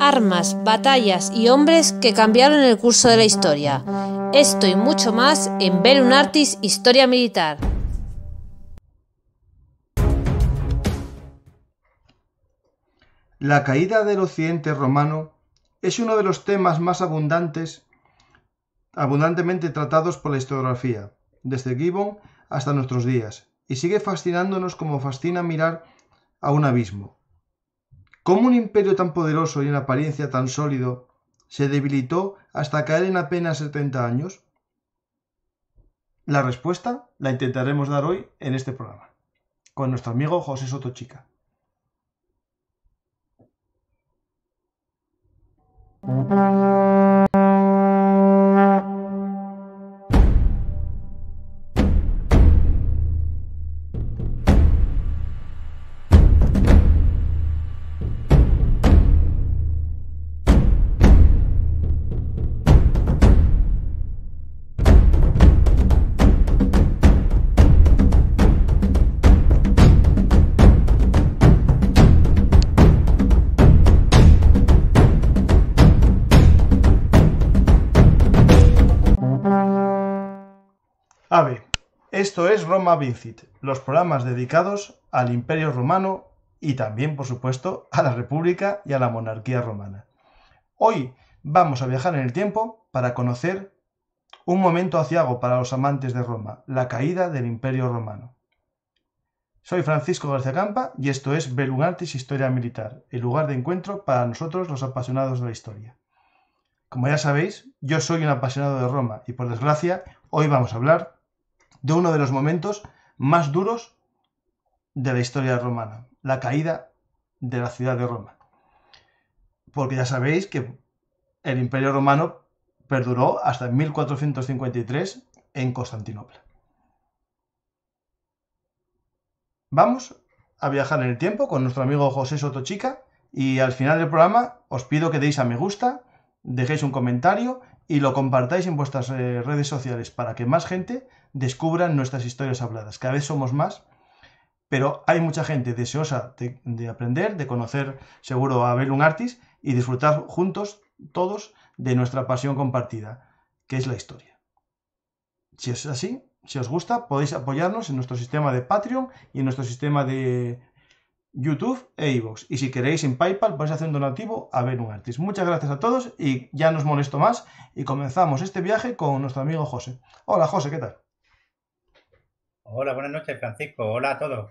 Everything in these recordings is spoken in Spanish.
armas, batallas y hombres que cambiaron el curso de la historia. Esto y mucho más en un Artis Historia Militar. La caída del occidente romano es uno de los temas más abundantes, abundantemente tratados por la historiografía, desde Gibbon hasta nuestros días, y sigue fascinándonos como fascina mirar a un abismo. ¿Cómo un imperio tan poderoso y en apariencia tan sólido se debilitó hasta caer en apenas 70 años? La respuesta la intentaremos dar hoy en este programa, con nuestro amigo José Soto Chica. Esto es Roma Vincit, los programas dedicados al Imperio Romano y también, por supuesto, a la República y a la monarquía romana. Hoy vamos a viajar en el tiempo para conocer un momento aciago para los amantes de Roma, la caída del Imperio Romano. Soy Francisco García Campa y esto es Belugantis Historia Militar, el lugar de encuentro para nosotros los apasionados de la historia. Como ya sabéis, yo soy un apasionado de Roma y por desgracia hoy vamos a hablar de uno de los momentos más duros de la historia romana, la caída de la ciudad de Roma. Porque ya sabéis que el imperio romano perduró hasta 1453 en Constantinopla. Vamos a viajar en el tiempo con nuestro amigo José Sotochica y al final del programa os pido que deis a me gusta, dejéis un comentario y lo compartáis en vuestras eh, redes sociales para que más gente descubra nuestras historias habladas. Cada vez somos más, pero hay mucha gente deseosa de, aprender, de conocer seguro a un Artis y disfrutar juntos todos de nuestra pasión compartida, que es la historia. Si es así, si os gusta, podéis apoyarnos en nuestro sistema de Patreon y en nuestro sistema de YouTube e iVoox. Y si queréis en PayPal podéis hacer un donativo a un Muchas gracias a todos y ya nos molesto más y comenzamos este viaje con nuestro amigo José. Hola José, ¿qué tal? Hola, buenas noches Francisco. Hola a todos.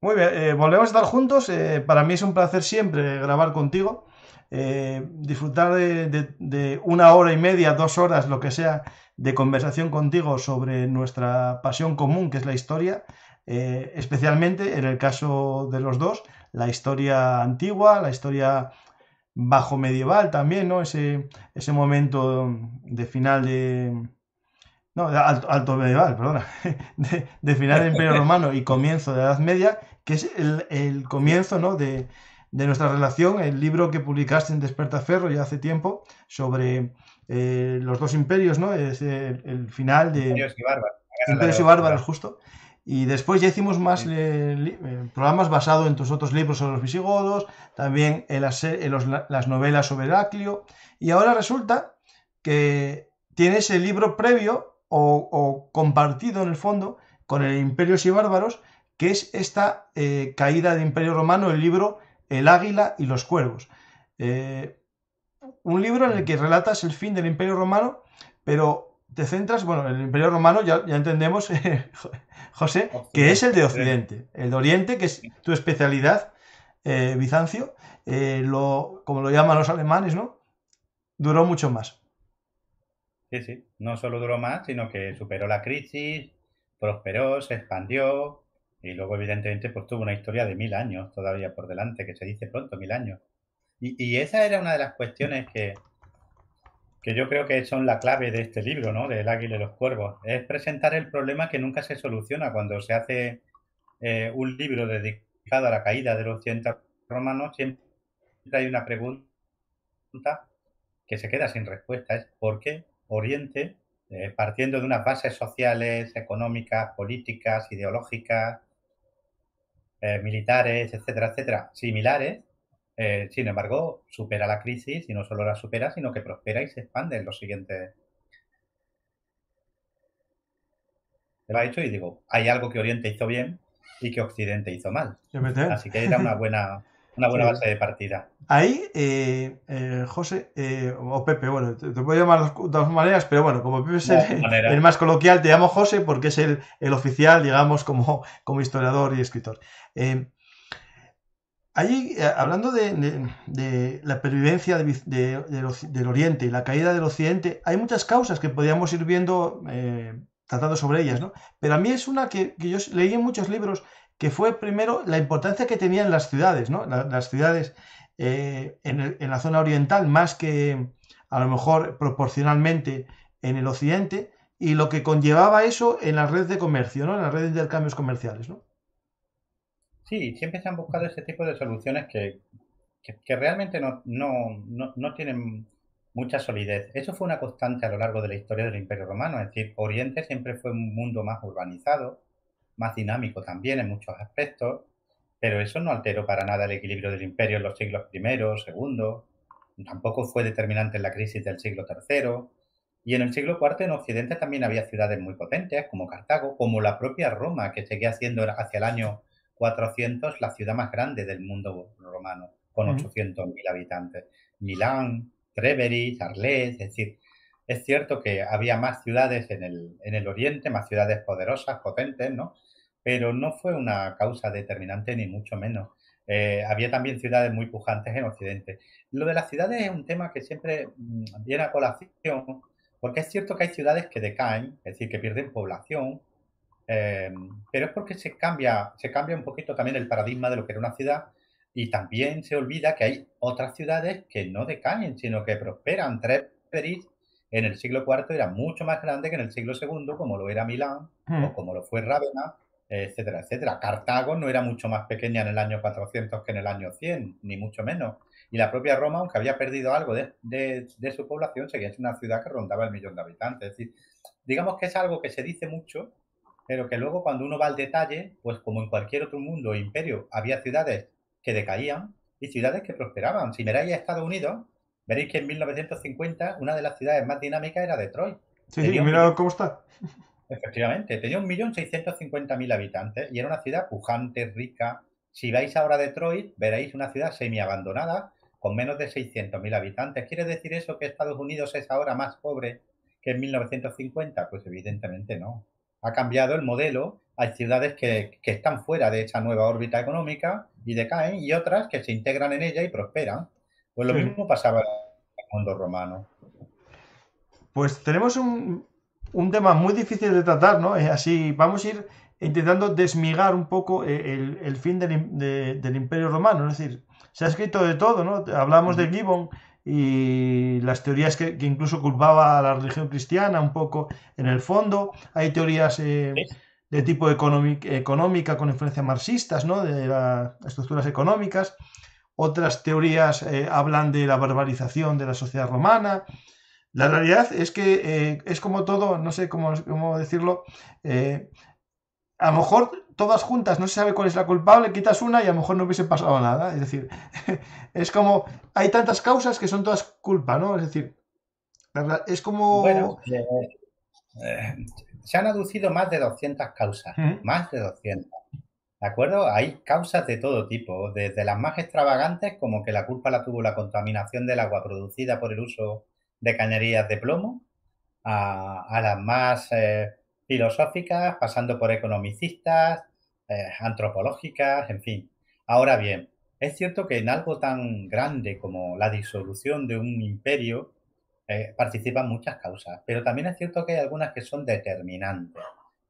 Muy bien, eh, volvemos a estar juntos. Eh, para mí es un placer siempre grabar contigo. Eh, disfrutar de, una hora y media, dos horas, lo que sea, de conversación contigo sobre nuestra pasión común, que es la historia, eh, especialmente en el caso de los dos, la historia antigua, la historia bajo medieval también, ¿no? Ese, ese momento de final de... No, de alto, medieval, perdona, de, final del Imperio Romano y comienzo de la Edad Media, que es el, comienzo ¿no? de, nuestra relación, el libro que publicaste en Despertaferro ya hace tiempo sobre eh, los dos imperios, ¿no? Es el, final de... Imperios y bárbaros. Imperios y bárbaros, justo. Y después ya hicimos más eh, programas basados en tus otros libros sobre los visigodos, también en las, novelas sobre Heraclio. Y ahora resulta que tienes el libro previo o, compartido en el fondo con el Imperios y Bárbaros, que es esta eh, caída del Imperio Romano, el libro El Águila y los Cuervos. Eh, un libro en el que relatas el fin del Imperio Romano, pero te centras, bueno, el Imperio Romano ya, ya entendemos, eh, José, que es el de Occidente. El de Oriente, que es tu especialidad, eh, Bizancio, eh, lo, como lo llaman los alemanes, ¿no? Duró mucho más. Sí, sí, no solo duró más, sino que superó la crisis, prosperó, se expandió y luego evidentemente pues tuvo una historia de mil años todavía por delante, que se dice pronto, mil años. y esa era una de las cuestiones que, que yo creo que son la clave de este libro, ¿no? Del águila y los cuervos, es presentar el problema que nunca se soluciona cuando se hace eh, un libro dedicado a la caída de los occidente romanos, siempre hay una pregunta que se queda sin respuesta, es ¿por qué Oriente, eh, partiendo de unas bases sociales, económicas, políticas, ideológicas, eh, militares, etcétera, etcétera, similares, eh, sin embargo, supera la crisis y no solo la supera, sino que prospera y se expande en los siguientes. Se lo ha hecho y digo, hay algo que Oriente hizo bien y que Occidente hizo mal. Así que era una buena, una buena base de partida. Ahí, eh, eh, José, o Pepe, bueno, te, puedo llamar de dos maneras, pero bueno, como Pepe es el, más coloquial, te llamo José porque es el, oficial, digamos, como, como historiador y escritor. Allí, eh, hablando de, la pervivencia del Oriente y la caída del Occidente, hay muchas causas que podríamos ir viendo, eh, tratando sobre ellas, ¿no? Pero a mí es una que, yo leí en muchos libros, que fue primero la importancia que tenían las ciudades, ¿no? las ciudades eh, en, la zona oriental, más que a lo mejor proporcionalmente en el Occidente, y lo que conllevaba eso en la red de comercio, ¿no? En las redes de intercambios comerciales, ¿no? Sí, siempre se han buscado ese tipo de soluciones que, que, realmente no, tienen mucha solidez. Eso fue una constante a lo largo de la historia del Imperio Romano, es decir, Oriente siempre fue un mundo más urbanizado, más dinámico también en muchos aspectos, pero eso no alteró para nada el equilibrio del imperio en los siglos I, II, tampoco fue determinante en la crisis del siglo III, y en el siglo IV en Occidente también había ciudades muy potentes, como Cartago, como la propia Roma, que seguía haciendo hacia el año 400 la ciudad más grande del mundo romano, con 800.000 habitantes. Milán, Treveri, Arles, es decir, es cierto que había más ciudades en el, en el oriente, más ciudades poderosas, potentes, ¿no? Pero no fue una causa determinante, ni mucho menos. Eh, había también ciudades muy pujantes en Occidente. Lo de las ciudades es un tema que siempre mm, viene a colación, porque es cierto que hay ciudades que decaen, es decir, que pierden población, eh, pero es porque se cambia, se cambia un poquito también el paradigma de lo que era una ciudad y también se olvida que hay otras ciudades que no decaen, sino que prosperan. Peris en el siglo IV era mucho más grande que en el siglo II, como lo era Milán hmm. o como lo fue Rávena, etcétera, etcétera. Cartago no era mucho más pequeña en el año 400 que en el año 100, ni mucho menos. Y la propia Roma, aunque había perdido algo de, de, de su población, seguía siendo una ciudad que rondaba el millón de habitantes. Es decir, digamos que es algo que se dice mucho, pero que luego cuando uno va al detalle, pues como en cualquier otro mundo o imperio, había ciudades que decaían y ciudades que prosperaban. Si miráis a Estados Unidos, veréis que en 1950 una de las ciudades más dinámicas era Detroit. Sí, mira un... cómo está. Efectivamente, tenía 1.650.000 habitantes y era una ciudad pujante, rica. Si vais ahora a Detroit, veréis una ciudad semi-abandonada con menos de 600.000 habitantes. ¿Quiere decir eso que Estados Unidos es ahora más pobre que en 1950? Pues evidentemente no ha cambiado el modelo. Hay ciudades que, están fuera de esa nueva órbita económica y decaen, y otras que se integran en ella y prosperan. Pues lo mismo pasaba en el mundo romano. Pues tenemos un, un tema muy difícil de tratar, ¿no? Es así, vamos a ir intentando desmigar un poco eh, el, fin del, Imperio Romano. Es decir, se ha escrito de todo, ¿no? Hablamos de Gibbon, y las teorías que, incluso culpaba a la religión cristiana un poco en el fondo. Hay teorías eh, de tipo económica con influencia marxistas, ¿no? de las estructuras económicas. Otras teorías eh, hablan de la barbarización de la sociedad romana. La realidad es que eh, es como todo, no sé cómo, cómo decirlo, a lo mejor todas juntas, no se sabe cuál es la culpable, quitas una y a lo mejor no hubiese pasado nada. Es decir, es como, hay tantas causas que son todas culpa, ¿no? Es decir, es como... Bueno, eh, eh, se han aducido más de 200 causas, más de 200. ¿De acuerdo? Hay causas de todo tipo, desde las más extravagantes, como que la culpa la tuvo la contaminación del agua producida por el uso de cañerías de plomo, a, las más... Eh, filosóficas, pasando por economicistas, eh, antropológicas, en fin. Ahora bien, es cierto que en algo tan grande como la disolución de un imperio eh, participan muchas causas, pero también es cierto que hay algunas que son determinantes,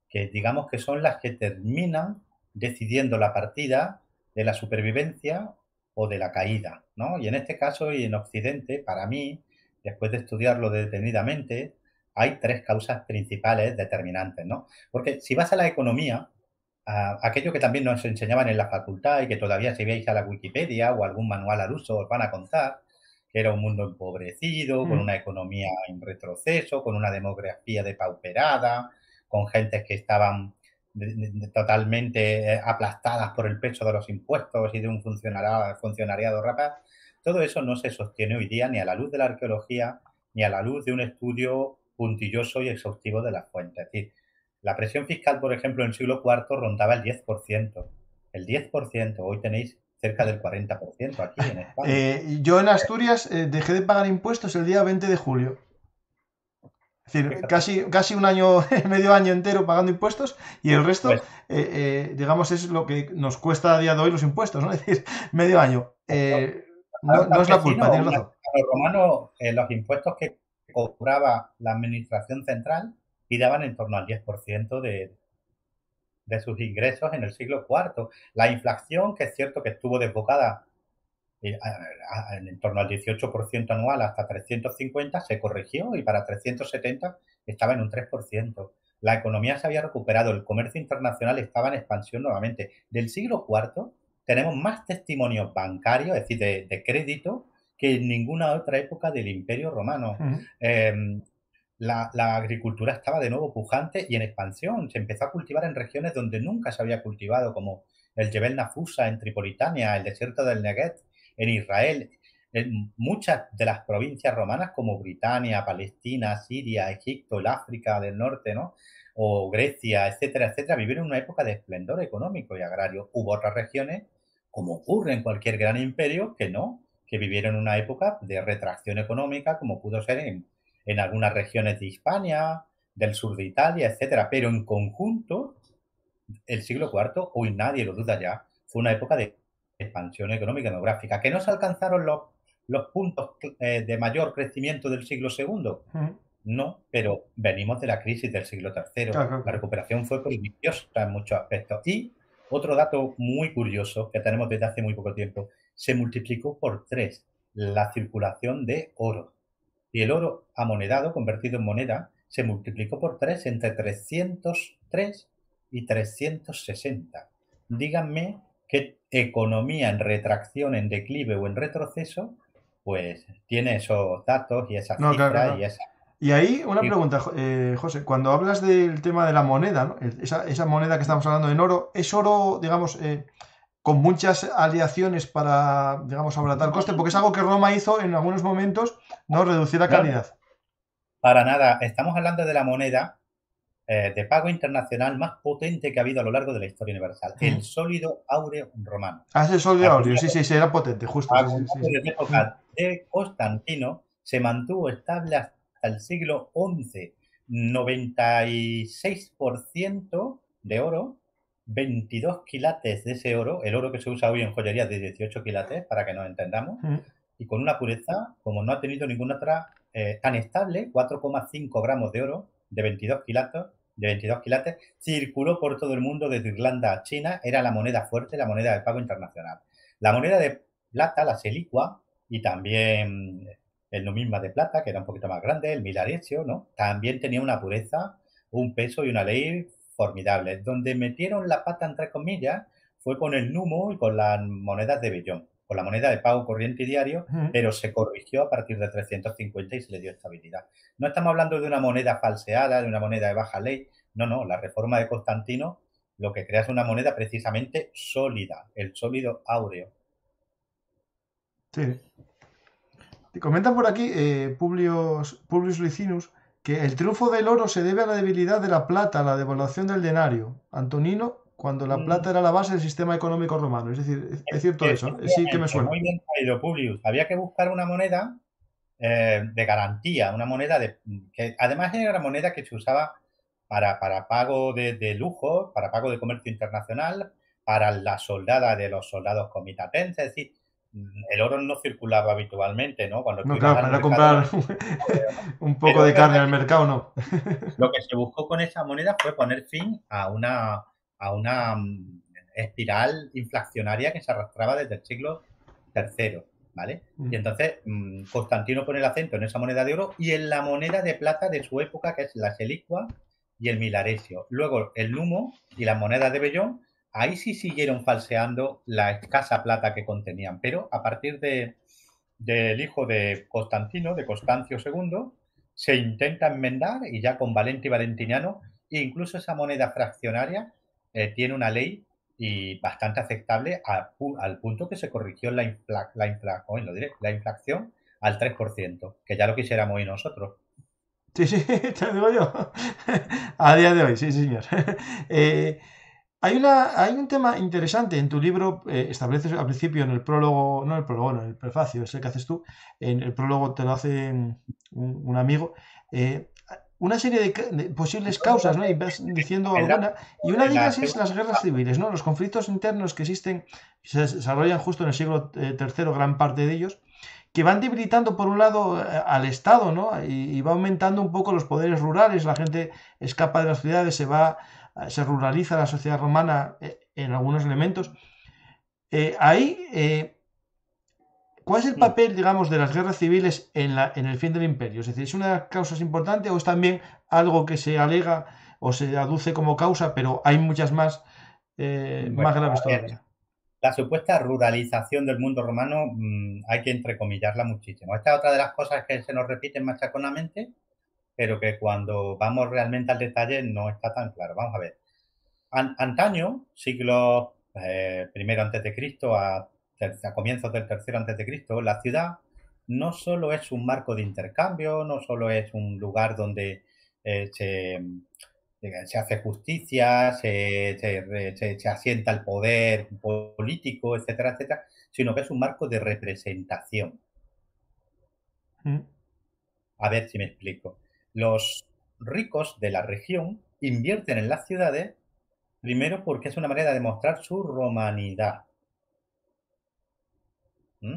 que digamos que son las que terminan decidiendo la partida de la supervivencia o de la caída, ¿no? Y en este caso y en Occidente, para mí, después de estudiarlo detenidamente, hay tres causas principales determinantes, ¿no? Porque si vas a la economía, a aquello que también nos enseñaban en la facultad y que todavía si veis a la Wikipedia o algún manual al uso os van a contar, que era un mundo empobrecido, con mm. una economía en retroceso, con una demografía depauperada, con gentes que estaban totalmente eh, aplastadas por el pecho de los impuestos y de un funcionariado rapaz, todo eso no se sostiene hoy día ni a la luz de la arqueología, ni a la luz de un estudio puntilloso y exhaustivo de la fuente Es decir, la presión fiscal, por ejemplo, en el siglo IV rondaba el 10%. El 10%, hoy tenéis cerca del 40% aquí en España. Eh, yo en Asturias eh, dejé de pagar impuestos el día 20 de julio. Es decir, casi, casi un año, medio año entero pagando impuestos y el resto, pues eh, digamos, es lo que nos cuesta a día de hoy los impuestos, ¿no? Es decir, medio año. no, no es la culpa, tienes razón. los romanos, los impuestos que cobraba la administración central y daban en torno al 10% de, de sus ingresos en el siglo IV. La inflación, que es cierto que estuvo desbocada eh, en torno al 18% anual hasta 350, se corrigió y para 370 estaba en un 3%. La economía se había recuperado, el comercio internacional estaba en expansión nuevamente. Del siglo IV tenemos más testimonios bancarios, es decir, de, de crédito, que en ninguna otra época del Imperio Romano. Em, la, agricultura estaba de nuevo pujante y en expansión. Se empezó a cultivar en regiones donde nunca se había cultivado, como el Jebel Nafusa en Tripolitania, el desierto del Negev en Israel, en muchas de las provincias romanas como Britania, Palestina, Siria, Egipto, el África del Norte, o Grecia, etcétera, etcétera, vivieron una época de esplendor económico y agrario. Hubo otras regiones, como ocurre en cualquier gran imperio, que no, que vivieron una época de retracción económica, como pudo ser en, algunas regiones de Hispania, del sur de Italia, etcétera. Pero en conjunto, el siglo IV, hoy nadie lo duda ya, fue una época de expansión económica y demográfica, que no se alcanzaron los, puntos eh, de mayor crecimiento del siglo II. No, pero venimos de la crisis del siglo III. La recuperación fue prodigiosa en muchos aspectos. Y otro dato muy curioso que tenemos desde hace muy poco tiempo se multiplicó por tres la circulación de oro. Y el oro amonedado, convertido en moneda, se multiplicó por tres entre 303 y 360. Díganme qué economía en retracción, en declive o en retroceso, pues tiene esos datos y esas cifras y ahí una pregunta, eh, José, cuando hablas del tema de la moneda, esa, moneda que estamos hablando en oro, ¿es oro, digamos, eh, con muchas aleaciones para, digamos, abaratar coste, porque es algo que Roma hizo en algunos momentos, ¿no? Reducir la calidad. Para nada, estamos hablando de la moneda eh, de pago internacional más potente que ha habido a lo largo de la historia universal, el sólido áureo romano. Ah, es sólido áureo, sí, sí, sí, era potente, justo. A época de Constantino se mantuvo estable hasta el siglo XI, 96% de oro, 22 quilates de ese oro, el oro que se usa hoy en joyería de 18 quilates, para que nos entendamos, mm. y con una pureza como no ha tenido ninguna otra eh, tan estable, 4,5 gramos de oro de 22 quilates, de 22 quilates, circuló por todo el mundo desde Irlanda a China, era la moneda fuerte, la moneda de pago internacional. La moneda de plata, la selicua, y también el mismo de plata, que era un poquito más grande, el milarecio, ¿no? También tenía una pureza, un peso y una ley formidable. Donde metieron la pata, entre comillas, fue con el NUMO y con las monedas de billón con la moneda de pago corriente y diario, pero se corrigió a partir de 350 y se le dio estabilidad. No estamos hablando de una moneda falseada, de una moneda de baja ley, no, no, la reforma de Constantino lo que crea es una moneda precisamente sólida, el sólido áureo. Sí. Te comentan por aquí, eh, Publius, Publius Licinus, que el triunfo del oro se debe a la debilidad de la plata, a la devaluación del denario. Antonino, cuando la mm. plata era la base del sistema económico romano. Es decir, es, cierto eso, sí que me suena. Había que buscar una moneda eh, de garantía, una moneda de, que además era una moneda que se usaba para, para pago de, de, lujo, para pago de comercio internacional, para la soldada de los soldados comitatenses, decir, Mm, el oro no circulaba habitualmente, ¿no? Cuando no, claro, comprar un poco de carne al mercado, no. lo que se buscó con esa moneda fue poner fin a una, a una mm, espiral inflacionaria que se arrastraba desde el siglo III, ¿vale? Y mm. entonces Constantino pone el acento en esa moneda de oro y en la moneda de plata de su época, que es la selicua y el milaresio. Luego el humo y la moneda de bellón, ahí sí siguieron falseando la escasa plata que contenían, pero a partir del hijo de Constantino, de Constancio II, se intenta enmendar y ya con Valente y Valentiniano, incluso esa moneda fraccionaria eh, tiene una ley y bastante aceptable al punto que se corrigió la, inflación al 3%, que ya lo quisiéramos hoy nosotros. Sí, sí, te lo digo yo. A día de hoy, sí, señor. Eh, hay, un tema interesante en tu libro, eh, estableces al principio en el prólogo, no en el prólogo, no, en el prefacio, es el que haces tú, en el prólogo te lo hace un, amigo, eh, una serie de, posibles causas, ¿no? Y vas diciendo alguna. Y una de ellas es las guerras civiles, ¿no? Los conflictos internos que existen, se desarrollan justo en el siglo III, eh, gran parte de ellos, que van debilitando por un lado al Estado, ¿no? y va aumentando un poco los poderes rurales, la gente escapa de las ciudades, se va eh, se ruraliza la sociedad romana eh, en algunos elementos. Eh, ahí, ¿cuál es el papel, digamos, de las guerras civiles en, la, en el fin del imperio? Es decir, ¿es una causa importante o es también algo que se alega o se aduce como causa, pero hay muchas más, más graves todavía? La supuesta ruralización del mundo romano mm, hay que entrecomillarla muchísimo. Esta es otra de las cosas que se nos repiten machaconamente pero que cuando vamos realmente al detalle no está tan claro. Vamos a ver. antaño, siglo eh, primero antes de Cristo a, comienzos del tercero antes de Cristo, la ciudad no solo es un marco de intercambio, no solo es un lugar donde eh, eh, se, hace justicia, se, asienta el poder político, etcétera, etcétera, sino que es un marco de representación. Mm. A ver si me explico. Los ricos de la región invierten en las ciudades primero porque es una manera de demostrar su romanidad,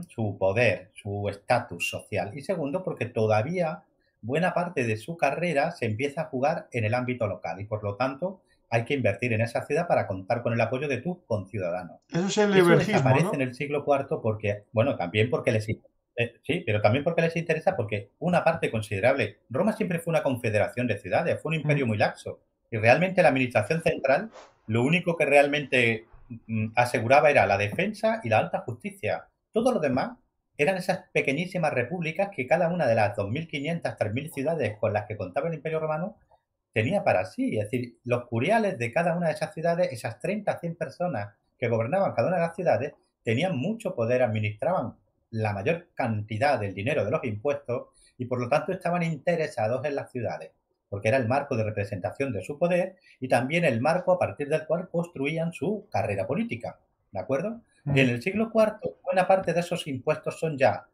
su poder, su estatus social. Y segundo, porque todavía buena parte de su carrera se empieza a jugar en el ámbito local y por lo tanto hay que invertir en esa ciudad para contar con el apoyo de tus conciudadanos. Eso es el Eso desaparece en el siglo IV porque, bueno, también porque les eh, sí, pero también porque les interesa, porque una parte considerable, Roma siempre fue una confederación de ciudades, fue un mm. imperio muy laxo, y realmente la administración central lo único que realmente mm, aseguraba era la defensa y la alta justicia. Todo lo demás eran esas pequeñísimas repúblicas que cada una de las 2.500, 3.000 ciudades con las que contaba el Imperio Romano tenía para sí. Es decir, los curiales de cada una de esas ciudades, esas 30, 100 personas que gobernaban cada una de las ciudades, tenían mucho poder, administraban la mayor cantidad del dinero de los impuestos y por lo tanto estaban interesados en las ciudades, porque era el marco de representación de su poder y también el marco a partir del cual construían su carrera política. ¿De acuerdo? Y mm. en el siglo IV, buena parte de esos impuestos son ya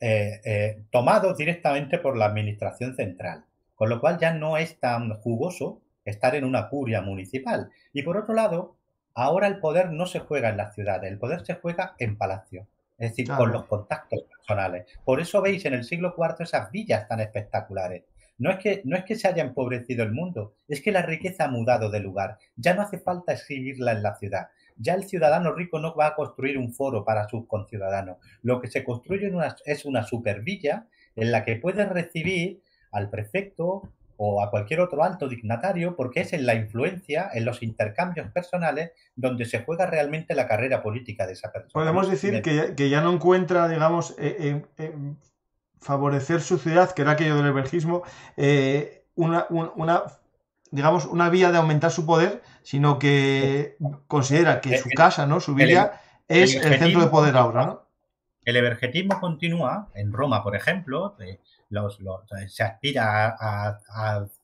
eh, eh, tomados directamente por la administración central, con lo cual ya no es tan jugoso estar en una curia municipal. Y por otro lado, ahora el poder no se juega en las ciudades, el poder se juega en palacio es decir, con los contactos personales. Por eso veis en el siglo IV esas villas tan espectaculares. No es, que, no es que se haya empobrecido el mundo, es que la riqueza ha mudado de lugar. Ya no hace falta exhibirla en la ciudad. Ya el ciudadano rico no va a construir un foro para sus conciudadanos. Lo que se construye una, es una supervilla en la que puedes recibir al prefecto, o a cualquier otro alto dignatario porque es en la influencia, en los intercambios personales, donde se juega realmente la carrera política de esa persona. Podemos decir que, ya, no encuentra, digamos, eh, eh, eh, favorecer su ciudad, que era aquello del herbergismo una, digamos, una vía de aumentar su poder, sino que considera que su casa, ¿no? su villa, es el centro de poder ahora, ¿no? El evergetismo continúa en Roma, por ejemplo, eh, los, eh, se aspira a,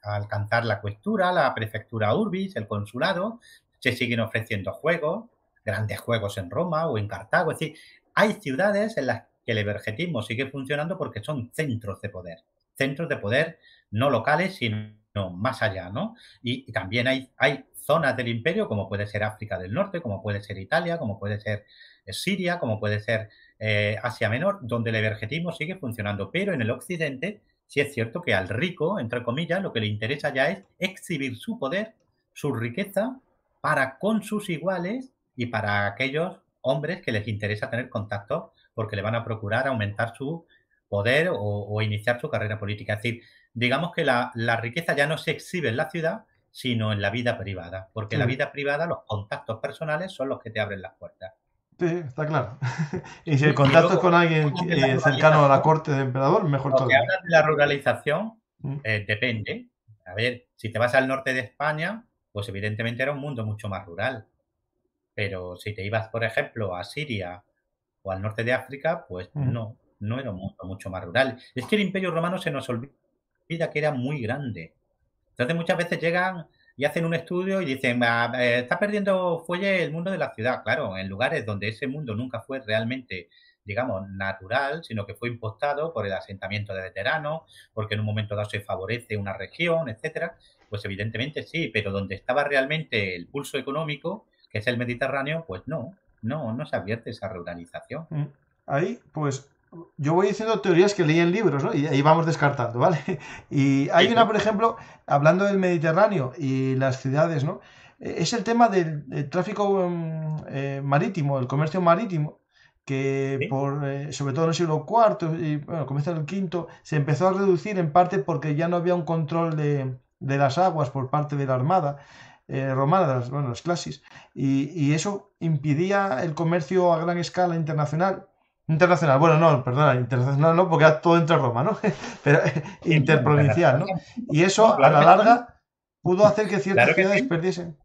alcanzar la cuestura, la prefectura urbis, el consulado, se siguen ofreciendo juegos, grandes juegos en Roma o en Cartago, es decir, hay ciudades en las que el evergetismo sigue funcionando porque son centros de poder, centros de poder no locales, sino más allá, ¿no? Y, y también hay, hay zonas del imperio, como puede ser África del Norte, como puede ser Italia, como puede ser Siria, como puede ser eh, hacia Asia Menor, donde el evergetismo sigue funcionando, pero en el occidente sí es cierto que al rico, entre comillas, lo que le interesa ya es exhibir su poder, su riqueza, para con sus iguales y para aquellos hombres que les interesa tener contacto porque le van a procurar aumentar su poder o, iniciar su carrera política. Es decir, digamos que la, riqueza ya no se exhibe en la ciudad, sino en la vida privada, porque en la vida privada los contactos personales son los que te abren las puertas. Sí, está claro. y si el contacto con alguien eh, cercano a la corte de emperador, mejor todo. hablas de la ruralización, mm. eh, depende. A ver, si te vas al norte de España, pues evidentemente era un mundo mucho más rural. Pero si te ibas, por ejemplo, a Siria o al norte de África, pues mm. no, no era un mundo mucho más rural. Es que el Imperio Romano se nos olvida que era muy grande. Entonces muchas veces llegan y hacen un estudio y dicen, ah, eh, está perdiendo fuelle el mundo de la ciudad, claro, en lugares donde ese mundo nunca fue realmente digamos, natural, sino que fue impostado por el asentamiento de veteranos, porque en un momento dado se favorece una región, etcétera, pues evidentemente sí, pero donde estaba realmente el pulso económico, que es el Mediterráneo, pues no, no, no se advierte esa reurbanización. Mm, ahí, pues yo voy diciendo teorías que leí en libros, ¿no? Y ahí vamos descartando, ¿vale? Y hay una, por ejemplo, hablando del Mediterráneo y las ciudades, ¿no? Eh, es el tema del, tráfico mm, eh, marítimo, el comercio marítimo, que por, eh, sobre todo en el siglo IV y bueno, en el V, se empezó a reducir en parte porque ya no había un control de, de las aguas por parte de la Armada. romana, de las, bueno, las clases, y, y eso impidía el comercio a gran escala internacional, Internacional, bueno, no, perdona, internacional no, porque todo entre Roma, ¿no? Pero eh, interprovincial, ¿no? Y eso, a la larga, pudo hacer que ciertas ciudades perdiesen,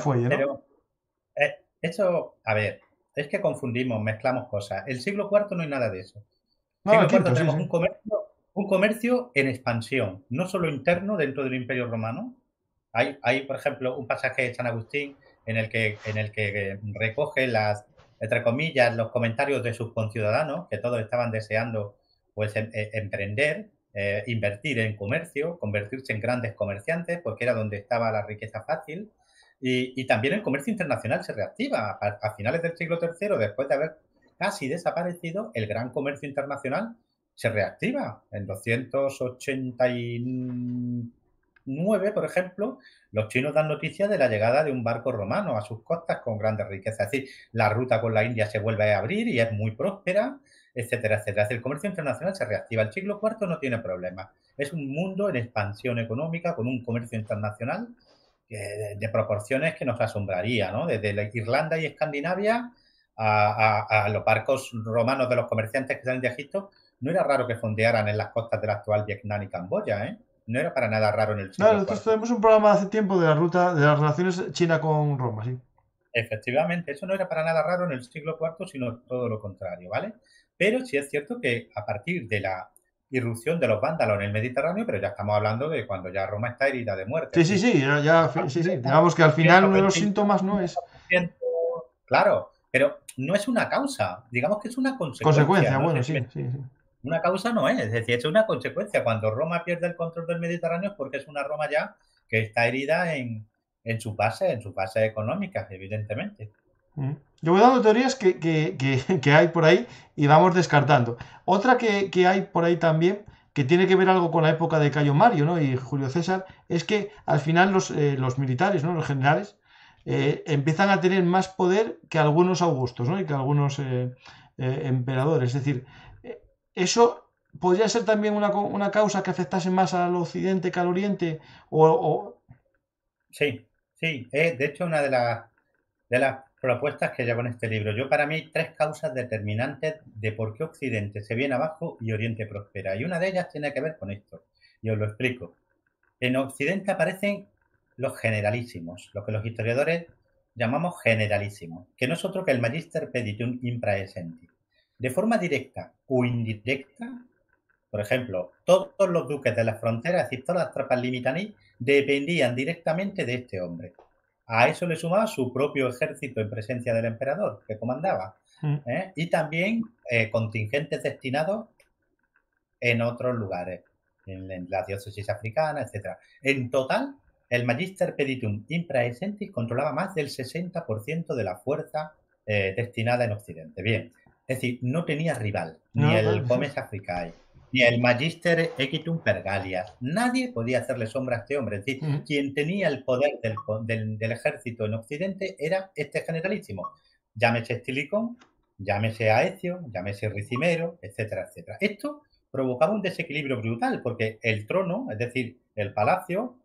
fuelle, ¿no? Eh, eso, a ver, es que confundimos, mezclamos cosas. El siglo IV no hay nada de eso. siglo el siglo IV tenemos Un, comercio, un comercio en expansión, no solo interno dentro del Imperio Romano. Hay, hay por ejemplo, un pasaje de San Agustín en el que, en el que recoge las entre comillas, los comentarios de sus conciudadanos, que todos estaban deseando pues, em, eh, emprender, eh, invertir en comercio, convertirse en grandes comerciantes, porque era donde estaba la riqueza fácil. Y, también el comercio internacional se reactiva. A, finales del siglo III, después de haber casi desaparecido, el gran comercio internacional se reactiva. En 280 9, por ejemplo, los chinos dan noticias de la llegada de un barco romano a sus costas con grandes riquezas. Es decir, la ruta con la India se vuelve a abrir y es muy próspera, etcétera, etcétera. Es el comercio internacional se reactiva. El siglo IV no tiene problema. Es un mundo en expansión económica con un comercio internacional de proporciones que nos asombraría, ¿no? Desde Irlanda y Escandinavia a, a, los barcos romanos de los comerciantes que salen de Egipto, no era raro que fondearan en las costas del actual Vietnam y Camboya, ¿eh? no era para nada raro en el siglo No, nosotros tenemos un programa hace tiempo de la ruta de las relaciones China con Roma, sí. Efectivamente, eso no era para nada raro en el siglo IV, sino todo lo contrario, ¿vale? Pero sí es cierto que a partir de la irrupción de los vándalos en el Mediterráneo, pero ya estamos hablando de cuando ya Roma está herida de muerte. Sí, sí, sí, ya, ah, sí, sí. digamos que al final uno de los síntomas no es... Claro, pero no es una causa, digamos que es una consecuencia. Consecuencia, bueno, sí, sí. Una causa no es, es decir, es una consecuencia. Cuando Roma pierde el control del Mediterráneo es porque es una Roma ya que está herida en, en su base, en su base económica, evidentemente. Mm. Yo voy dando teorías que, hay por ahí y vamos descartando. Otra que, hay por ahí también, que tiene que ver algo con la época de Cayo Mario ¿no? y Julio César, es que al final los, eh, los militares, ¿no? los generales, eh, empiezan a tener más poder que algunos augustos ¿no? y que algunos eh, emperadores. Es decir, eso podría ser también una, causa que afectase más al occidente que al oriente. O, Sí, sí, eh, de hecho una de las, de las propuestas que llevo en este libro. Yo para mí tres causas determinantes de por qué Occidente se viene abajo y Oriente prospera. Y una de ellas tiene que ver con esto. Y os lo explico. En Occidente aparecen los generalísimos, lo que los historiadores llamamos generalísimos, que no es otro que el magister peditum impraesenti de forma directa o indirecta, por ejemplo, todos los duques de las fronteras, y todas las tropas limitaní, dependían directamente de este hombre. A eso le sumaba su propio ejército en presencia del emperador que comandaba. Mm. ¿eh? Y también eh, contingentes destinados en otros lugares, en, la diócesis africana, etc. En total, el Magister Peditum Impraesentis controlaba más del 60% de la fuerza eh, destinada en Occidente. Bien, es decir, no tenía rival, ni el Gómez ni el Magister Equitum Pergalia. Nadie podía hacerle sombra a este hombre. Es decir, quien tenía el poder del, ejército en Occidente era este generalísimo. Llámese Estilicón, llámese Aecio, llámese Ricimero, etcétera, etcétera. Esto provocaba un desequilibrio brutal porque el trono, es decir, el palacio,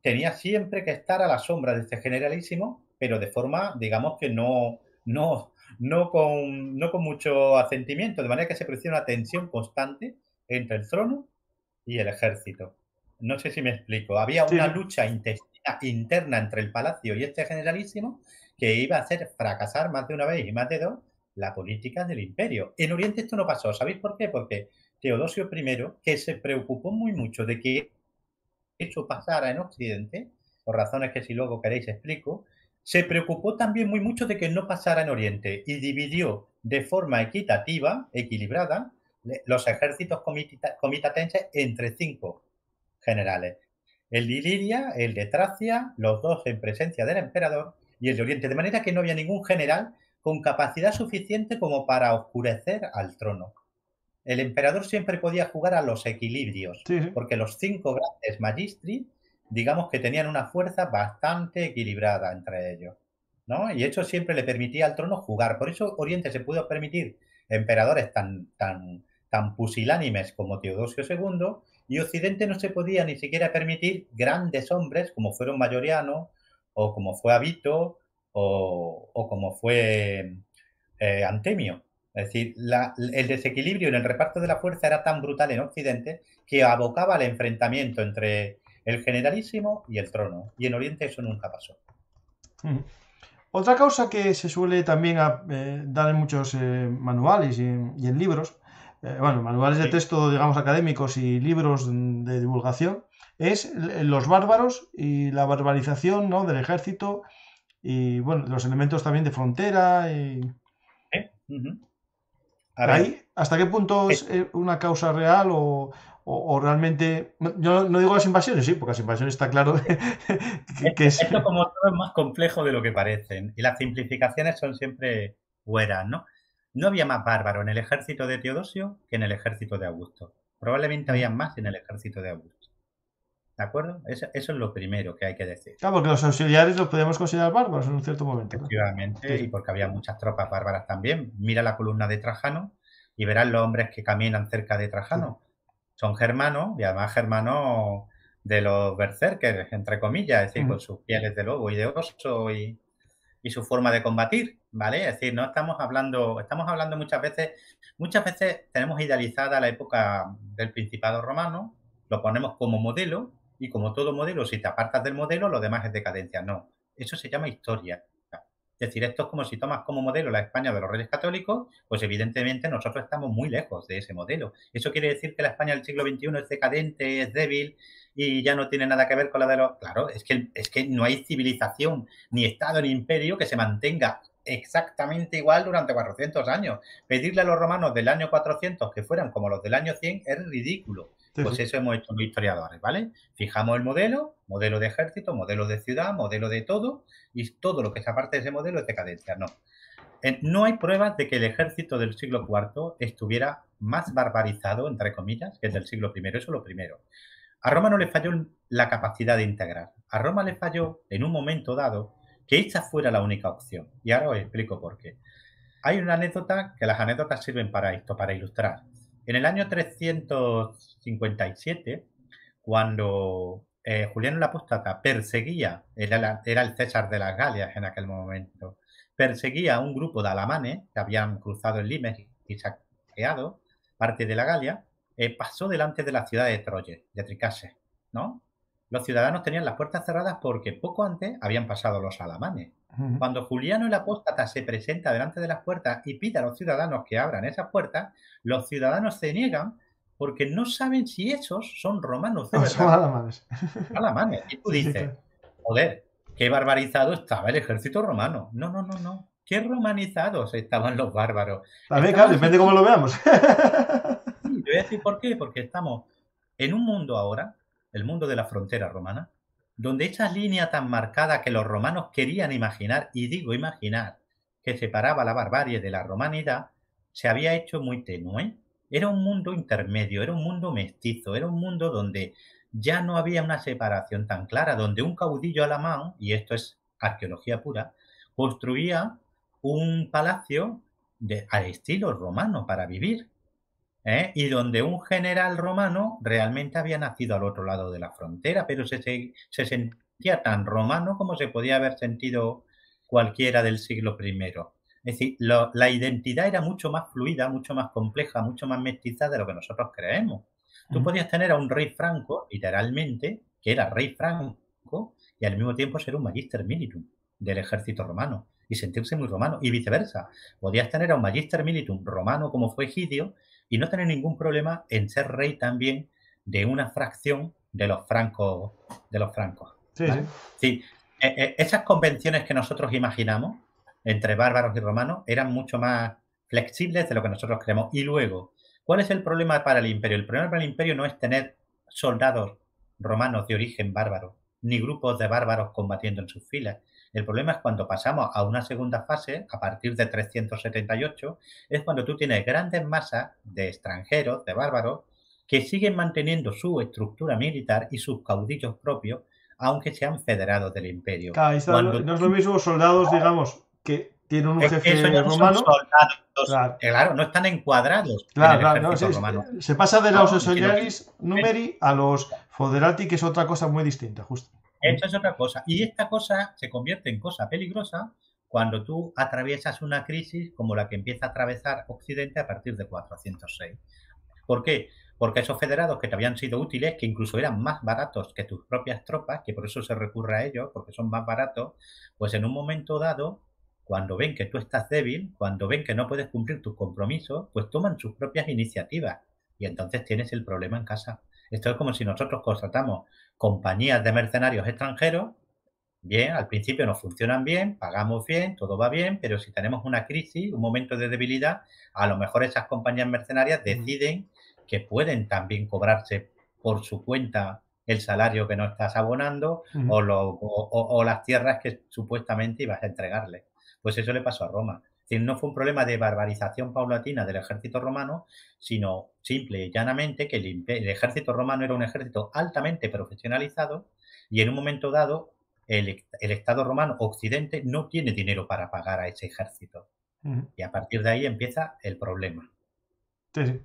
tenía siempre que estar a la sombra de este generalísimo, pero de forma, digamos que no, no no con, no con mucho asentimiento, de manera que se creció una tensión constante entre el trono y el ejército. No sé si me explico. Había una lucha interna entre el palacio y este generalísimo que iba a hacer fracasar más de una vez y más de dos la política del imperio. En Oriente esto no pasó. ¿Sabéis por qué? Porque Teodosio I, que se preocupó muy mucho de que eso pasara en Occidente, por razones que si luego queréis explico, se preocupó también muy mucho de que no pasara en Oriente y dividió de forma equitativa, equilibrada, los ejércitos comitatense comitatenses entre cinco generales. El de Iliria, el de Tracia, los dos en presencia del emperador y el de Oriente, de manera que no había ningún general con capacidad suficiente como para oscurecer al trono. El emperador siempre podía jugar a los equilibrios, porque los cinco grandes magistri digamos que tenían una fuerza bastante equilibrada entre ellos. Y eso siempre le permitía al trono jugar. Por eso Oriente se pudo permitir emperadores tan, tan, tan pusilánimes como Teodosio II, y Occidente no se podía ni siquiera permitir grandes hombres como fueron Mayoriano, o como fue Avito o, como fue eh, Antemio. Es decir, el desequilibrio en el reparto de la fuerza era tan brutal en Occidente que abocaba al enfrentamiento entre, el generalísimo y el trono. Y en Oriente eso nunca pasó. Otra causa que se suele también ah, eh, dar en muchos eh, manuales y en, libros, eh, bueno, manuales de texto, digamos, académicos y libros de divulgación, es los bárbaros y la barbarización ¿no? del ejército y, bueno, los elementos también de frontera. Y... ¿Hasta qué punto es una causa real o, o, realmente, yo no digo las invasiones, sí, porque las invasiones está claro que, es... Esto como todo es más complejo de lo que parecen y las simplificaciones son siempre buenas, ¿no? No había más bárbaro en el ejército de Teodosio que en el ejército de Augusto. Probablemente había mm. más en el ejército de Augusto. ¿De acuerdo? Eso, es lo primero que hay que decir. Claro, porque los auxiliares los podemos considerar bárbaros en un cierto momento. Efectivamente, y porque había muchas tropas bárbaras también. Mira la columna de Trajano y verás los hombres que caminan cerca de Trajano son germanos y además germanos de los berserkers, entre comillas, es decir, mm. con sus pieles de lobo y de oso y, y, su forma de combatir, ¿vale? Es decir, no estamos hablando, estamos hablando muchas veces, muchas veces tenemos idealizada la época del Principado Romano, lo ponemos como modelo y como todo modelo, si te apartas del modelo, lo demás es decadencia. No, eso se llama historia. Es decir, esto es como si tomas como modelo la España de los reyes católicos, pues evidentemente nosotros estamos muy lejos de ese modelo. Eso quiere decir que la España del siglo XXI es decadente, es débil y ya no tiene nada que ver con la de los... Claro, es que, es que no hay civilización, ni Estado, ni imperio que se mantenga exactamente igual durante 400 años. Pedirle a los romanos del año 400 que fueran como los del año 100 es ridículo pues eso hemos hecho los historiadores, ¿vale? Fijamos el modelo, modelo de ejército, modelo de ciudad, modelo de todo, y todo lo que es aparte de ese modelo es decadencia, no. No hay pruebas de que el ejército del siglo IV estuviera más barbarizado, entre comillas, que el del siglo I, eso es lo primero. A Roma no le falló la capacidad de integrar. A Roma le falló, en un momento dado, que esta fuera la única opción. Y ahora os explico por qué. Hay una anécdota, que las anécdotas sirven para esto, para ilustrar. En el año 300, 57, cuando Juliano eh, Julián el Apóstata perseguía, era, era, el César de las Galias en aquel momento, perseguía a un grupo de alamanes que habían cruzado el Limes y saqueado parte de la Galia, eh, pasó delante de la ciudad de Troyes, de Tricase, ¿no? Los ciudadanos tenían las puertas cerradas porque poco antes habían pasado los alamanes. Cuando Juliano el Apóstata se presenta delante de las puertas y pide a los ciudadanos que abran esas puertas, los ciudadanos se niegan porque no saben si esos son romanos de verdad. Son alamanes. Y tú dices, joder, qué barbarizado estaba el ejército romano. No, no, no, no. Qué romanizados estaban los bárbaros. ver, claro, depende cómo lo veamos. voy a decir por qué, porque estamos en un mundo ahora, el mundo de la frontera romana, donde esa línea tan marcada que los romanos querían imaginar, y digo imaginar, que separaba la barbarie de la romanidad, se había hecho muy tenue. Era un mundo intermedio, era un mundo mestizo, era un mundo donde ya no había una separación tan clara, donde un caudillo alamán, y esto es arqueología pura, construía un palacio de, al estilo romano para vivir, ¿eh? y donde un general romano realmente había nacido al otro lado de la frontera, pero se, se sentía tan romano como se podía haber sentido cualquiera del siglo I. Es decir, la identidad era mucho más fluida, mucho más compleja, mucho más mestiza de lo que nosotros creemos. Tú podías tener a un rey franco, literalmente, que era rey franco, y al mismo tiempo ser un magister militum del ejército romano y sentirse muy romano, y viceversa. Podías tener a un magister militum romano como fue Egidio y no tener ningún problema en ser rey también de una fracción de los francos. De los francos e, e, esas convenciones que nosotros imaginamos entre bárbaros y romanos eran mucho más flexibles de lo que nosotros creemos. Y luego, ¿cuál es el problema para el imperio? El problema para el imperio no es tener soldados romanos de origen bárbaro, ni grupos de bárbaros combatiendo en sus filas. El problema es cuando pasamos a una segunda fase, a partir de 378, es cuando tú tienes grandes masas de extranjeros, de bárbaros, que siguen manteniendo su estructura militar y sus caudillos propios, aunque sean federados del imperio. No es lo mismo soldados, digamos, que tiene un jefe romano. claro. no están encuadrados. Claro, claro no, romano. Se pasa de los Osorialis numeri a los foderati, que es otra cosa muy distinta, justo. Esto es otra cosa. Y esta cosa se convierte en cosa peligrosa cuando tú atraviesas una crisis como la que empieza a atravesar Occidente a partir de 406. ¿Por qué? Porque esos federados que te habían sido útiles, que incluso eran más baratos que tus propias tropas, que por eso se recurre a ellos, porque son más baratos, pues en un momento dado cuando ven que tú estás débil, cuando ven que no puedes cumplir tus compromisos, pues toman sus propias iniciativas y entonces tienes el problema en casa. Esto es como si nosotros contratamos compañías de mercenarios extranjeros, bien, al principio nos funcionan bien, pagamos bien, todo va bien, pero si tenemos una crisis, un momento de debilidad, a lo mejor esas compañías mercenarias mm. deciden que pueden también cobrarse por su cuenta el salario que no estás abonando mm. o, las tierras que supuestamente ibas a entregarle. Pues eso le pasó a Roma. Es decir, no fue un problema de barbarización paulatina del ejército romano, sino simple y llanamente que el, ejército romano era un ejército altamente profesionalizado y en un momento dado el, e-, Estado romano occidente no tiene dinero para pagar a ese ejército. Y a partir de ahí empieza el problema. Sí, sí.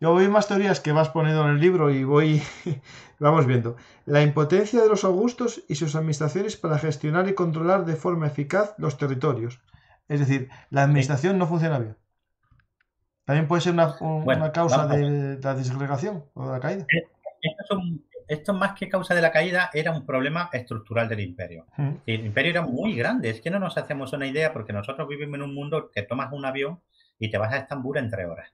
Yo voy más teorías que vas poniendo en el libro y voy, vamos viendo. La impotencia de los augustos y sus administraciones para gestionar y controlar de forma eficaz los territorios. Es decir, la administración no funciona bien. También puede ser una, causa de la disgregación o de la caída. Eh, esto, más que causa de la caída era un problema estructural del imperio. Mm. El imperio era muy grande, es que no nos hacemos una idea porque nosotros vivimos en un mundo que tomas un avión y te vas a Estambul en horas.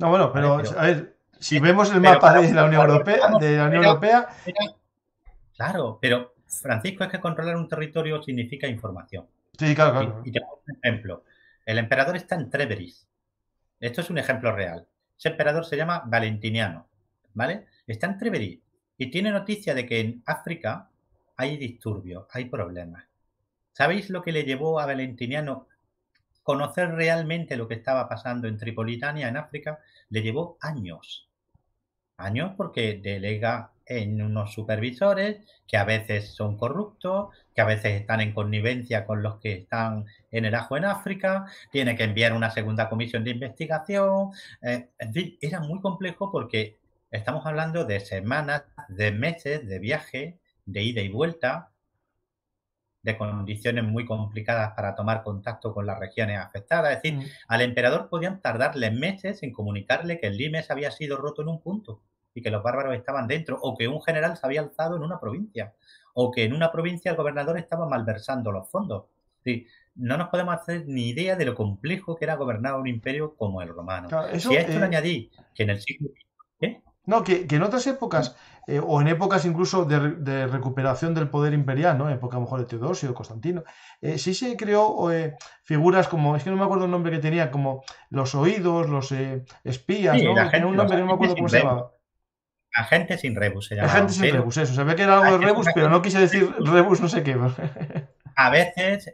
No, bueno, pero, a ver, si vemos el mapa de la Unión Europea, Claro, pero Francisco es que controlar un territorio significa información. Sí, claro, claro. Y, y te un ejemplo. El emperador está en Treveris. Esto es un ejemplo real. Ese emperador se llama Valentiniano, ¿vale? Está en Treveris y tiene noticia de que en África hay disturbios, hay problemas. ¿Sabéis lo que le llevó a Valentiniano Conocer realmente lo que estaba pasando en Tripolitania, en África, le llevó años. Años porque delega en unos supervisores que a veces son corruptos, que a veces están en connivencia con los que están en el ajo en África, tiene que enviar una segunda comisión de investigación. Eh, era muy complejo porque estamos hablando de semanas, de meses de viaje, de ida y vuelta, de condiciones muy complicadas para tomar contacto con las regiones afectadas. Es decir, mm. al emperador podían tardarle meses en comunicarle que el limes había sido roto en un punto y que los bárbaros estaban dentro, o que un general se había alzado en una provincia, o que en una provincia el gobernador estaba malversando los fondos. no nos podemos hacer ni idea de lo complejo que era gobernar un imperio como el romano. si esto le añadí que en el siglo no, que, que en otras épocas, eh, o en épocas incluso de, recuperación del poder imperial, ¿no? época a lo mejor de Teodosio, Constantino, eh, sí se creó eh, figuras como, es que no me acuerdo el nombre que tenía, como los oídos, los espías, ¿no? un nombre no me acuerdo cómo se llamaba. Agentes sin rebus se llamaba. Agentes sin rebus, eso. Sabía que era algo de rebus, pero no quise decir rebus no sé qué. a veces,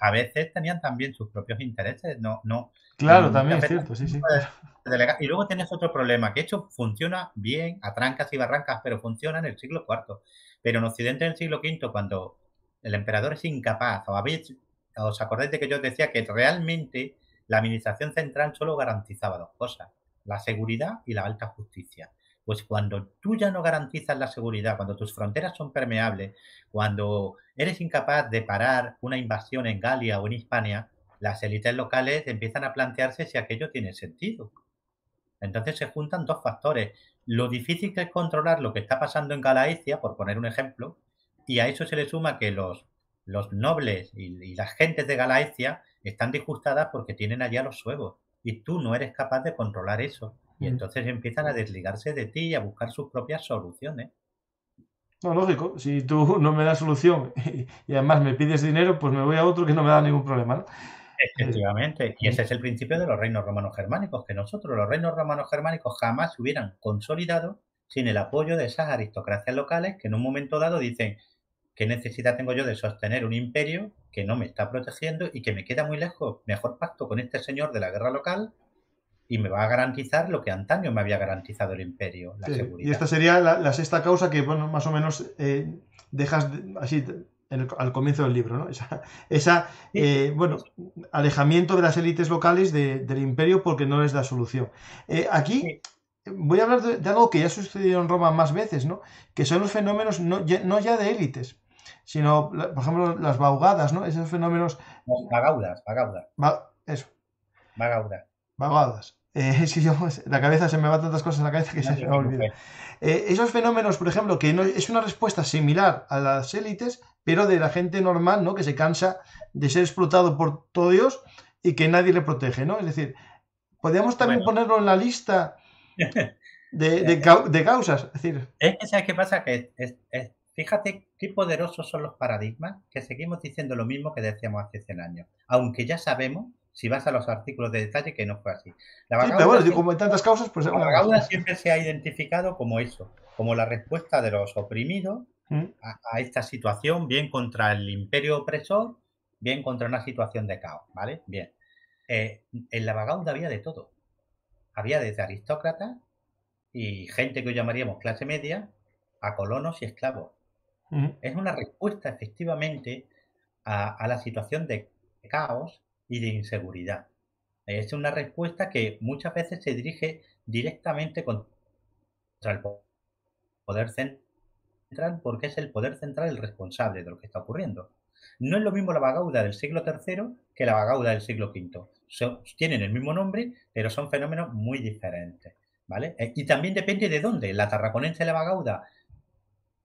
a veces tenían también sus propios intereses, no, no. Claro, también es cierto, sí, sí. Y luego tienes otro problema, que hecho funciona bien, a trancas y barrancas, pero funciona en el siglo IV. Pero en Occidente, en el siglo V, cuando el emperador es incapaz, o habéis, os acordáis de que yo decía que realmente la administración central solo garantizaba dos cosas, la seguridad y la alta justicia. Pues cuando tú ya no garantizas la seguridad, cuando tus fronteras son permeables, cuando eres incapaz de parar una invasión en Galia o en Hispania, las élites locales empiezan a plantearse si aquello tiene sentido. Entonces se juntan dos factores. Lo difícil que es controlar lo que está pasando en Galaecia, por poner un ejemplo, y a eso se le suma que los, los nobles y, las gentes de Galaecia están disgustadas porque tienen allá los suegos, y tú no eres capaz de controlar eso. Y mm. entonces empiezan a desligarse de ti y a buscar sus propias soluciones. No, lógico, si tú no me das solución y, además me pides dinero, pues me voy a otro que no me da ningún problema. ¿no? Efectivamente, y ese es el principio de los reinos romanos germánicos, que nosotros, los reinos romanos germánicos, jamás se hubieran consolidado sin el apoyo de esas aristocracias locales que en un momento dado dicen, que necesidad tengo yo de sostener un imperio que no me está protegiendo y que me queda muy lejos? Mejor pacto con este señor de la guerra local y me va a garantizar lo que antaño me había garantizado el imperio, la seguridad. Y esta sería la, sexta causa que, bueno, más o menos eh, dejas así al comienzo del libro, ¿no? Esa, eh, bueno, alejamiento de las élites locales del imperio porque no les da solución. Eh, aquí voy a hablar de, algo que ya sucedió en Roma más veces, ¿no? Que son los fenómenos no ya, de élites, sino, por ejemplo, las baugadas, ¿no? Esos fenómenos... Las bagaudas, eso. Bagaudas. Eh, la cabeza se me va tantas cosas en la cabeza que se me olvida. Eh, esos fenómenos, por ejemplo, que no, es una respuesta similar a las élites, pero de la gente normal, ¿no? Que se cansa de ser explotado por todos y que nadie le protege, ¿no? Es decir, podríamos también ponerlo en la lista de, causas. Es decir, que sabes qué pasa, que fíjate qué poderosos son los paradigmas que seguimos diciendo lo mismo que decíamos hace 100 años, aunque ya sabemos si vas a los artículos de detalle, que no fue así. La pero bueno, como tantas causas, pues... La siempre se ha identificado como eso, como la respuesta de los oprimidos mm. a, esta situación, bien contra el imperio opresor, bien contra una situación de caos, ¿vale? Bien. Eh, en la vagabunda había de todo. Había desde aristócratas y gente que hoy llamaríamos clase media a colonos y esclavos. Mm. Es una respuesta efectivamente a la situación de caos y de inseguridad. Es una respuesta que muchas veces se dirige directamente contra el poder central porque es el poder central el responsable de lo que está ocurriendo. No es lo mismo la vagauda del siglo III que la vagauda del siglo V. tienen el mismo nombre, pero son fenómenos muy diferentes. ¿vale? Eh, y también depende de dónde. La tarraconense de la vagauda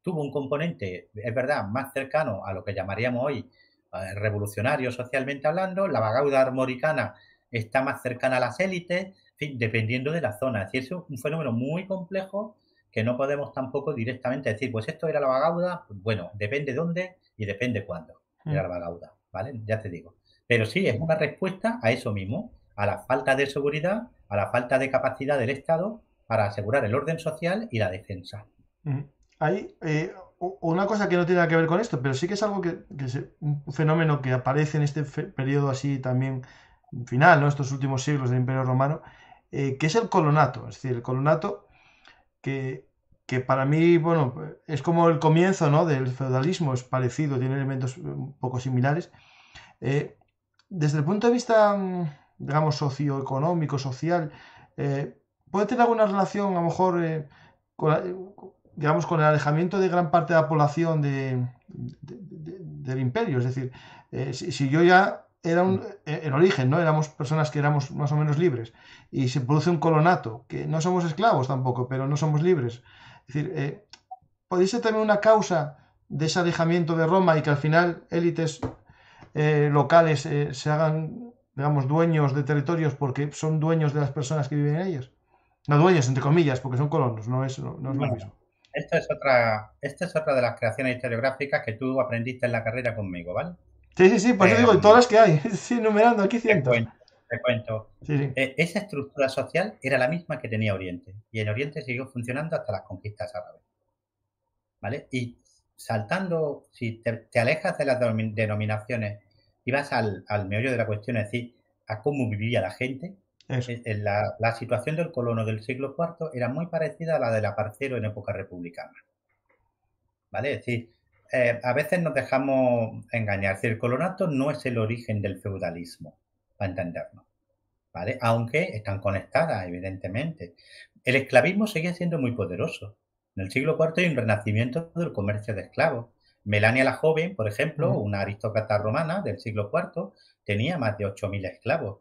tuvo un componente, es verdad, más cercano a lo que llamaríamos hoy eh, revolucionario socialmente hablando, la bagauda armoricana está más cercana a las élites, dependiendo de la zona. Es decir, es un fenómeno muy complejo que no podemos tampoco directamente decir, pues esto era la bagauda bueno, depende dónde y depende cuándo era la bagauda mm. ¿vale? Ya te digo. Pero sí, es una respuesta a eso mismo, a la falta de seguridad, a la falta de capacidad del Estado para asegurar el orden social y la defensa. Mm. Hay una cosa que no tiene nada que ver con esto, pero sí que es algo que, es un fenómeno que aparece en este periodo así también final, ¿no? estos últimos siglos del Imperio Romano, eh, que es el colonato. Es decir, el colonato que, que para mí, bueno, es como el comienzo ¿no? del feudalismo, es parecido, tiene elementos eh, un poco similares. Eh, desde el punto de vista, mm, digamos, socioeconómico, social, puede tener alguna relación, a lo mejor, con la, digamos, con el alejamiento de gran parte de la población del imperio. Es decir, eh, si, yo ya era un, en eh, origen, ¿no? Éramos personas que éramos más o menos libres y se produce un colonato, que no somos esclavos tampoco, pero no somos libres. Es decir, eh, podría ser también una causa de ese alejamiento de Roma y que al final élites eh, locales se hagan, digamos, dueños de territorios porque son dueños de las personas que viven en ellas. No dueños, entre comillas, porque son colonos, no es, no es lo mismo. Esta es otra, esta es otra de las creaciones historiográficas que tú aprendiste en la carrera conmigo, ¿vale? Sí, sí, sí, por eso eh, digo, todas las que hay, sí, numerando aquí cientos. Te cuento. Eh, esa estructura social era la misma que tenía Oriente y en Oriente siguió funcionando hasta las conquistas árabes. ¿Vale? Y saltando, si te, alejas de las denominaciones y vas al, al meollo de la cuestión, es decir, a cómo vivía la gente, eh, eh, la, situación del colono del siglo IV era muy parecida a la del aparcero en época republicana. ¿Vale? Es decir, eh, a veces nos dejamos engañar. el colonato no es el origen del feudalismo, para entendernos. ¿Vale? Aunque están conectadas, evidentemente. El esclavismo seguía siendo muy poderoso. En el siglo IV hay un renacimiento del comercio de esclavos. Melania la Joven, por ejemplo, una aristócrata romana del siglo IV, tenía más de 8.000 esclavos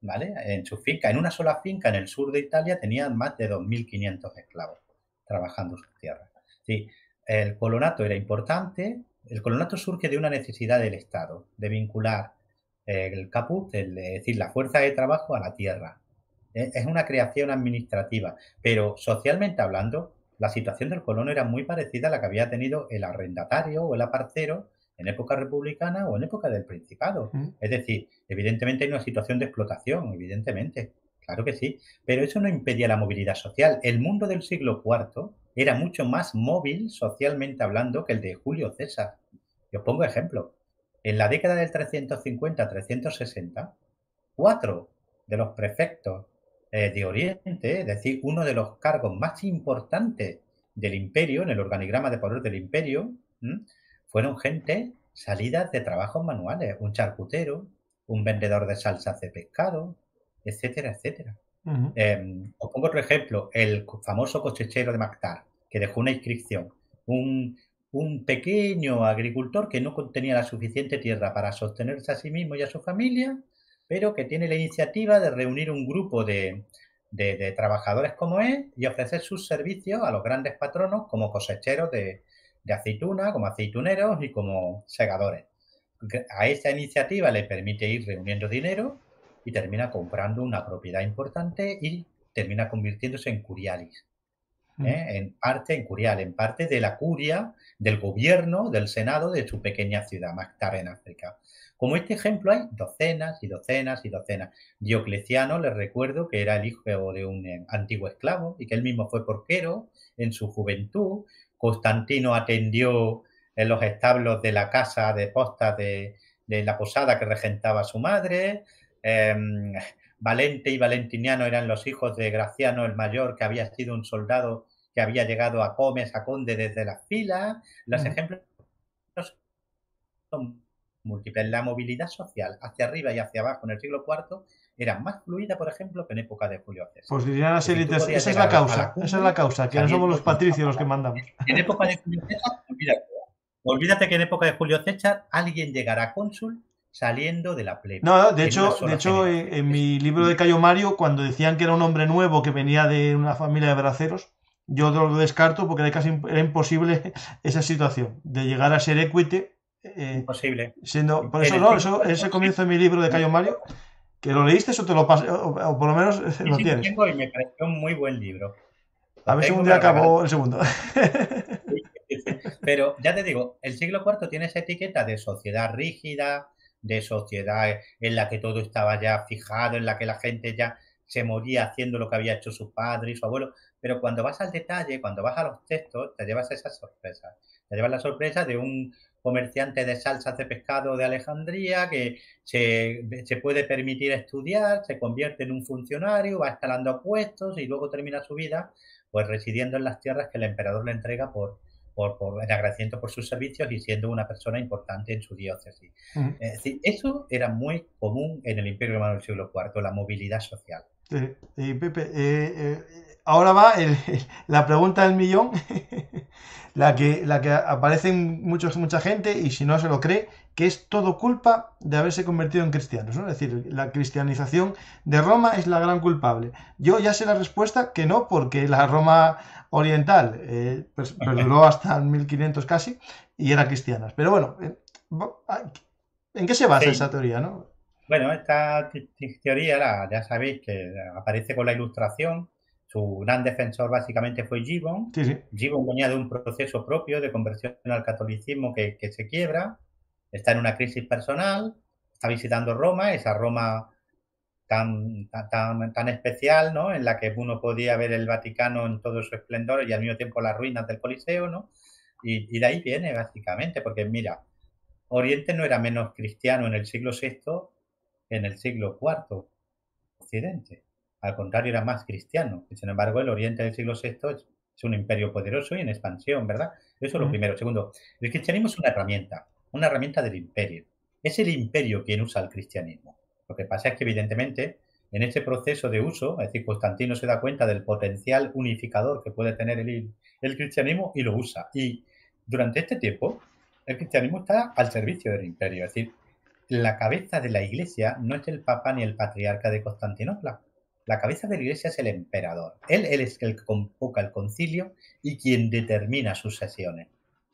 ¿vale? En su finca, en una sola finca en el sur de Italia tenían más de 2.500 esclavos trabajando su tierra. Sí, el colonato era importante. El colonato surge de una necesidad del Estado, de vincular eh, el caput, es decir, la fuerza de trabajo a la tierra. E, es una creación administrativa, pero socialmente hablando, la situación del colono era muy parecida a la que había tenido el arrendatario o el aparcero en época republicana o en época del Principado. Es decir, evidentemente hay una situación de explotación, evidentemente, claro que sí, pero eso no impedía la movilidad social. El mundo del siglo IV era mucho más móvil socialmente hablando que el de Julio César. Yo pongo ejemplo. En la década del 350-360, cuatro de los prefectos eh, de Oriente, es decir, uno de los cargos más importantes del imperio, en el organigrama de poder del imperio, fueron gente salidas de trabajos manuales, un charcutero, un vendedor de salsas de pescado, etcétera, etcétera. Em, os pongo otro ejemplo, el famoso cosechero de Mactar, que dejó una inscripción. Un, pequeño agricultor que no contenía la suficiente tierra para sostenerse a sí mismo y a su familia, pero que tiene la iniciativa de reunir un grupo de, de trabajadores como él y ofrecer sus servicios a los grandes patronos como cosecheros de, de aceituna, como aceituneros y como segadores. A esta iniciativa le permite ir reuniendo dinero y termina comprando una propiedad importante y termina convirtiéndose en curialis. Mm. ¿eh? En parte en curial, en parte de la curia del gobierno, del senado de su pequeña ciudad, tarde en África. Como este ejemplo hay docenas y docenas y docenas. Diocleciano, les recuerdo que era el hijo de un antiguo esclavo y que él mismo fue porquero en su juventud Constantino atendió en los establos de la casa de posta de, la posada que regentaba su madre. Em, Valente y Valentiniano eran los hijos de Graciano el Mayor, que había sido un soldado que había llegado a Comes, a Conde desde las filas. Los ejemplos son múltiples. La movilidad social hacia arriba y hacia abajo en el siglo IV era más fluida, por ejemplo, que en época de Julio César. Pues dirían las élites, esa es la causa, esa es la causa, que no somos los patricios los que mandamos. En época de Julio César, ¿eh? olvídate, que en época de Julio César alguien llegará cónsul saliendo de la plebe. No, de hecho, de hecho en, mi libro de Cayo Mario, cuando decían que era un hombre nuevo que venía de una familia de braceros, yo lo descarto porque era casi imposible esa situación de llegar a ser equite. Eh, imposible. Siendo, por eso no, ese comienzo de mi libro de Cayo Mario ¿Que lo leíste o te lo pasé? O, por lo menos eh, lo sí, Tengo y me pareció un muy buen libro. a ver si un día acabó el segundo. Pero ya te digo, el siglo IV tiene esa etiqueta de sociedad rígida, de sociedad en la que todo estaba ya fijado, en la que la gente ya se moría haciendo lo que había hecho su padre y su abuelo. Pero cuando vas al detalle, cuando vas a los textos, te llevas esa sorpresa, Te llevas la sorpresa de un comerciante de salsas de pescado de Alejandría, que se, puede permitir estudiar, se convierte en un funcionario, va escalando puestos y luego termina su vida pues residiendo en las tierras que el emperador le entrega por, por, por agradecimiento por sus servicios y siendo una persona importante en su diócesis. eso era muy común en el Imperio Romano del siglo IV, la movilidad social. Pepe, eh, eh, ahora va la pregunta del millón. la que, la que aparece muchos, mucha gente y si no se lo cree, que es todo culpa de haberse convertido en cristianos. ¿no? Es decir, la cristianización de Roma es la gran culpable. Yo ya sé la respuesta que no, porque la Roma oriental eh, pues perduró hasta 1500 casi y era cristiana. Pero bueno, eh, ah, ¿en qué se basa esa teoría? Bueno, esta teoría ya sabéis que aparece con la ilustración su gran defensor básicamente fue Gibbon. Gibbon venía de un proceso propio de conversión al catolicismo que, se quiebra, está en una crisis personal, está visitando Roma, esa Roma tan, tan, especial, ¿no? En la que uno podía ver el Vaticano en todo su esplendor y al mismo tiempo las ruinas del Coliseo, ¿no? Y, y de ahí viene básicamente, porque mira, Oriente no era menos cristiano en el siglo VI que en el siglo IV, Occidente. Al contrario, era más cristiano. sin embargo, el Oriente del siglo VI es, un imperio poderoso y en expansión, ¿verdad? Eso es lo primero. Segundo, el cristianismo es una herramienta, una herramienta del imperio. Es el imperio quien usa el cristianismo. Lo que pasa es que, evidentemente, en este proceso de uso, es decir, Constantino se da cuenta del potencial unificador que puede tener el, el cristianismo y lo usa. Y durante este tiempo, el cristianismo está al servicio del imperio. Es decir, la cabeza de la iglesia no es el papa ni el patriarca de Constantinopla, la cabeza de la iglesia es el emperador. Él, es el que convoca el concilio y quien determina sus sesiones.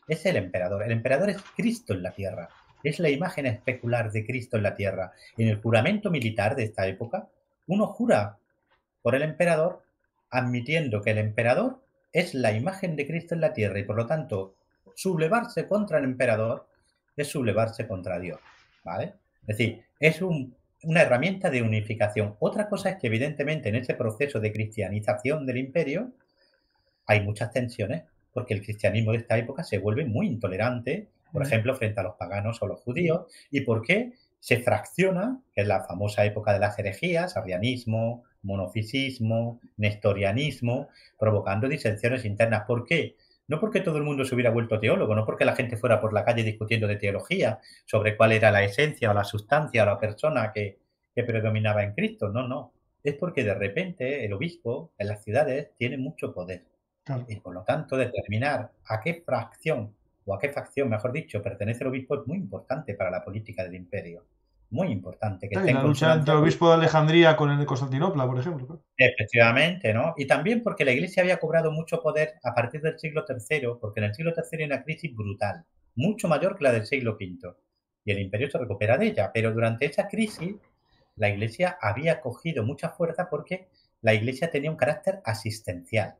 Es el emperador. El emperador es Cristo en la tierra. Es la imagen especular de Cristo en la tierra. En el juramento militar de esta época, uno jura por el emperador admitiendo que el emperador es la imagen de Cristo en la tierra y por lo tanto sublevarse contra el emperador es sublevarse contra Dios. ¿Vale? Es decir, es un una herramienta de unificación. Otra cosa es que evidentemente en ese proceso de cristianización del imperio hay muchas tensiones, porque el cristianismo de esta época se vuelve muy intolerante, por ejemplo, frente a los paganos o los judíos, y por qué se fracciona, que es la famosa época de las herejías, arrianismo, monofisismo, nestorianismo, provocando disensiones internas. ¿Por qué? no porque todo el mundo se hubiera vuelto teólogo, no porque la gente fuera por la calle discutiendo de teología, sobre cuál era la esencia o la sustancia o la persona que, predominaba en Cristo, no, no. Es porque de repente el obispo en las ciudades tiene mucho poder. Y por lo tanto, determinar a qué fracción o a qué facción, mejor dicho, pertenece el obispo es muy importante para la política del imperio muy importante. Que sí, la lucha entre el obispo de Alejandría con el de Constantinopla, por ejemplo. Efectivamente, ¿no? Y también porque la Iglesia había cobrado mucho poder a partir del siglo III, porque en el siglo III hay una crisis brutal, mucho mayor que la del siglo V. Y el imperio se recupera de ella, pero durante esa crisis la Iglesia había cogido mucha fuerza porque la Iglesia tenía un carácter asistencial.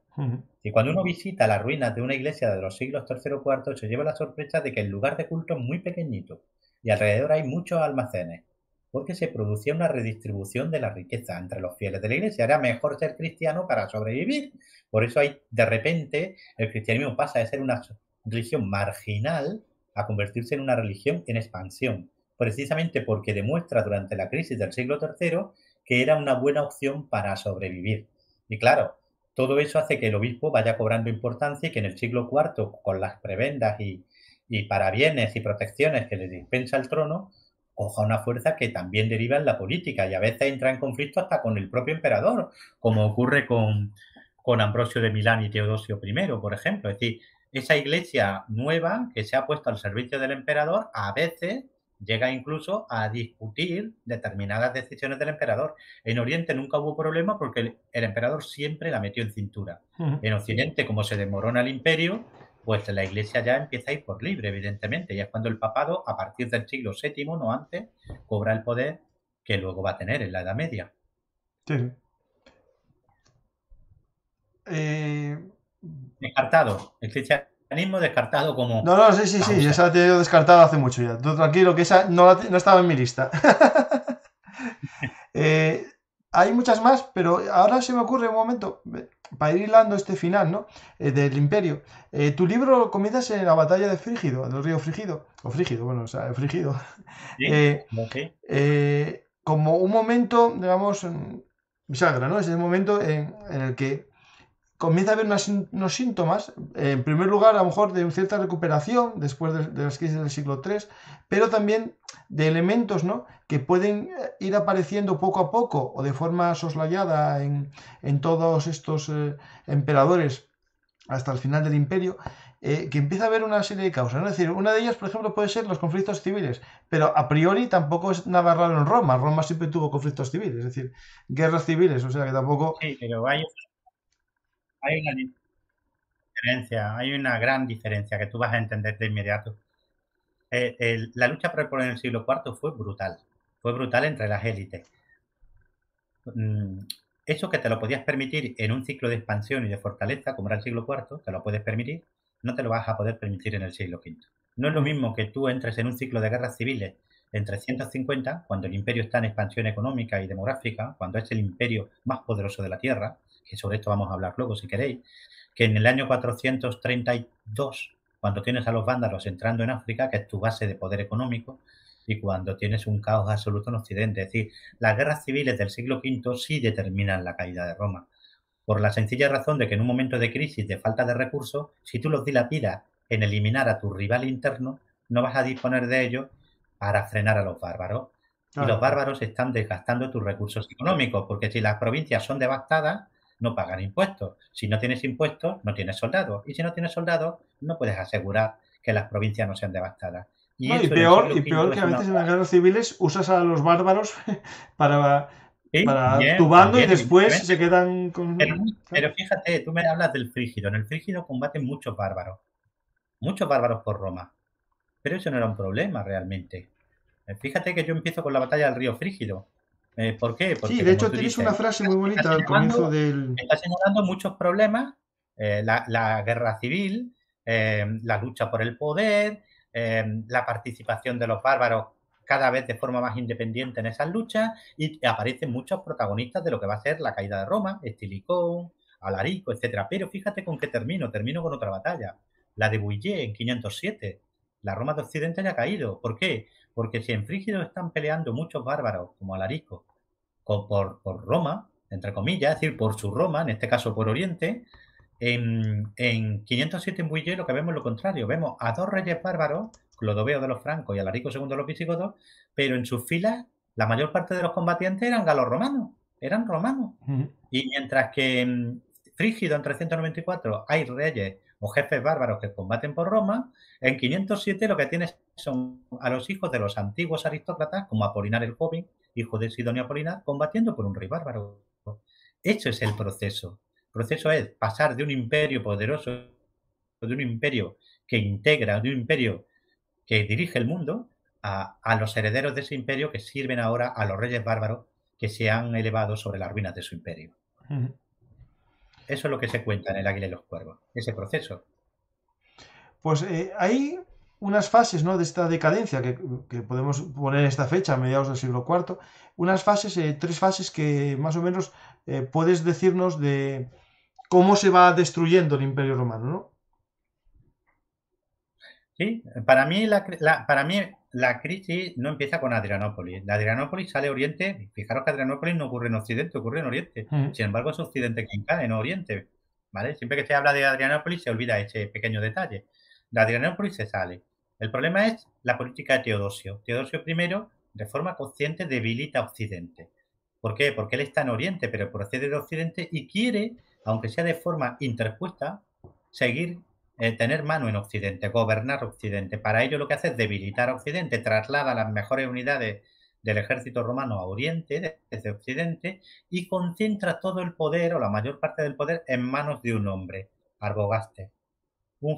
Y cuando uno visita las ruinas de una iglesia de los siglos III o IV, se lleva la sorpresa de que el lugar de culto es muy pequeñito y alrededor hay muchos almacenes, porque se producía una redistribución de la riqueza entre los fieles de la iglesia. Era mejor ser cristiano para sobrevivir. Por eso hay, de repente, el cristianismo pasa de ser una religión marginal a convertirse en una religión en expansión, precisamente porque demuestra durante la crisis del siglo III que era una buena opción para sobrevivir. Y claro, todo eso hace que el obispo vaya cobrando importancia y que en el siglo IV, con las prebendas y, y para bienes y protecciones que le dispensa el trono, coja una fuerza que también deriva en la política y a veces entra en conflicto hasta con el propio emperador, como ocurre con, Ambrosio de Milán y Teodosio I, por ejemplo. Es decir, esa iglesia nueva que se ha puesto al servicio del emperador a veces llega incluso a discutir determinadas decisiones del emperador. En Oriente nunca hubo problema porque el, emperador siempre la metió en cintura. En Occidente, como se en el imperio, pues la Iglesia ya empieza a ir por libre, evidentemente. Y es cuando el papado, a partir del siglo VII, no antes, cobra el poder que luego va a tener en la Edad Media. Sí. Eh, eh, descartado. El cristianismo descartado como. No, no, sí, sí, sí. Ya se ha tenido descartado hace mucho ya. Tú tranquilo, que esa no, estaba en mi lista. Eh, hay muchas más, pero ahora se me ocurre un momento para ir hilando este final, ¿no? Eh, del imperio. Eh, tu libro comienzas en la batalla de Frígido, del río Frígido, o Frígido, bueno, o sea, Frígido. Eh, como un momento, digamos, sagra, ¿no? Es el momento en el que comienza a haber unos síntomas, en primer lugar, a lo mejor de cierta recuperación después de, las crisis del siglo III, pero también de elementos ¿no? que pueden eh, ir apareciendo poco a poco o de forma soslayada en, todos estos eh, emperadores hasta el final del imperio, eh, que empieza a haber una serie de causas. Es decir, una de ellas, por ejemplo, puede ser los conflictos civiles, pero a priori tampoco es nada raro en Roma. Roma siempre tuvo conflictos civiles, es decir, guerras civiles, o sea que tampoco... Sí, hay hay una diferencia, hay una gran diferencia que tú vas a entender de inmediato. Eh, la lucha por el poder en el siglo IV fue brutal, fue brutal entre las élites. Mm, eso que te lo podías permitir en un ciclo de expansión y de fortaleza, como era el siglo IV, te lo puedes permitir, no te lo vas a poder permitir en el siglo V. No es lo mismo que tú entres en un ciclo de guerras civiles en 350, cuando el imperio está en expansión económica y demográfica, cuando es el imperio más poderoso de la Tierra, que sobre esto vamos a hablar luego si queréis, que en el año 432, cuando tienes a los vándalos entrando en África, que es tu base de poder económico, y cuando tienes un caos absoluto en Occidente. Es decir, las guerras civiles del siglo V sí determinan la caída de Roma, por la sencilla razón de que en un momento de crisis, de falta de recursos, si tú los dilapidas en eliminar a tu rival interno, no vas a disponer de ellos para frenar a los bárbaros. Y ah, los bárbaros están desgastando tus recursos económicos, porque si las provincias son devastadas, no pagan impuestos. Si no tienes impuestos, no tienes soldados. Y si no tienes soldados, no puedes asegurar que las provincias no sean devastadas. Y, peor, y peor que a veces en las guerras civiles usas a los bárbaros para, tu bando y después ¿eh? se quedan con... Pero, pero, fíjate, tú me hablas del frígido. En el frígido combaten muchos bárbaros. Muchos bárbaros por Roma. Pero eso no era un problema realmente. Eh, fíjate que yo empiezo con la batalla del río Frígido. Eh, ¿Por qué? sí, de hecho tienes una frase muy bonita al comienzo del... Está señalando muchos problemas, eh, la, guerra civil, eh, la lucha por el poder, la participación de los bárbaros cada vez de forma más independiente en esas luchas y aparecen muchos protagonistas de lo que va a ser la caída de Roma, Estilicón, Alarico, etcétera. Pero fíjate con qué termino, termino con otra batalla, la de Bouillet, en 507. La Roma de Occidente ya ha caído. ¿Por qué? porque si en Frígido están peleando muchos bárbaros, como Alarico, por, Roma, entre comillas, es decir, por su Roma, en este caso por Oriente, en, 507 en Buille lo que vemos es lo contrario, vemos a dos reyes bárbaros, Clodoveo de los francos y Alarico II de los visigodos, pero en sus filas la mayor parte de los combatientes eran galos romanos, eran romanos. Y mientras que en Frígido en 394 hay reyes o jefes bárbaros que combaten por Roma, en 507 lo que tienes son a los hijos de los antiguos aristócratas, como Apolinar el Joven, hijo de Sidonia Apolinar, combatiendo por un rey bárbaro. Eso es el proceso. El proceso es pasar de un imperio poderoso, de un imperio que integra, de un imperio que dirige el mundo, a, los herederos de ese imperio que sirven ahora a los reyes bárbaros que se han elevado sobre las ruinas de su imperio. Eso es lo que se cuenta en el Águila y los Cuervos, ese proceso. Pues eh, ahí unas fases ¿no? de esta decadencia que, podemos poner esta fecha, a mediados del siglo IV, unas fases, eh, tres fases que más o menos eh, puedes decirnos de cómo se va destruyendo el imperio romano, ¿no? Sí, para mí la, para mí la crisis no empieza con Adrianópolis. La Adrianópolis sale Oriente, fijaros que Adrianópolis no ocurre en Occidente, ocurre en Oriente. Mm. Sin embargo, es Occidente quien cae, no Oriente. ¿vale? Siempre que se habla de Adrianópolis se olvida ese pequeño detalle. De Adrianópolis se sale. El problema es la política de Teodosio. Teodosio I, de forma consciente, debilita a Occidente. ¿Por qué? Porque él está en Oriente, pero procede de Occidente y quiere, aunque sea de forma interpuesta, seguir, eh, tener mano en Occidente, gobernar Occidente. Para ello lo que hace es debilitar a Occidente, traslada las mejores unidades del ejército romano a Oriente, desde Occidente, y concentra todo el poder o la mayor parte del poder en manos de un hombre, Arbogaste, un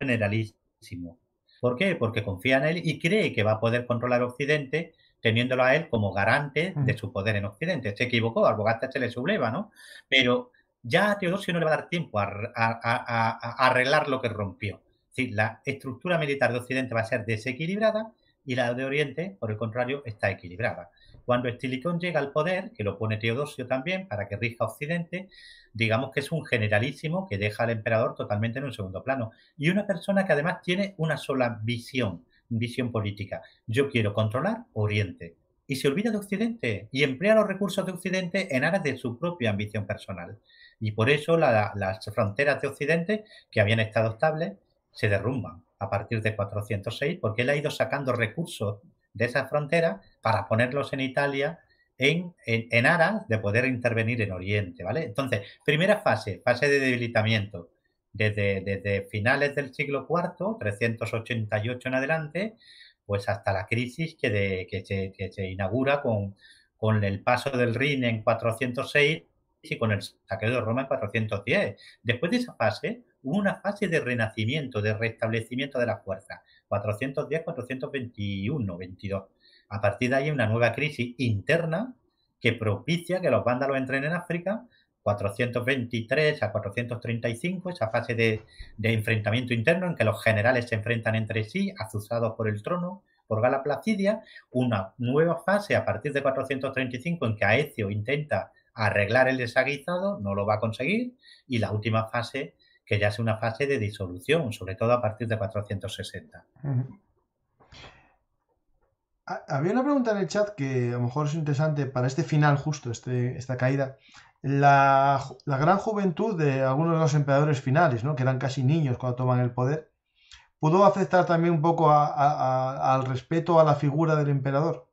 generalísimo, ¿Por qué? Porque confía en él y cree que va a poder controlar Occidente teniéndolo a él como garante de mm. su poder en Occidente. Se equivocó, Albogasta se le subleva, ¿no? Pero ya a Teodosio no le va a dar tiempo a, a arreglar lo que rompió. Es decir, la estructura militar de Occidente va a ser desequilibrada y la de Oriente, por el contrario, está equilibrada. Cuando Estilicón llega al poder, que lo pone Teodosio también para que rija Occidente, digamos que es un generalísimo que deja al emperador totalmente en un segundo plano. Y una persona que además tiene una sola visión, visión política. Yo quiero controlar Oriente. Y se olvida de Occidente y emplea los recursos de Occidente en aras de su propia ambición personal. Y por eso las fronteras de Occidente, que habían estado estables, se derrumban a partir de 406, porque él ha ido sacando recursos de esas fronteras para ponerlos en Italia en, en, aras de poder intervenir en Oriente, ¿vale? Entonces, primera fase, fase de debilitamiento. Desde, desde finales del siglo IV, 388 en adelante, pues hasta la crisis que, de, que, se, que se, inaugura con, con el paso del Rin en 406 y con el saqueo de Roma en 410. Después de esa fase, hubo una fase de renacimiento, de restablecimiento de las fuerzas. 410, 421, 22. A partir de ahí una nueva crisis interna que propicia que los vándalos entren en África, 423 a 435, esa fase de, de enfrentamiento interno en que los generales se enfrentan entre sí, azuzados por el trono, por Gala una nueva fase a partir de 435 en que Aecio intenta arreglar el desaguisado, no lo va a conseguir, y la última fase que ya es una fase de disolución, sobre todo a partir de 460. Había una pregunta en el chat que a lo mejor es interesante para este final justo, este, esta caída. La, gran juventud de algunos de los emperadores finales, ¿no? que eran casi niños cuando toman el poder, ¿pudo afectar también un poco al respeto a la figura del emperador?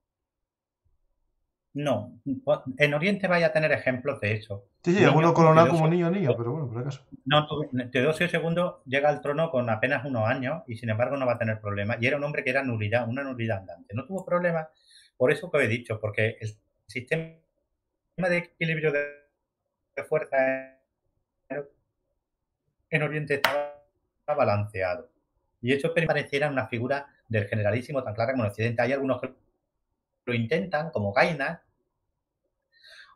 No, pues, en Oriente vaya a tener ejemplos de eso. Sí, sí, alguno coronado como niño niño, pero bueno, por acaso. No, Teodosio II llega al trono con apenas unos años y sin embargo no va a tener problemas. Y era un hombre que era nulidad, una nulidad andante. No tuvo problemas por eso que he dicho, porque el sistema de equilibrio de fuerza en Oriente estaba balanceado. Y eso permaneciera una figura del generalísimo tan clara como en Occidente. Hay algunos que lo intentan, como Gaina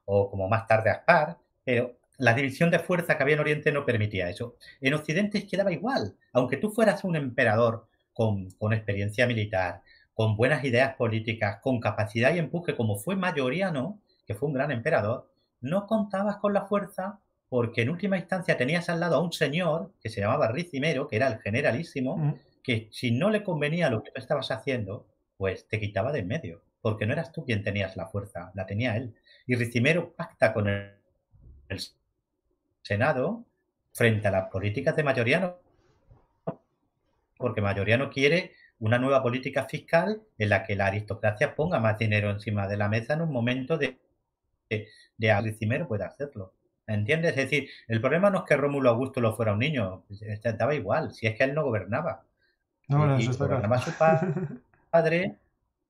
o como más tarde Aspar, pero la división de fuerza que había en Oriente no permitía eso. En Occidente quedaba igual, aunque tú fueras un emperador con, experiencia militar, con buenas ideas políticas, con capacidad y empuje, como fue Mayoriano, que fue un gran emperador, no contabas con la fuerza porque en última instancia tenías al lado a un señor que se llamaba Ricimero, que era el generalísimo, mm. que si no le convenía lo que estabas haciendo, pues te quitaba de en medio porque no eras tú quien tenías la fuerza, la tenía él. Y Ricimero pacta con el, Senado frente a las políticas de Mayoriano, porque Mayoriano quiere una nueva política fiscal en la que la aristocracia ponga más dinero encima de la mesa en un momento de, de, Ricimero pueda hacerlo. ¿Entiendes? Es decir, el problema no es que Rómulo Augusto lo fuera un niño, estaba igual, si es que él no gobernaba. No, gobernaba su padre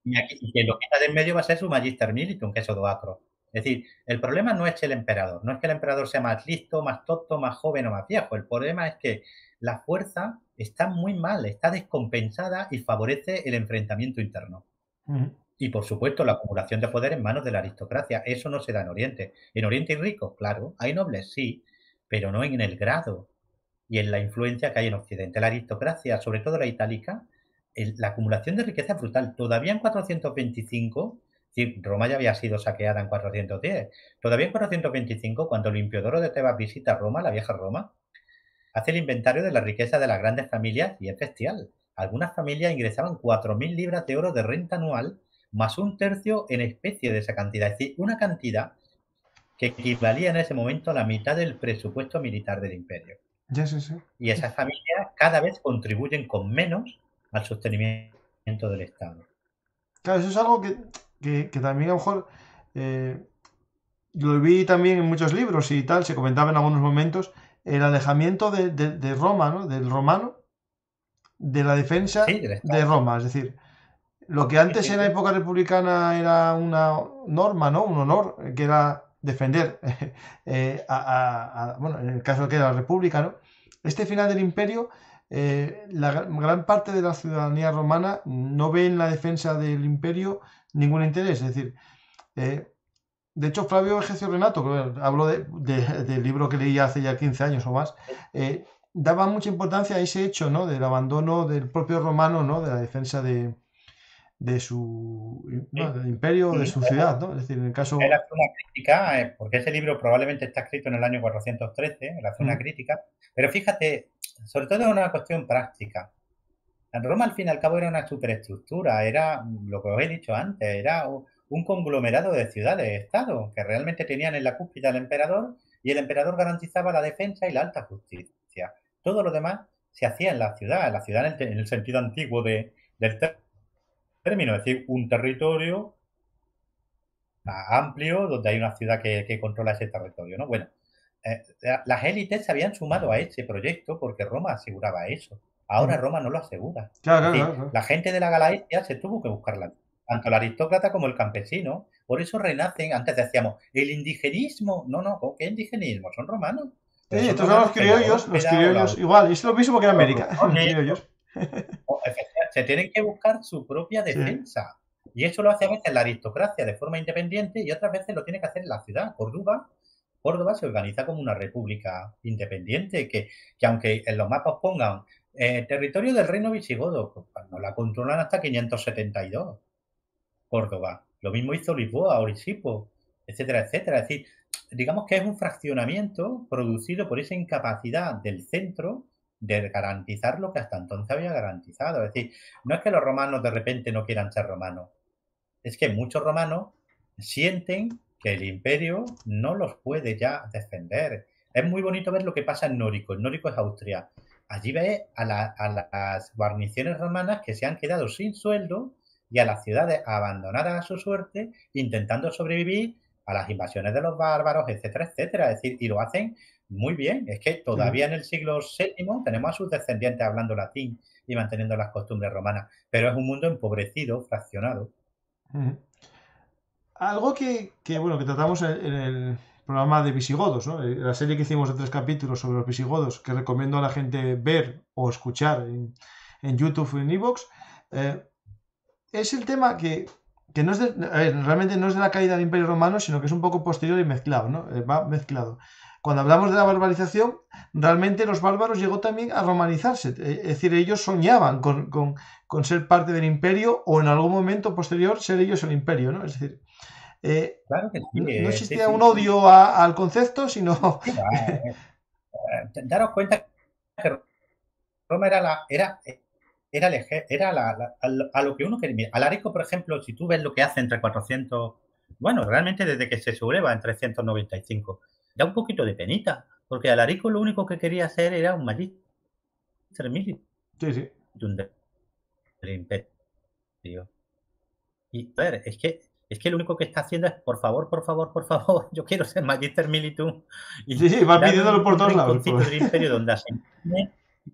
y, aquí, lo que de en medio va a ser su Magister Militum, que es otro. Es decir, el problema no es el emperador, no es que el emperador sea más listo, más tonto, más joven o más viejo. El problema es que la fuerza está muy mal, está descompensada y favorece el enfrentamiento interno. Y por supuesto, la acumulación de poder en manos de la aristocracia. Eso no se da en Oriente. En Oriente hay ricos, claro, hay nobles, sí, pero no en el grado y en la influencia que hay en Occidente. La aristocracia, sobre todo la itálica, la acumulación de riqueza es brutal. Todavía en 425, Roma ya había sido saqueada en 410, todavía en 425, cuando el Impiodoro de Tebas visita Roma, la vieja Roma, hace el inventario de la riqueza de las grandes familias y es bestial. Algunas familias ingresaban 4.000 libras de oro de renta anual más un tercio en especie de esa cantidad, es decir, una cantidad que equivalía en ese momento a la mitad del presupuesto militar del imperio. Y esas familias cada vez contribuyen con menos al sostenimiento del Estado. Claro, eso es algo que, que, también a lo mejor eh, lo vi también en muchos libros y tal, se comentaba en algunos momentos, el alejamiento de, de, Roma, ¿no? del romano, de la defensa de Roma, es decir, lo que antes en la época republicana era una norma, ¿no? Un honor, que era defender eh, a, bueno, en el caso que era la república, ¿no? Este final del imperio eh, la gran parte de la ciudadanía romana no ve en la defensa del imperio ningún interés. Es decir, eh, de hecho, Flavio Egecio Renato, que hablo del libro que leí hace ya 15 años o más, eh, daba mucha importancia a ese hecho ¿no? del abandono del propio romano, ¿no? de la defensa de, de su imperio o de su ciudad, ¿no? Es decir, en el caso... Él una crítica, eh, porque ese libro probablemente está escrito en el año 413, en la zona mm. crítica, pero fíjate, sobre todo es una cuestión práctica. Roma al fin y al cabo era una superestructura, era mm, lo que os he dicho antes, era un conglomerado de ciudades, estado que realmente tenían en la cúspide al emperador y el emperador garantizaba la defensa y la alta justicia. Todo lo demás se hacía en la ciudad, en la ciudad en el, sentido antiguo de, del término término, es decir, un territorio amplio donde hay una ciudad que, controla ese territorio, ¿no? Bueno, eh, las élites se habían sumado a ese proyecto porque Roma aseguraba eso. Ahora Roma no lo asegura. Claro, La gente de la galaxia se tuvo que buscarla, tanto la aristócrata como el campesino. Por eso renacen, antes decíamos, el indigenismo. No, no, ¿qué indigenismo? Son romanos. Sí, estos son los criollos, los criollos, igual, es lo mismo que en América, Se tienen que buscar su propia defensa. Y eso lo hace a veces la aristocracia de forma independiente y otras veces lo tiene que hacer la ciudad. Córdoba, Córdoba se organiza como una república independiente que, aunque en los mapas pongan eh, territorio del reino visigodo, pues, pues, no la controlan hasta 572. Córdoba. Lo mismo hizo Lisboa, Orisipo, etcétera, etcétera. Es decir, digamos que es un fraccionamiento producido por esa incapacidad del centro de garantizar lo que hasta entonces había garantizado. Es decir, no es que los romanos de repente no quieran ser romanos, es que muchos romanos sienten que el imperio no los puede ya defender. Es muy bonito ver lo que pasa en Nórico. En Nórico es Austria. Allí ve a, a las guarniciones romanas que se han quedado sin sueldo y a las ciudades abandonadas a su suerte, intentando sobrevivir a las invasiones de los bárbaros, etcétera, etcétera. Es decir, y lo hacen muy bien, es que todavía en el siglo VII tenemos a sus descendientes hablando latín y manteniendo las costumbres romanas, pero es un mundo empobrecido, fraccionado. Algo que, bueno, tratamos en el programa de Visigodos, eh, la serie que hicimos de tres capítulos sobre los Visigodos, que recomiendo a la gente ver o escuchar en, YouTube o en Evox, eh, es el tema que, realmente no es de la caída del Imperio Romano, sino que es un poco posterior y mezclado, eh, va mezclado. Cuando hablamos de la barbarización, realmente los bárbaros llegó también a romanizarse, eh, es decir, ellos soñaban con, con, ser parte del imperio o en algún momento posterior ser ellos el imperio, ¿no? Es decir, no existía un odio al concepto, sino... Eh, eh, daros cuenta que Roma era la... Era, era, era a lo que uno quería. Alarico, por ejemplo, si tú ves lo que hace entre 400, bueno, realmente desde que se subleva en 395 da un poquito de penita, porque Larico lo único que quería hacer era un magister militum sí, sí. imperio. Y a ver, es que es que lo único que está haciendo es, por favor, por favor, por favor, yo quiero ser Magister Militum. Y sí, sí, va pidiéndolo por todos lados. Pues.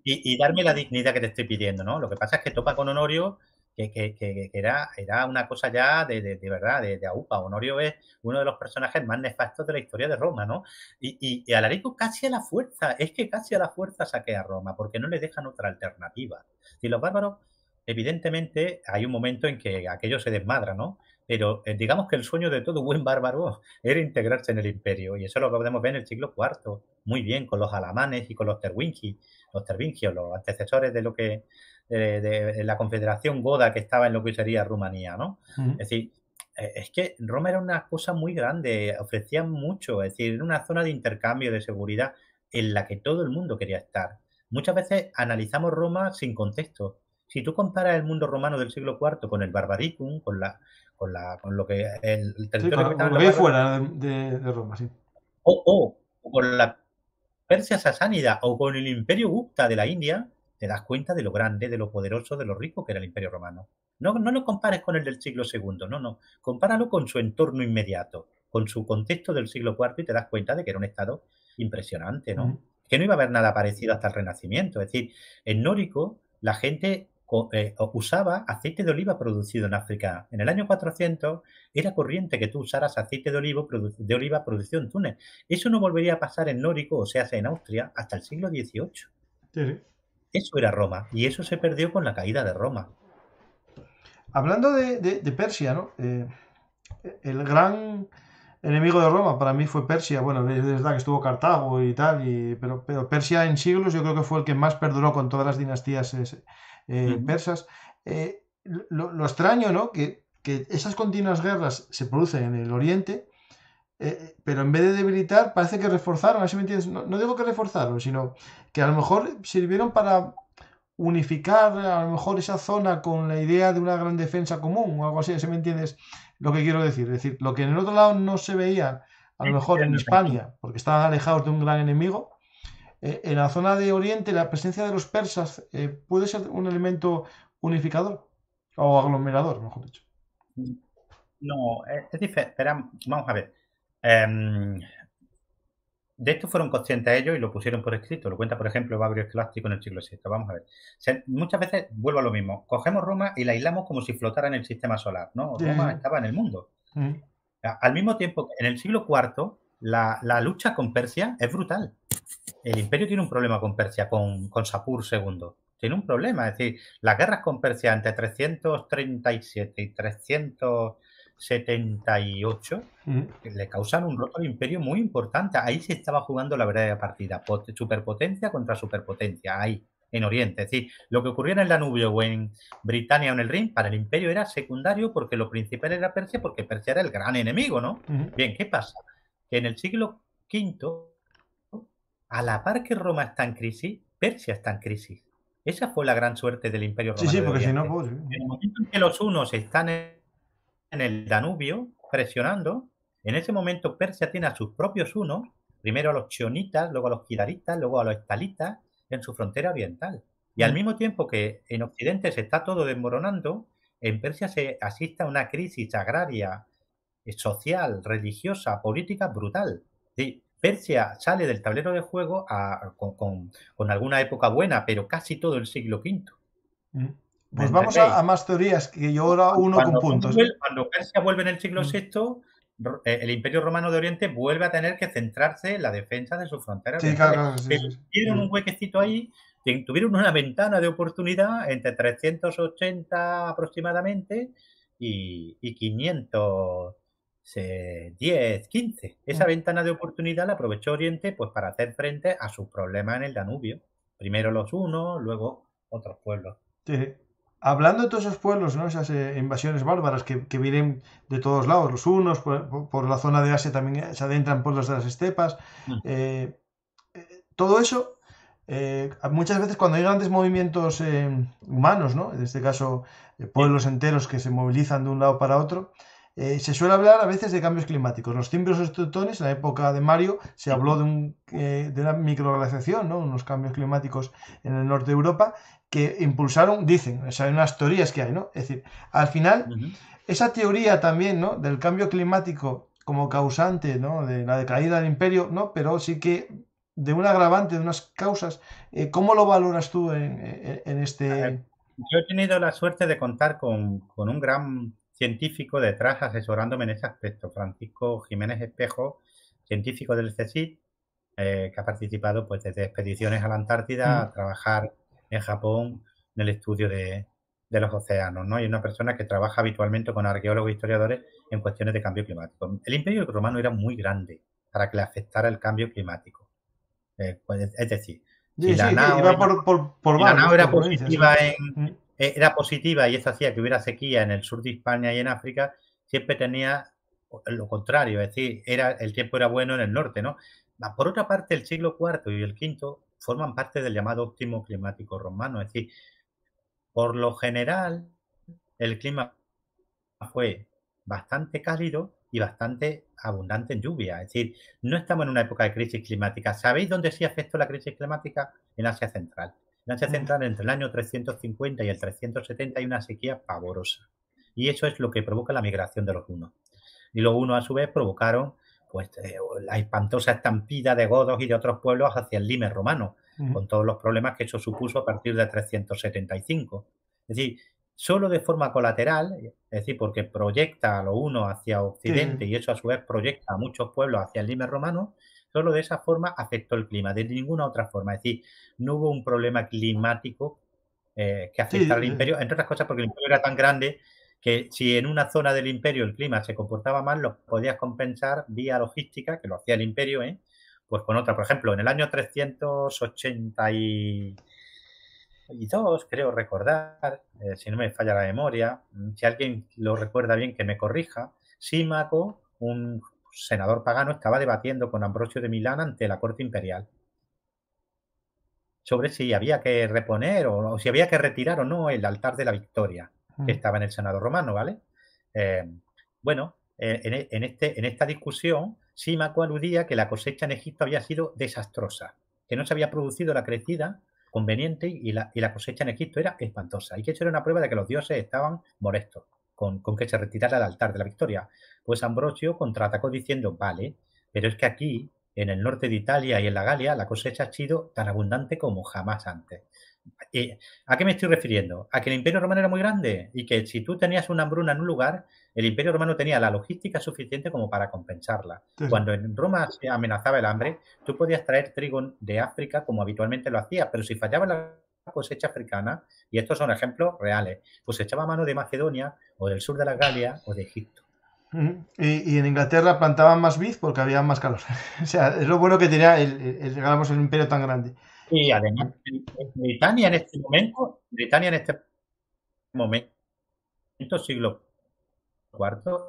y, y, darme la dignidad que te estoy pidiendo, ¿no? Lo que pasa es que topa con Honorio que, era, era una cosa ya de, de, verdad, de, AUPA. Honorio es uno de los personajes más nefastos de la historia de Roma, ¿no? Y, y, Alarico casi a la fuerza, es que casi a la fuerza saquea a Roma, porque no le dejan otra alternativa. Y los bárbaros, evidentemente, hay un momento en que aquello se desmadra, ¿no? Pero eh, digamos que el sueño de todo buen bárbaro era integrarse en el imperio, y eso lo podemos ver en el siglo IV, muy bien, con los alamanes y con los terwinki los tervingios, los antecesores de lo que de, la Confederación Goda que estaba en lo que sería Rumanía, ¿no? Es decir, eh, es que Roma era una cosa muy grande, ofrecía mucho, es decir, era una zona de intercambio de seguridad en la que todo el mundo quería estar. Muchas veces analizamos Roma sin contexto. Si tú comparas el mundo romano del siglo IV con el barbaricum, con la con, la, con lo que el, territorio fuera de, Roma, sí. o, o con la Persia sasánida o con el Imperio Gupta de la India, te das cuenta de lo grande, de lo poderoso, de lo rico que era el Imperio Romano. No, lo compares con el del siglo II, no, no. Compáralo con su entorno inmediato, con su contexto del siglo IV y te das cuenta de que era un estado impresionante, ¿no? Que no iba a haber nada parecido hasta el Renacimiento. Es decir, en Nórico la gente eh, usaba aceite de oliva producido en África. En el año 400 era corriente que tú usaras aceite de, de oliva producido en Túnez. Eso no volvería a pasar en Nórico, o sea, en Austria, hasta el siglo XVIII. Eso era Roma. Y eso se perdió con la caída de Roma. Hablando de, Persia, ¿no? Eh, el gran enemigo de Roma para mí fue Persia. Bueno, es verdad que estuvo Cartago y tal, pero, Persia en siglos yo creo que fue el que más perduró con todas las dinastías eh, persas. Eh, lo, extraño, ¿no? Que, que, esas continuas guerras se producen en el Oriente eh, eh, pero en vez de debilitar, parece que reforzaron, así me entiendes. No, digo que reforzaron, sino que a lo mejor sirvieron para unificar a lo mejor esa zona con la idea de una gran defensa común o algo así, así me entiendes lo que quiero decir. Es decir, lo que en el otro lado no se veía, a lo mejor en España, porque estaban alejados de un gran enemigo, eh, en la zona de Oriente la presencia de los persas puede ser un elemento unificador o aglomerador, mejor dicho. No, es diferente. Vamos a ver Em, de esto fueron conscientes ellos y lo pusieron por escrito. Lo cuenta, por ejemplo, Babrio Esclástico en el siglo VI. Vamos a ver. muchas veces vuelvo a lo mismo. Cogemos Roma y la aislamos como si flotara en el sistema solar, ¿no? Roma estaba en el mundo. Al mismo tiempo, en el siglo IV, la, lucha con Persia es brutal. El imperio tiene un problema con Persia, con, con Sapur II. Tiene un problema. Es decir, las guerras con Persia entre 337 y 300 78, que mm. le causaron un roto al imperio muy importante. Ahí se estaba jugando la verdadera partida, superpotencia contra superpotencia, ahí, en Oriente. Es decir, lo que ocurriera en el Danubio o en Britania o en el Rin, para el imperio era secundario porque lo principal era Persia, porque Persia era el gran enemigo, ¿no? Bien, ¿qué pasa? Que en el siglo V, a la par que Roma está en crisis, Persia está en crisis. Esa fue la gran suerte del imperio Sí, sí, porque si no, pues, En el momento en que los unos están en en el Danubio, presionando. En ese momento Persia tiene a sus propios unos, primero a los chionitas, luego a los kidaritas, luego a los estalitas, en su frontera oriental. Y al mm. mismo tiempo que en Occidente se está todo desmoronando, en Persia se asiste a una crisis agraria, eh, social, religiosa, política brutal. Sí, Persia sale del tablero de juego a, con, con, con, alguna época buena, pero casi todo el siglo V. Pues vamos a, más teorías, que yo ahora uno con puntos. cuando Persia vuelve en el siglo VI, mm. eh, el Imperio Romano de Oriente vuelve a tener que centrarse en la defensa de sus fronteras. Sí, claro, Tuvieron un mm. huequecito ahí, tuvieron una ventana de oportunidad entre 380 aproximadamente y, y 510, 15. Esa mm. ventana de oportunidad la aprovechó Oriente pues para hacer frente a sus problemas en el Danubio. Primero los unos, luego otros pueblos. Sí hablando de todos esos pueblos, ¿no? esas eh, invasiones bárbaras que, vienen de todos lados, los unos por, la zona de Asia también eh, se adentran pueblos de las estepas, mm. eh, todo eso, muchas veces cuando hay grandes movimientos humanos, ¿no? en este caso pueblos enteros que se movilizan de un lado para otro, se suele hablar a veces de cambios climáticos. Los los teutones, en la época de Mario, se habló de, de una microglaciación, ¿no? unos cambios climáticos en el norte de Europa, que impulsaron, dicen, hay unas teorías que hay, ¿no? Es decir, al final, esa teoría también, ¿no? Del cambio climático como causante, ¿no? De la decaída del imperio, ¿no? Pero sí que de un agravante, de unas causas, eh, ¿cómo lo valoras tú en, este... yo he tenido la suerte de contar con, un gran científico detrás asesorándome en ese aspecto, Francisco Jiménez Espejo, científico del CSIC, eh, que ha participado pues desde expediciones a la Antártida a trabajar en Japón en el estudio de, los océanos, ¿no? Y una persona que trabaja habitualmente con arqueólogos e historiadores en cuestiones de cambio climático. El imperio romano era muy grande para que le afectara el cambio climático. Eh, pues, es decir, la era, positiva y eso hacía que hubiera sequía en el sur de España y en África, siempre tenía lo contrario, es decir, era, el tiempo era bueno en el norte, ¿no? Por otra parte, el siglo IV y el V forman parte del llamado óptimo climático romano. Es decir, por lo general, el clima fue bastante cálido y bastante abundante en lluvia. Es decir, no estamos en una época de crisis climática. ¿Sabéis dónde sí afectó la crisis climática? En Asia Central. En Asia mm. Central, entre el año 350 y el 370, hay una sequía pavorosa. Y eso es lo que provoca la migración de los hunos. Y los hunos, a su vez, provocaron pues, eh, la espantosa estampida de godos y de otros pueblos hacia el Lime romano, con todos los problemas que eso supuso a partir de 375. Es decir, solo de forma colateral, eh, es decir, porque proyecta a lo uno hacia Occidente y eso a su vez proyecta a muchos pueblos hacia el Lime romano, solo de esa forma afectó el clima, de ninguna otra forma. Es decir, no hubo un problema climático eh, que afectara al imperio, entre otras cosas porque el imperio era tan grande que si en una zona del imperio el clima se comportaba mal, lo podías compensar vía logística, que lo hacía el imperio, ¿eh? pues con otra. Por ejemplo, en el año 382, creo recordar, eh, si no me falla la memoria, mm, si alguien lo recuerda bien que me corrija, Símaco, un senador pagano, estaba debatiendo con Ambrosio de Milán ante la corte imperial sobre si había que reponer o si había que retirar o no el altar de la victoria que mm. estaba en el Senado romano, ¿vale? Eh, bueno, eh, e, en, este, en esta discusión, Símaco aludía que la cosecha en Egipto había sido desastrosa, que no se había producido la crecida conveniente y la, y la cosecha en Egipto era espantosa, y que eso era una prueba de que los dioses estaban molestos con, con que se retirara el altar de la victoria. Pues Ambrosio contraatacó diciendo, vale, pero es que aquí, en el norte de Italia y en la Galia, la cosecha ha sido tan abundante como jamás antes ¿A qué me estoy refiriendo? A que el Imperio Romano era muy grande y que si tú tenías una hambruna en un lugar, el Imperio Romano tenía la logística suficiente como para compensarla. Cuando en Roma se amenazaba el hambre, tú podías traer trigo de África como habitualmente lo hacía, pero si fallaba la cosecha africana, y estos son ejemplos reales, pues echaba mano de Macedonia o del sur de la Galia o de Egipto. Y, en Inglaterra plantaban más vid porque había más calor. o sea, es lo bueno que tenía el, el imperio tan grande. Y además, en, en Britania en este momento, Britania en este momento, siglo IV,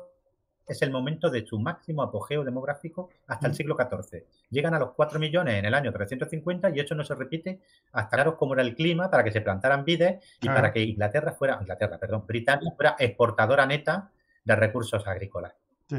es el momento de su máximo apogeo demográfico hasta el mm. siglo XIV. Llegan a los 4 millones en el año 350 y eso no se repite hasta claros como era el clima para que se plantaran vides y para que Inglaterra fuera, Inglaterra, perdón, Britania fuera exportadora neta de recursos agrícolas. Sí.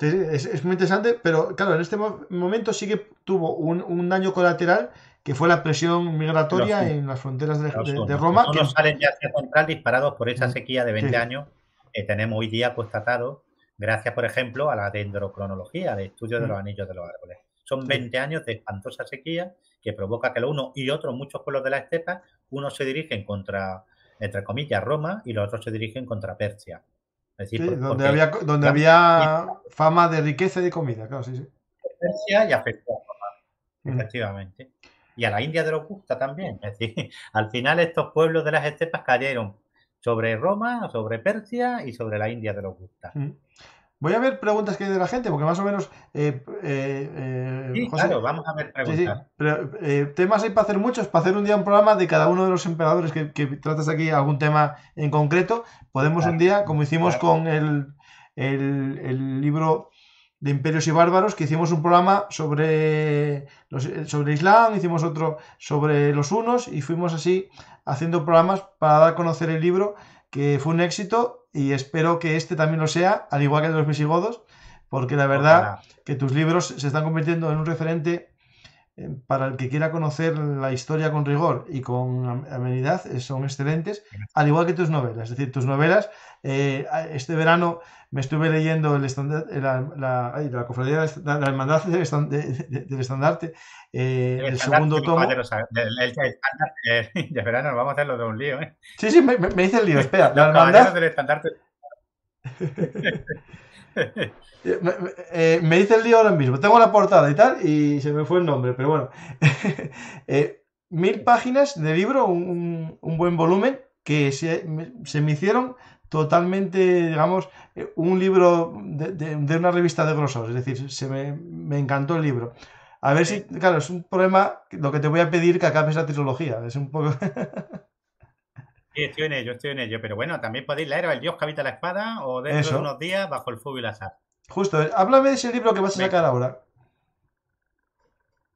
Es, muy interesante, pero claro, en este momento sí que tuvo un, daño colateral que fue la presión migratoria en las fronteras de, Roma. Los salen ya hacia Central disparados por esa mm. sequía de 20 años que tenemos hoy día constatado, gracias, por ejemplo, a la dendrocronología, de estudio de mm. los anillos de los árboles. Son 20 años de espantosa sequía que provoca que los y otros, muchos pueblos de la estepa, unos se dirigen contra, entre comillas, Roma y los otros se dirigen contra Persia donde, había, fama de riqueza y de comida, claro, sí, sí. Persia y afectó a mm. efectivamente. Y a la India de los Locusta también. Es decir, al final estos pueblos de las estepas cayeron sobre Roma, sobre Persia y sobre la India de los Mm. Voy a ver preguntas que hay de la gente, porque más o menos. Eh, eh, eh sí, José, vamos a ver preguntas. Sí, sí, eh, temas hay para hacer muchos, para hacer un día un programa de cada uno de los emperadores que, tratas aquí, algún tema en concreto. Podemos un día, como hicimos con el, el, libro de Imperios y Bárbaros, que hicimos un programa sobre, los, sobre Islam, hicimos otro sobre los unos y fuimos así haciendo programas para dar a conocer el libro, que fue un éxito y espero que este también lo sea, al igual que de los visigodos, porque la verdad que tus libros se están convirtiendo en un referente eh, para el que quiera conocer la historia con rigor y con amenidad, eh, son excelentes, al igual que tus novelas. Es decir, tus novelas, eh, este verano me estuve leyendo el la, cofradía de la, hermandad del, del estandarte, el, segundo tomo. El, el, estandarte de verano vamos a hacerlo de un lío. ¿eh? Sí, sí, me, me, el lío, espera. la hermandad... del estandarte. Eh, eh, eh, me, dice el lío ahora mismo. Tengo la portada y tal, y se me fue el nombre, pero bueno. mil páginas de libro, un, un buen volumen, que se, se me hicieron totalmente, digamos, un libro de, de, una revista de grosor. Es decir, se me, me encantó el libro. A ver si, claro, es un problema lo que te voy a pedir que acabes la trilogía. Es un poco. estoy en ello, estoy en ello. Pero bueno, también podéis leer El Dios que habita la espada o dentro de unos días bajo el fuego y la sal. Justo, eh, háblame de ese libro que vas a sacar ahora.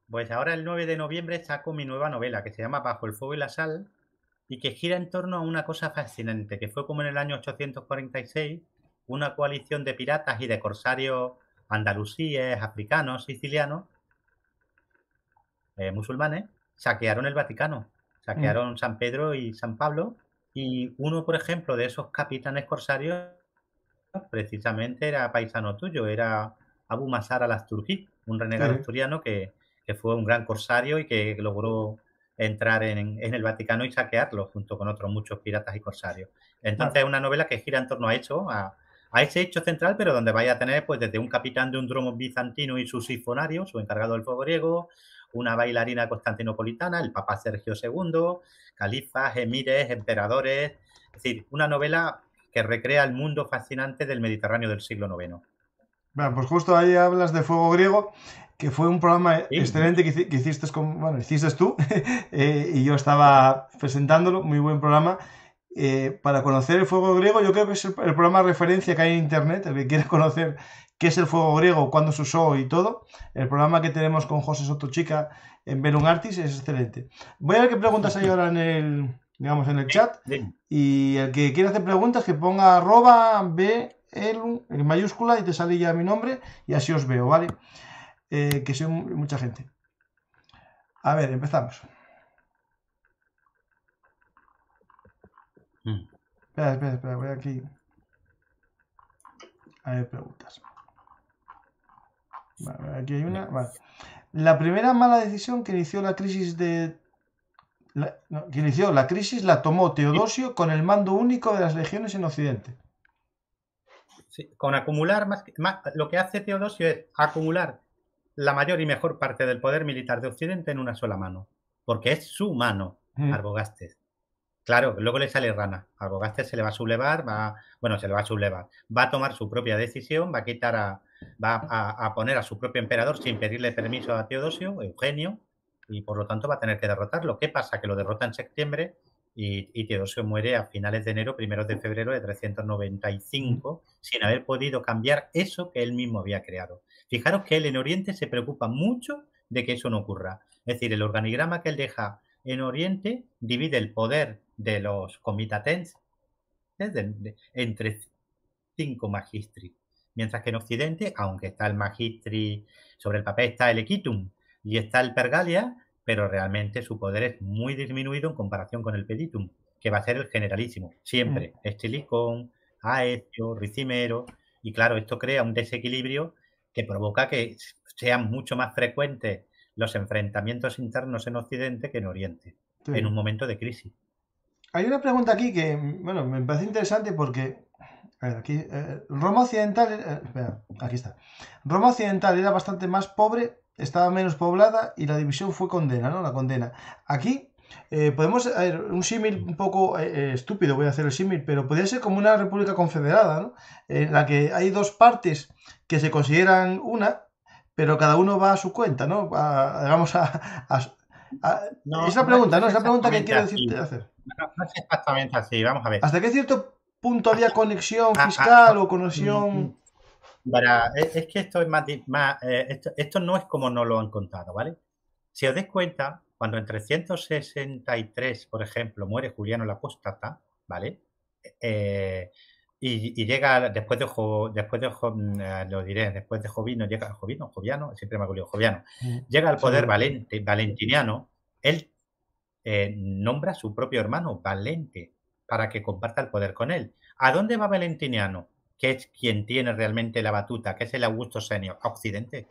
Pues ahora el 9 de noviembre saco mi nueva novela que se llama Bajo el fuego y la sal y que gira en torno a una cosa fascinante, que fue como en el año 846 una coalición de piratas y de corsarios andalusíes, africanos, sicilianos, eh, musulmanes, saquearon el Vaticano, saquearon mm. San Pedro y San Pablo y uno, por ejemplo, de esos capitanes corsarios, precisamente era paisano tuyo, era Abu Masar al-Asturki, un renegado asturiano que, fue un gran corsario y que logró entrar en, el Vaticano y saquearlo junto con otros muchos piratas y corsarios. Entonces es una novela que gira en torno a eso, a, ese hecho central, pero donde vaya a tener pues desde un capitán de un dromo bizantino y su sifonario su encargado del fuego griego, una bailarina constantinopolitana, el Papa Sergio II, califas, emires, emperadores. Es decir, una novela que recrea el mundo fascinante del Mediterráneo del siglo IX. Bueno, pues justo ahí hablas de fuego griego, que fue un programa excelente que, hiciste, bueno, hiciste tú eh, y yo estaba presentándolo, muy buen programa. Eh, para conocer el fuego griego, yo creo que es el, el, programa de referencia que hay en internet, el que quiera conocer qué es el fuego griego, cuándo se usó y todo. El programa que tenemos con José Soto Chica en un Artis es excelente. Voy a ver qué preguntas hay ahora en el, digamos, en el chat. Y el que quiera hacer preguntas, que ponga arroba B en mayúscula y te sale ya mi nombre y así os veo, ¿vale? Eh, que soy mucha gente. A ver, empezamos. Mm. espera, espera, voy aquí. A ver, preguntas aquí hay una. La primera mala decisión que inició la crisis de. La... que inició la crisis la tomó Teodosio con el mando único de las legiones en Occidente. con acumular más, lo que hace Teodosio es acumular la mayor y mejor parte del poder militar de Occidente en una sola mano, porque es su mano, mm. Arbogastes. Claro, luego le sale rana. Arbogastes se le va a sublevar, va, bueno, se le va a sublevar, va a tomar su propia decisión, va a quitar a, va a, poner a su propio emperador sin pedirle permiso a Teodosio, Eugenio, y por lo tanto va a tener que derrotarlo. ¿Qué pasa? Que lo derrota en septiembre y, Teodosio muere a finales de enero, primeros de febrero de 395, sin haber podido cambiar eso que él mismo había creado. Fijaros que él en Oriente se preocupa mucho de que eso no ocurra. Es decir, el organigrama que él deja en Oriente divide el poder de los comitatens entre cinco magistri mientras que en Occidente, aunque está el Magistri, sobre el papel está el Equitum y está el Pergalia, pero realmente su poder es muy disminuido en comparación con el Peditum, que va a ser el generalísimo, siempre. Mm. Estilicón, Aetio, Ricimero, y claro, esto crea un desequilibrio que provoca que sean mucho más frecuentes los enfrentamientos internos en Occidente que en Oriente, en un momento de crisis. Hay una pregunta aquí que, bueno, me parece interesante porque Aquí, eh, Roma Occidental, eh, aquí está. Roma Occidental era bastante más pobre, estaba menos poblada y la división fue condena, ¿no? La condena. Aquí eh, podemos, un símil un poco estúpido, voy a hacer el símil, pero podría ser como una república confederada, ¿no? En la que hay dos partes que se consideran una, pero cada uno va a su cuenta, ¿no? a, es la pregunta, ¿no? Es la pregunta que quiero decirte hacer. es exactamente así, vamos a ver. ¿Hasta qué cierto punto de ah, ah, conexión ah, fiscal o conexión... Mm, mm. Eh, es, que esto es más... Eh, esto, no es como nos lo han contado, ¿vale? Si os dais cuenta, cuando en 363, por ejemplo, muere Juliano la apóstata, ¿vale? Eh, y, llega después de después de mm, lo diré, después de Jovino, llega Jovino, Joviano, siempre me acuerdo, Joviano, llega al poder valentiniano, él nombra a su propio hermano, Valente, para que comparta el poder con él. ¿A dónde va Valentiniano, que es quien tiene realmente la batuta, que es el Augusto Senio, a Occidente?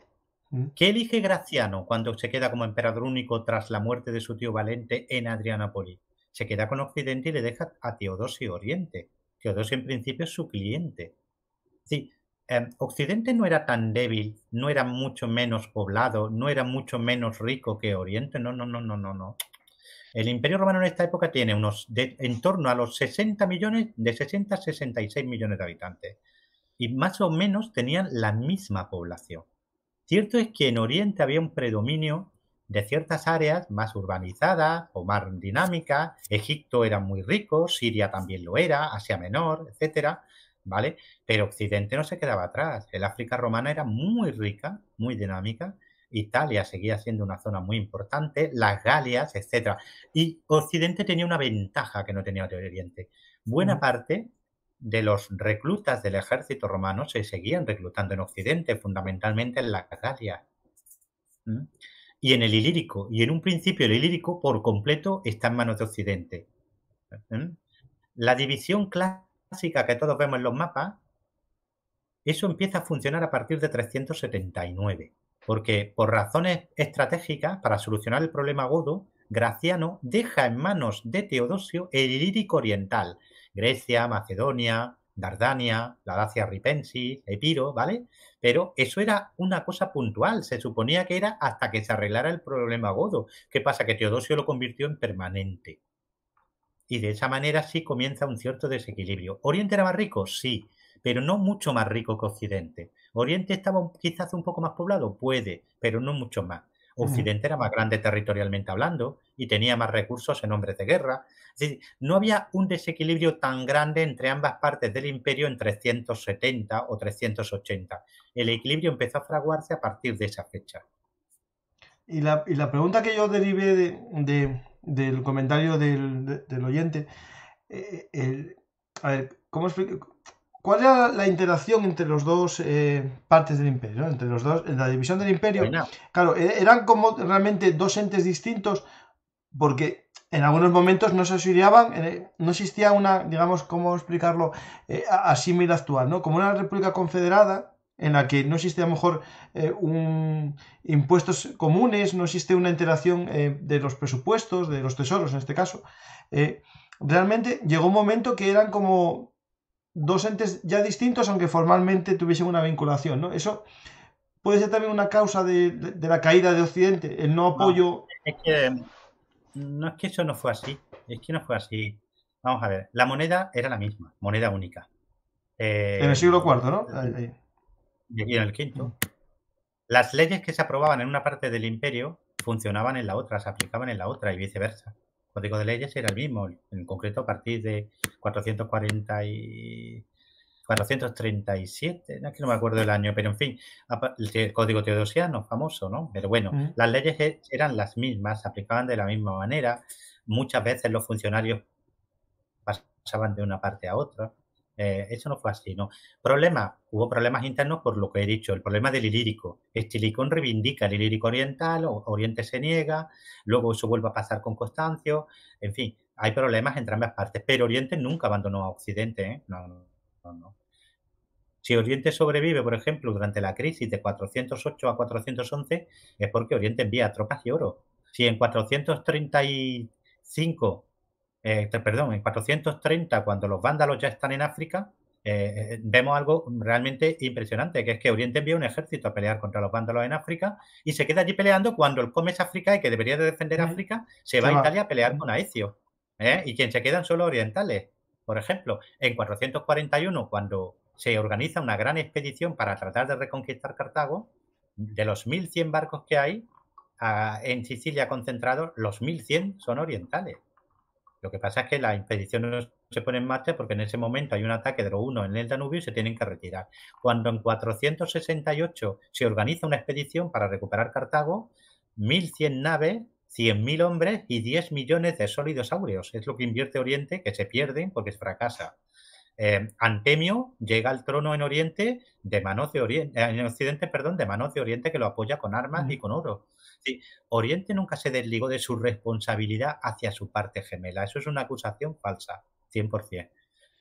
Mm. ¿Qué elige Graciano cuando se queda como emperador único tras la muerte de su tío Valente en Adrianópolis? Se queda con Occidente y le deja a Teodosio Oriente. Teodosio en principio es su cliente. Sí, em, Occidente no era tan débil, no era mucho menos poblado, no era mucho menos rico que Oriente. No, no, no, no, no, no. El Imperio Romano en esta época tiene unos en torno a los 60 millones, de 60 a 66 millones de habitantes. Y más o menos tenían la misma población. Cierto es que en Oriente había un predominio de ciertas áreas más urbanizadas o más dinámicas. Egipto era muy rico, Siria también lo era, Asia Menor, etc. ¿vale? Pero Occidente no se quedaba atrás. El África romana era muy rica, muy dinámica, Italia seguía siendo una zona muy importante, las Galias, etc. Y Occidente tenía una ventaja que no tenía Oriente. Buena mm. parte de los reclutas del ejército romano se seguían reclutando en Occidente, fundamentalmente en las Galias. ¿Mm? Y en el Ilírico. Y en un principio el Ilírico por completo está en manos de Occidente. ¿Mm? La división clásica que todos vemos en los mapas, eso empieza a funcionar a partir de 379. Porque por razones estratégicas, para solucionar el problema godo, Graciano deja en manos de Teodosio el lírico oriental, Grecia, Macedonia, Dardania, la Dacia Ripensis, Epiro, ¿vale? Pero eso era una cosa puntual, se suponía que era hasta que se arreglara el problema godo. ¿Qué pasa? Que Teodosio lo convirtió en permanente. Y de esa manera sí comienza un cierto desequilibrio. ¿Oriente era más rico? Sí, pero no mucho más rico que Occidente. Oriente estaba quizás un poco más poblado, puede, pero no mucho más. Occidente era más grande territorialmente hablando y tenía más recursos en hombres de guerra. Es no había un desequilibrio tan grande entre ambas partes del imperio en 370 o 380. El equilibrio empezó a fraguarse a partir de esa fecha. Y la, pregunta que yo derivé del comentario del, oyente, eh, eh, a ver, ¿cómo explico? ¿Cuál era la interacción entre los dos eh, partes del imperio? Entre los dos, en la división del imperio. Claro, e, eran como realmente dos entes distintos, porque en algunos momentos no se asociaban, eh, no existía una, digamos, ¿cómo explicarlo? Eh, así actual, ¿no? Como una república confederada en la que no existe a lo mejor eh, un, impuestos comunes, no existe una interacción de los presupuestos, de los tesoros en este caso. realmente llegó un momento que eran como dos entes ya distintos, aunque formalmente tuviesen una vinculación, ¿no? Eso puede ser también una causa de, la caída de Occidente, el no apoyo. No, es que eso no fue así, es que no fue así. Vamos a ver, la moneda era la misma, moneda única. Eh, en el siglo IV, ¿no? Y en el quinto. Las leyes que se aprobaban en una parte del imperio funcionaban en la otra, se aplicaban en la otra y viceversa código de leyes era el mismo. En concreto, a partir de 440 y 437, no es que no me acuerdo el año, pero en fin, el código teodosiano, famoso, ¿no? Pero bueno, las leyes e, eran las mismas, se aplicaban de la misma manera. Muchas veces los funcionarios pasaban de una parte a otra. Eh, eso no fue así, ¿no? Problema, hubo problemas internos por lo que he dicho, el problema del ilírico. Estilicón reivindica el ilírico oriental, Oriente se niega, luego eso vuelve a pasar con Constancio, en fin, hay problemas entre ambas partes, pero Oriente nunca abandonó a Occidente, ¿eh? No, no, no. Si Oriente sobrevive, por ejemplo, durante la crisis de 408 a 411, es porque Oriente envía tropas y oro. Si en 435 eh, perdón, en 430, cuando los vándalos ya están en África, eh, eh, vemos algo realmente impresionante, que es que Oriente envía un ejército a pelear contra los vándalos en África y se queda allí peleando cuando el Comes África, que debería de defender África, se va a Italia a pelear con Aecio. Y quien se quedan son los orientales. Por ejemplo, en 441, cuando se organiza una gran expedición para tratar de reconquistar Cartago, de los 1.100 barcos que hay en Sicilia concentrados, los 1.100 son orientales. Lo que pasa es que la expedición no se pone en marcha porque en ese momento hay un ataque de los uno en el Danubio y se tienen que retirar. Cuando en 468 se organiza una expedición para recuperar Cartago, 1.100 naves 100.000 hombres y 10 millones de sólidos áureos. Es lo que invierte Oriente, que se pierden porque fracasa. Eh, Antemio llega al trono en Oriente de manos de Oriente, eh, en Occidente, perdón, de manos de Oriente que lo apoya con armas y con oro. Oriente nunca se desligó de su responsabilidad hacia su parte gemela. Eso es una acusación falsa, 100%.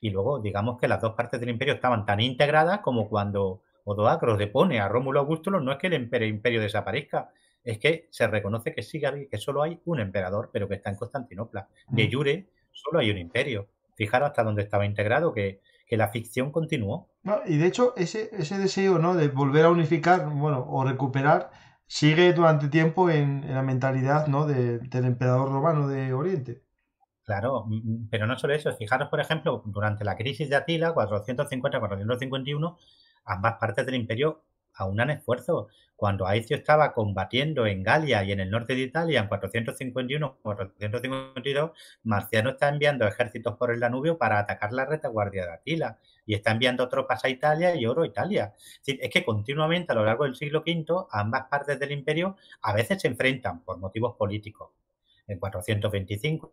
Y luego, digamos que las dos partes del imperio estaban tan integradas como cuando Odoacro depone a Rómulo Augusto no es que el imperio, desaparezca, es que se reconoce que sigue, que solo hay un emperador, pero que está en Constantinopla. Mm. De Yure, solo hay un imperio. Fijaros hasta dónde estaba integrado, que, que la ficción continuó. y de hecho, ese, deseo ¿no? de volver a unificar, bueno, o recuperar, sigue durante tiempo en, la mentalidad ¿no? de, del emperador romano de Oriente. Claro, pero no solo eso. Fijaros, por ejemplo, durante la crisis de Atila, 450-451, ambas partes del imperio aunan esfuerzos. Cuando Aicio estaba combatiendo en Galia y en el norte de Italia en 451-452, Marciano está enviando ejércitos por el Danubio para atacar la retaguardia de Atila y está enviando tropas a Italia y oro a Italia. Es, que continuamente a lo largo del siglo V ambas partes del imperio a veces se enfrentan por motivos políticos. En 425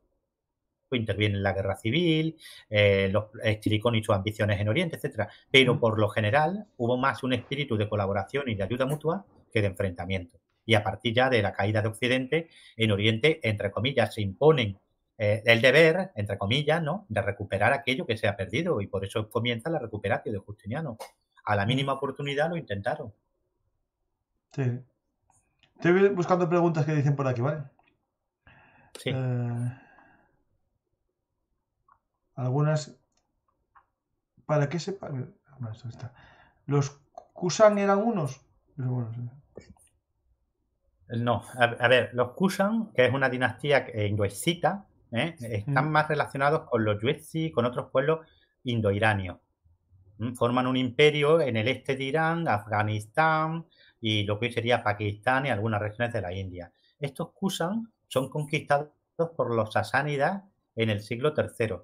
interviene la guerra civil, eh, los Estiricón y sus ambiciones en Oriente, etcétera. Pero mm. por lo general hubo más un espíritu de colaboración y de ayuda mutua que de enfrentamiento. Y a partir ya de la caída de Occidente, en Oriente, entre comillas, se imponen eh, el deber, entre comillas, ¿no? De recuperar aquello que se ha perdido y por eso comienza la recuperación de Justiniano. A la mm. mínima oportunidad lo intentaron. Sí. Estoy buscando preguntas que dicen por aquí, ¿vale? Sí. Eh, algunas. Para qué se... ¿Los Kusan eran unos? No, a, ver, los Kusan, que es una dinastía eh, inglesita, ¿eh? están más relacionados con los Yuezhi, con otros pueblos indoiranios. Forman un imperio en el este de Irán, Afganistán y lo que hoy sería Pakistán y algunas regiones de la India. Estos Kusan son conquistados por los sasánidas en el siglo III.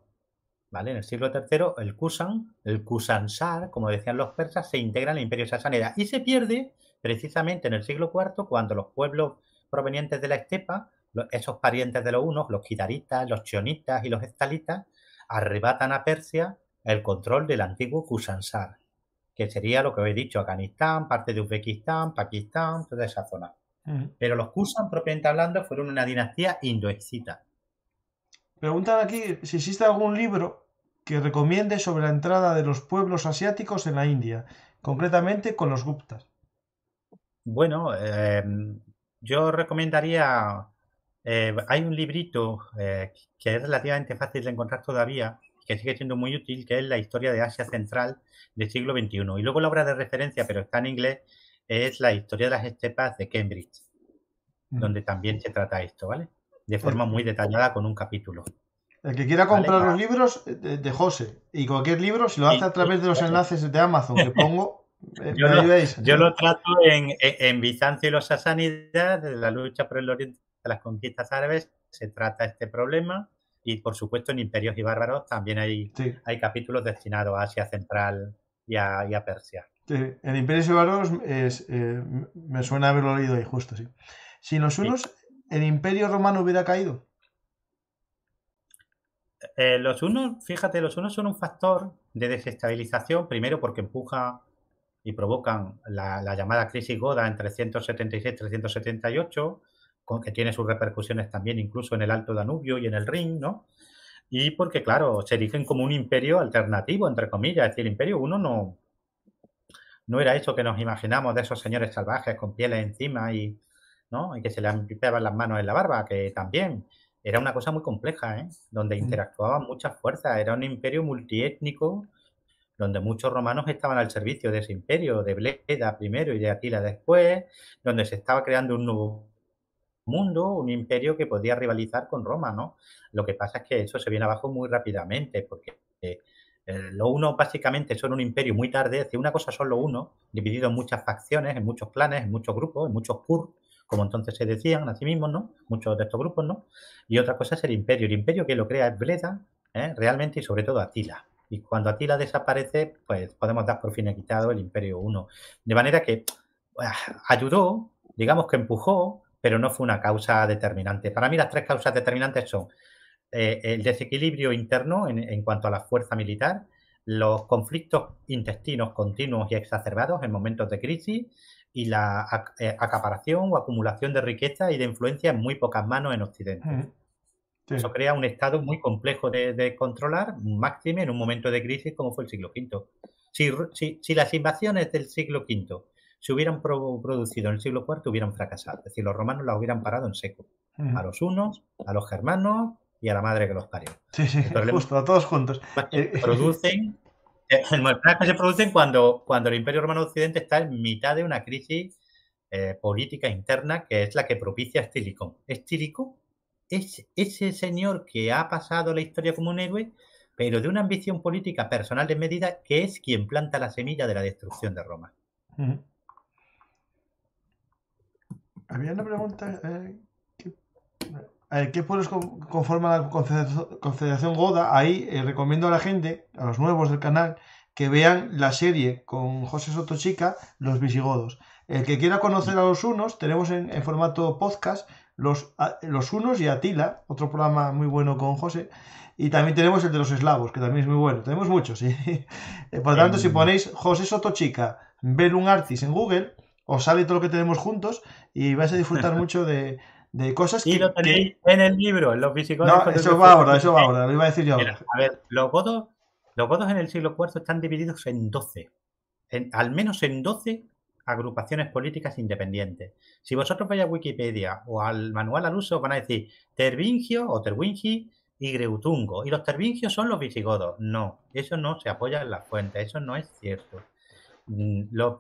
¿Vale? En el siglo III, el Kusan, el Kusansar, como decían los persas, se integra en el imperio sasánida y se pierde precisamente en el siglo IV cuando los pueblos provenientes de la estepa esos parientes de los unos, los quitaristas, los chionistas y los estalitas, arrebatan a Persia el control del antiguo Kusansar, que sería lo que hoy he dicho, Afganistán, parte de Uzbekistán, Pakistán, toda esa zona. Mm. Pero los Kusans, propiamente hablando, fueron una dinastía indoexcita. Preguntan aquí si existe algún libro que recomiende sobre la entrada de los pueblos asiáticos en la India, concretamente con los Guptas. Bueno, eh, yo recomendaría eh, hay un librito eh, que es relativamente fácil de encontrar todavía, que sigue siendo muy útil, que es la historia de Asia Central del siglo XXI. Y luego la obra de referencia, pero está en inglés, es la historia de las estepas de Cambridge, mm. donde también se trata esto, ¿vale? De forma muy detallada con un capítulo. El que quiera comprar los libros eh, de, José y cualquier libro, si lo hace a través de los enlaces de Amazon que pongo, yo, lo, trato en, en, Bizancio y los Sasánidas, de la lucha por el Oriente las conquistas árabes se trata este problema y por supuesto en Imperios y Bárbaros también hay, hay capítulos destinados a Asia Central y a, Persia. En Imperios y Bárbaros eh, me suena haberlo leído ahí justo, si los unos, ¿el Imperio Romano hubiera caído? Eh, los unos, fíjate, los unos son un factor de desestabilización, primero porque empuja y provocan la, la llamada crisis goda en 376-378, que tiene sus repercusiones también incluso en el Alto Danubio y en el Rin, ¿no? Y porque, claro, se erigen como un imperio alternativo, entre comillas, es decir, el imperio uno no, no era eso que nos imaginamos de esos señores salvajes con pieles encima y, ¿no? y que se le limpiaban las manos en la barba, que también era una cosa muy compleja, ¿eh? donde mm. interactuaban muchas fuerzas, era un imperio multiétnico, donde muchos romanos estaban al servicio de ese imperio, de Bleda primero y de Atila después, donde se estaba creando un nuevo mundo, un imperio que podía rivalizar con Roma, ¿no? Lo que pasa es que eso se viene abajo muy rápidamente, porque eh, eh, lo los uno básicamente son un imperio muy tarde, es decir, una cosa son los uno divididos en muchas facciones, en muchos planes, en muchos grupos, en muchos cur, como entonces se decían a sí mismos, ¿no? Muchos de estos grupos, ¿no? Y otra cosa es el imperio. El imperio que lo crea es Bleda, ¿eh? realmente, y sobre todo Atila. Y cuando Atila desaparece, pues podemos dar por fin quitado el imperio uno De manera que ah, ayudó, digamos que empujó pero no fue una causa determinante. Para mí las tres causas determinantes son eh, el desequilibrio interno en, cuanto a la fuerza militar, los conflictos intestinos continuos y exacerbados en momentos de crisis y la eh, acaparación o acumulación de riqueza y de influencia en muy pocas manos en Occidente. Mm. Eso crea un estado muy complejo de, controlar, máxime en un momento de crisis como fue el siglo V. si las invasiones del siglo V se hubieran producido en el siglo IV, hubieran fracasado. Es decir, los romanos la hubieran parado en seco. A los unos, a los germanos y a la madre que los parió. Sí, sí, justo, a todos juntos. Eh, producen, eh, se producen cuando, cuando el Imperio Romano Occidente está en mitad de una crisis eh, política interna que es la que propicia Estilicón. Estílico es ese señor que ha pasado la historia como un héroe, pero de una ambición política personal de medida que es quien planta la semilla de la destrucción de Roma. Había una pregunta. Eh, eh, ¿qué, pueblos conforman la Confederación Goda? Ahí eh, recomiendo a la gente, a los nuevos del canal, que vean la serie con José Soto Chica, Los Visigodos. El que quiera conocer a los unos, tenemos en, formato podcast los, los unos y Atila, otro programa muy bueno con José. Y también tenemos el de los eslavos, que también es muy bueno. Tenemos muchos, Por lo tanto, si mm. ponéis José Soto Chica, Belun Artis en Google, os sale todo lo que tenemos juntos y vais a disfrutar mucho de, de cosas que. Y lo tenéis en el libro, en los visigodos. eso va ahora, eso va ahora, lo iba a decir yo A ver, los godos, los en el siglo IV están divididos en 12, en, al menos en 12 agrupaciones políticas independientes. Si vosotros vais a Wikipedia o al manual al uso, van a decir Tervingio o Terwingi y Greutungo. Y los Tervingios son los visigodos. No, eso no se apoya en las fuentes. eso no es cierto. Mm, los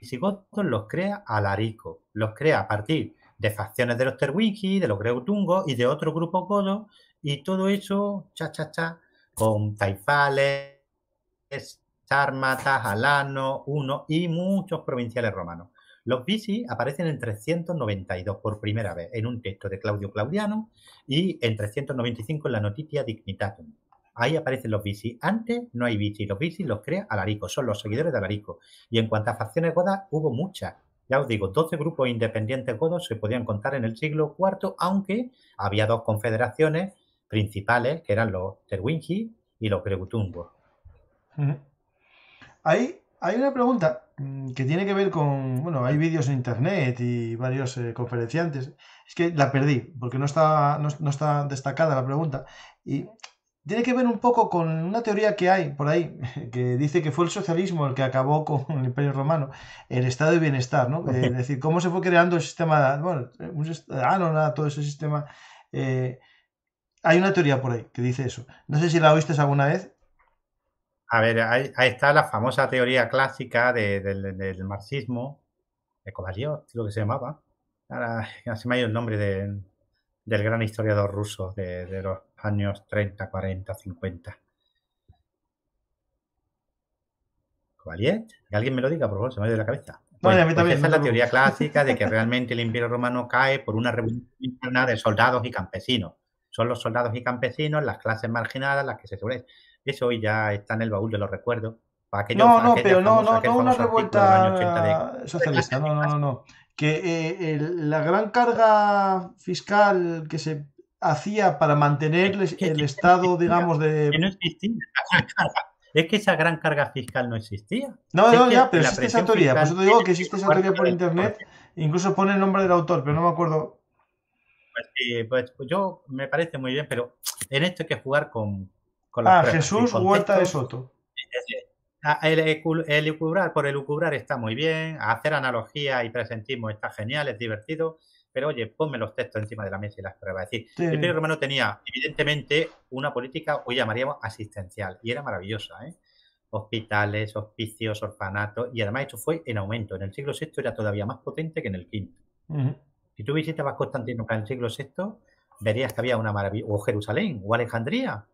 visigodos los crea Alarico. Los crea a partir de facciones de los Terwiki, de los Greutungos y de otro grupo godo, y todo eso, cha, cha, cha, con taifales, sármatas, alanos, uno y muchos provinciales romanos. Los Visi aparecen en 392 por primera vez en un texto de Claudio Claudiano y en 395 en la Notitia Dignitatum ahí aparecen los bici. Antes no hay bici. los bici los crea Alarico, son los seguidores de Alarico. Y en cuanto a facciones godas, hubo muchas. Ya os digo, 12 grupos independientes godos se podían contar en el siglo IV, aunque había dos confederaciones principales, que eran los Terwingi y los Gregutungos. Hay, hay una pregunta mm, que tiene que ver con, bueno, hay vídeos en internet y varios eh, conferenciantes. Es que la perdí, porque no está, no está destacada la pregunta. Y tiene que ver un poco con una teoría que hay por ahí, que dice que fue el socialismo el que acabó con el Imperio Romano, el estado de bienestar, ¿no? Eh, es decir, cómo se fue creando el sistema, bueno, ah, no, nada, todo ese sistema. Eh, hay una teoría por ahí que dice eso. No sé si la oíste alguna vez. A ver, ahí, está la famosa teoría clásica del marxismo, de Kovalyov, creo que se llamaba. Ahora se me ha ido el nombre del gran historiador ruso de los años 30, 40, 50. es? Que alguien me lo diga, por favor, se me ha ido de la cabeza. Bueno, pues esa es la teoría clásica de que realmente el imperio romano cae por una revolución interna de soldados y campesinos. Son los soldados y campesinos, las clases marginadas, las que se sobres. Eso hoy ya está en el baúl de los recuerdos. no, no, pero no, no, no una revuelta socialista, no, no, no, no. Que eh, la gran carga fiscal que se hacía para mantener el estado, digamos, de... no es que esa gran carga fiscal no existía. No, no, ya, pero existe esa teoría. Por eso te digo que existe esa teoría por internet. Incluso pone el nombre del autor, pero no me acuerdo. Pues, sí, pues, pues yo me parece muy bien, pero en esto hay que jugar con. con ah, Jesús Huerta de Soto. Ah, el, lucubrar por el lucubrar está muy bien, hacer analogía y presentismo está genial, es divertido, pero oye, ponme los textos encima de la mesa y las pruebas. Es decir, el Imperio Romano tenía evidentemente una política, hoy llamaríamos asistencial, y era maravillosa, ¿eh? hospitales, hospicios, orfanatos, y además esto fue en aumento. En el siglo VI era todavía más potente que en el V. Si tú visitabas Constantinopla en el siglo VI, verías que había una maravilla, o Jerusalén, o Alejandría,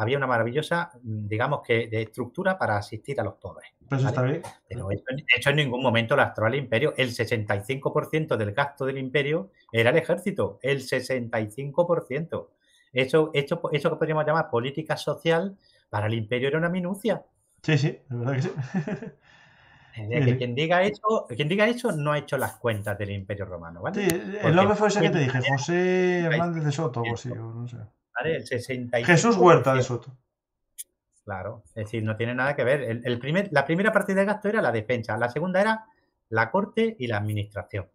había una maravillosa, mm, digamos que, de estructura para asistir a los pobres. Eso está bien. Pero de hecho, en ningún momento la al imperio. El 65% del gasto del imperio era el ejército, el 65%. Eso, eso que podríamos llamar política social, para el imperio era una minucia. Sí, sí, es verdad que sí. quien diga eso, quien diga eso no ha hecho las cuentas del Imperio Romano, ¿vale? Sí, el nombre fue ese que te dije, José Hernández de Soto, o sí, no sé. Jesús Huerta de Soto. Claro, es decir, no tiene nada que ver. El, primer, la primera parte de gasto era la defensa, la segunda era la corte y la administración.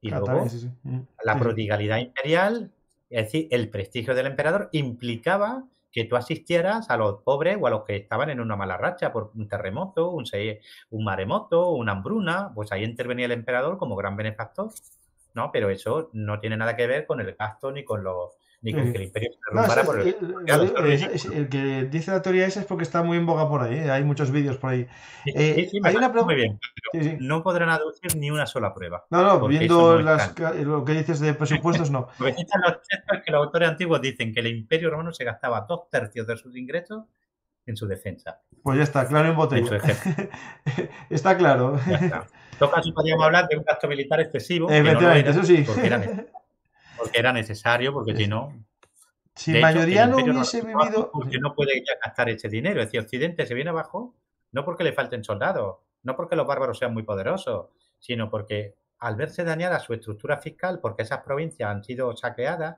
Y ah, luego mm. la prodigalidad imperial, es decir, el prestigio del emperador implicaba que tú asistieras a los pobres o a los que estaban en una mala racha por un terremoto, un, un maremoto, una hambruna, pues ahí intervenía el emperador como gran benefactor, ¿no? Pero eso no tiene nada que ver con el gasto ni con los el que dice la teoría esa es porque está muy en boga por ahí, ¿eh? hay muchos vídeos por ahí. Eh, hay una no podrán aducir ni una sola prueba. No, no, viendo lo que dices de presupuestos, no. lo que dicen los textos que los autores antiguos dicen que el imperio romano se gastaba dos tercios de sus ingresos en su defensa. Pues ya está, claro en botella. está claro. Ya está. podríamos hablar de un gasto militar excesivo. eso sí era necesario, porque si no. Si mayoría no hubiese vivido. Porque no puede gastar ese dinero. Es decir, Occidente se viene abajo no porque le falten soldados, no porque los bárbaros sean muy poderosos, sino porque al verse dañada su estructura fiscal, porque esas provincias han sido saqueadas,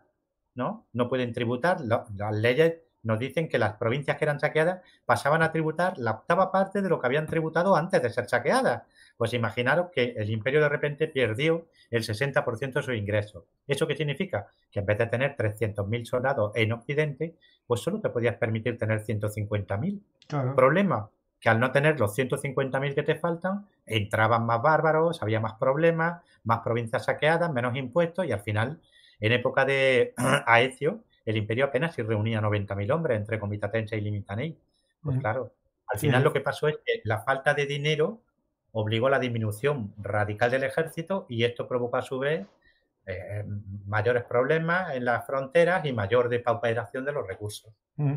¿no? No pueden tributar. Las leyes nos dicen que las provincias que eran saqueadas pasaban a tributar la octava parte de lo que habían tributado antes de ser saqueadas. Pues imaginaros que el imperio de repente perdió el 60% de su ingresos. ¿Eso qué significa? Que en vez de tener 300.000 soldados en Occidente, pues solo te podías permitir tener 150.000. El Problema, que al no tener los 150.000 que te faltan, entraban más bárbaros, había más problemas, más provincias saqueadas, menos impuestos y al final, en época de Aecio, el imperio apenas se reunía 90.000 hombres entre Comitatense y Limitanei. Pues claro, al final lo que pasó es que la falta de dinero obligó a la disminución radical del ejército y esto provocó a su vez eh, mayores problemas en las fronteras y mayor depauperación de los recursos. Mm.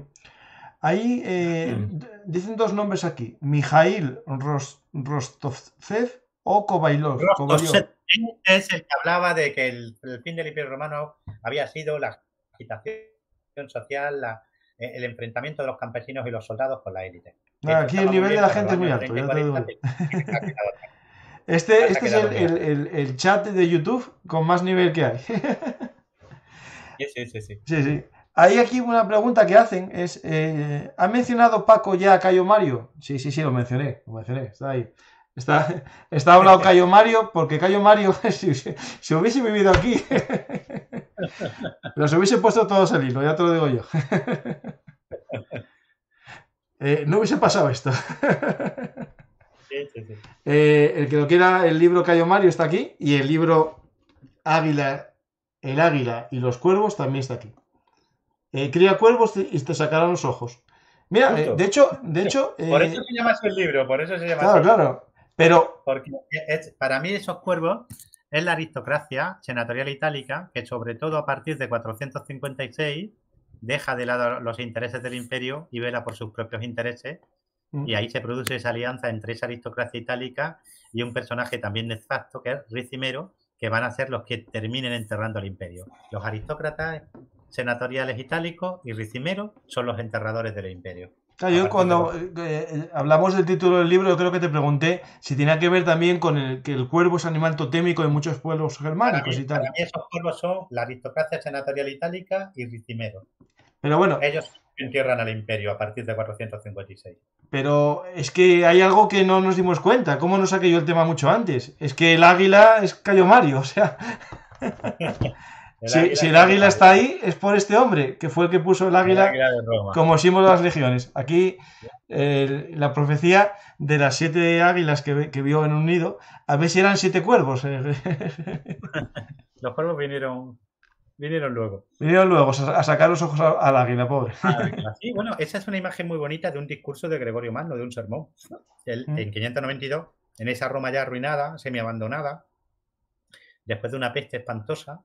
Eh, mm. dicen dos nombres aquí, Mijail Rost o Kobailov. Rostovtsev eh, es el que hablaba de que el, fin del Imperio Romano había sido la agitación social, el enfrentamiento de los campesinos y los soldados con la élite aquí el nivel de la gente es muy alto, Este, es el, chat de YouTube con más nivel que hay. Sí, sí, sí. sí, Hay aquí una pregunta que hacen, es, eh, ¿ha mencionado Paco ya a Cayo Mario? Sí, sí, sí, lo mencioné, lo mencioné, está ahí. Está, está hablado Cayo Mario, porque Cayo Mario, si, si, hubiese vivido aquí, los hubiese puesto todos al hilo, ya te lo digo yo. Eh, no hubiese pasado esto. Eh, el que lo quiera, el libro Cayo Mario está aquí y el libro Águila, el Águila y los Cuervos también está aquí. Eh, cría cuervos y te sacarán los ojos. Mira, de hecho, de hecho. por eso se llama así libro, por eso se llama Claro, claro. Pero. para mí, esos cuervos es la aristocracia senatorial itálica que, sobre todo a partir de 456, deja de lado los intereses del imperio y vela por sus propios intereses. Mm. Y ahí se produce esa alianza entre esa aristocracia itálica y un personaje también nefasto, que es Ricimero, que van a ser los que terminen enterrando al imperio. Los aristócratas senatoriales itálicos y Ricimero son los enterradores del imperio yo cuando eh, eh, hablamos del título del libro, creo que te pregunté si tenía que ver también con el que el cuervo es animal totémico de muchos pueblos germánicos y tal. Para mí esos pueblos son la aristocracia senatorial itálica y Ricimero. Pero bueno. Ellos entierran al imperio a partir de 456. Pero es que hay algo que no nos dimos cuenta. ¿Cómo no saqué yo el tema mucho antes? Es que el águila es Cayo Mario, o sea. si, el águila está ahí, es por este hombre, que fue el que puso el águila, como símbolo de las legiones. Aquí la profecía de las siete águilas que, vio en un nido, a ver si eran siete cuervos. Los cuervos vinieron Vinieron luego. Vinieron luego, a sacar los ojos al águila, pobre. Ah, bueno, esa es una imagen muy bonita de un discurso de Gregorio Magno, de un sermón. Mm. En 592, en esa Roma ya arruinada, semiabandonada abandonada después de una peste espantosa,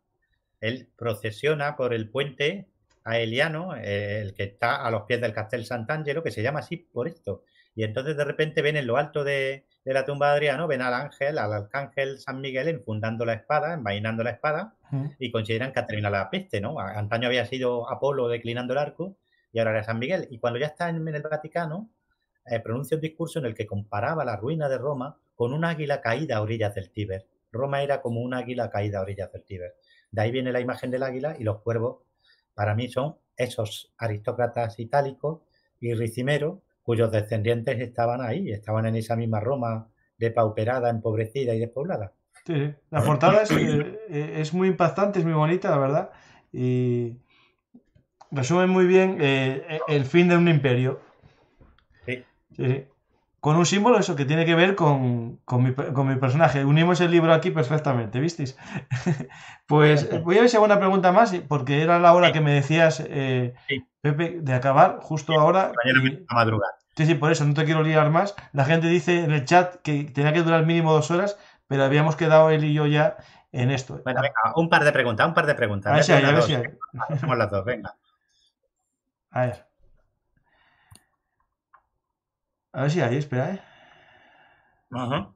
él procesiona por el puente a Eliano, eh, el que está a los pies del Castel Sant'Angelo, que se llama así por esto. Y entonces de repente ven en lo alto de, la tumba de Adriano, ven al ángel, al arcángel San Miguel enfundando la espada, envainando la espada, y consideran que ha terminado la peste, ¿no? Antaño había sido Apolo declinando el arco, y ahora era San Miguel. Y cuando ya está en, el Vaticano, eh, pronuncia un discurso en el que comparaba la ruina de Roma con un águila caída a orillas del Tíber. Roma era como un águila caída a orillas del Tíber. De ahí viene la imagen del águila y los cuervos, para mí, son esos aristócratas itálicos y ricimeros cuyos descendientes estaban ahí, estaban en esa misma Roma depauperada, empobrecida y despoblada. Sí, la portada eh, eh, es, muy impactante, es muy bonita, la verdad, y resume muy bien eh, e, el fin de un imperio. sí con un símbolo, eso que tiene que ver con, mi, personaje. Unimos el libro aquí perfectamente, ¿visteis? pues voy a ver si hago una pregunta más, porque era la hora que me decías, eh, Pepe, de acabar justo ahora. Mañana a madrugada. Sí, sí, por eso, no te quiero liar más. La gente dice en el chat que tenía que durar mínimo dos horas, pero habíamos quedado él y yo ya en esto. un par de preguntas, un par de preguntas. A las dos, venga. A ver. A ver si hay, espera, eh. ¿eh?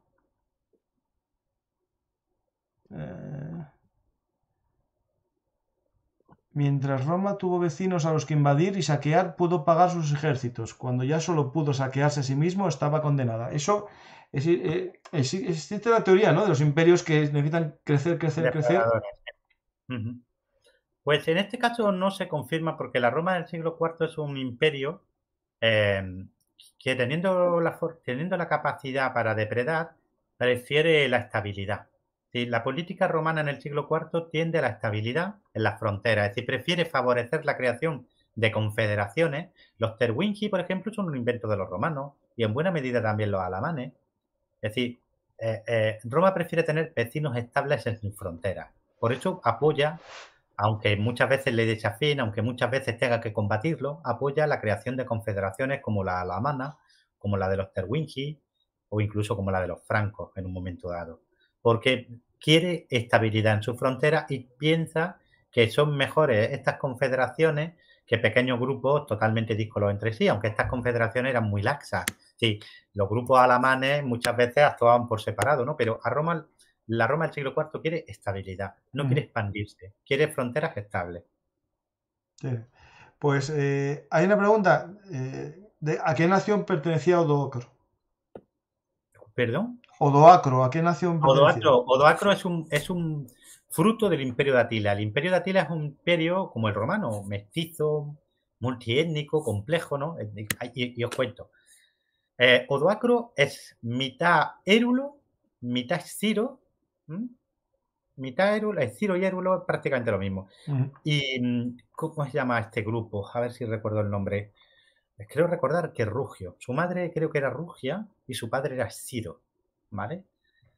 Mientras Roma tuvo vecinos a los que invadir y saquear, pudo pagar sus ejércitos. Cuando ya solo pudo saquearse a sí mismo, estaba condenada. Eso es, eh, existe la teoría, ¿no? De los imperios que necesitan crecer, crecer, crecer. Pues en este caso no se confirma porque la Roma del siglo IV es un imperio eh, que teniendo la, teniendo la capacidad para depredar, prefiere la estabilidad. La política romana en el siglo IV tiende a la estabilidad en las fronteras, es decir, prefiere favorecer la creación de confederaciones. Los terwingi, por ejemplo, son un invento de los romanos y en buena medida también los alamanes. Es decir, eh, eh, Roma prefiere tener vecinos estables en sus fronteras. Por eso apoya aunque muchas veces le desafíen, aunque muchas veces tenga que combatirlo, apoya la creación de confederaciones como la alamana, como la de los Terwinji o incluso como la de los francos en un momento dado, porque quiere estabilidad en su frontera y piensa que son mejores estas confederaciones que pequeños grupos totalmente discolos entre sí, aunque estas confederaciones eran muy laxas. Sí, los grupos alamanes muchas veces actuaban por separado, ¿no? Pero a Roma la Roma del siglo IV quiere estabilidad, no quiere mm. expandirse, quiere fronteras estables. Pues eh, hay una pregunta. Eh, ¿A qué nación pertenecía Odoacro? ¿Perdón? Odoacro, ¿a qué nación pertenecía? Odoacro, Odoacro es, un, es un fruto del imperio de Atila. El imperio de Atila es un imperio como el romano, mestizo, multiétnico, complejo, ¿no? Eh, y, os cuento. Odoacro es mitad érulo, mitad Ciro mitad es Ciro y Erulo es prácticamente lo mismo. ¿Y mm, cómo se llama este grupo? A ver si recuerdo el nombre. Creo recordar que Rugio. Su madre creo que era Rugia y su padre era Ciro, ¿vale?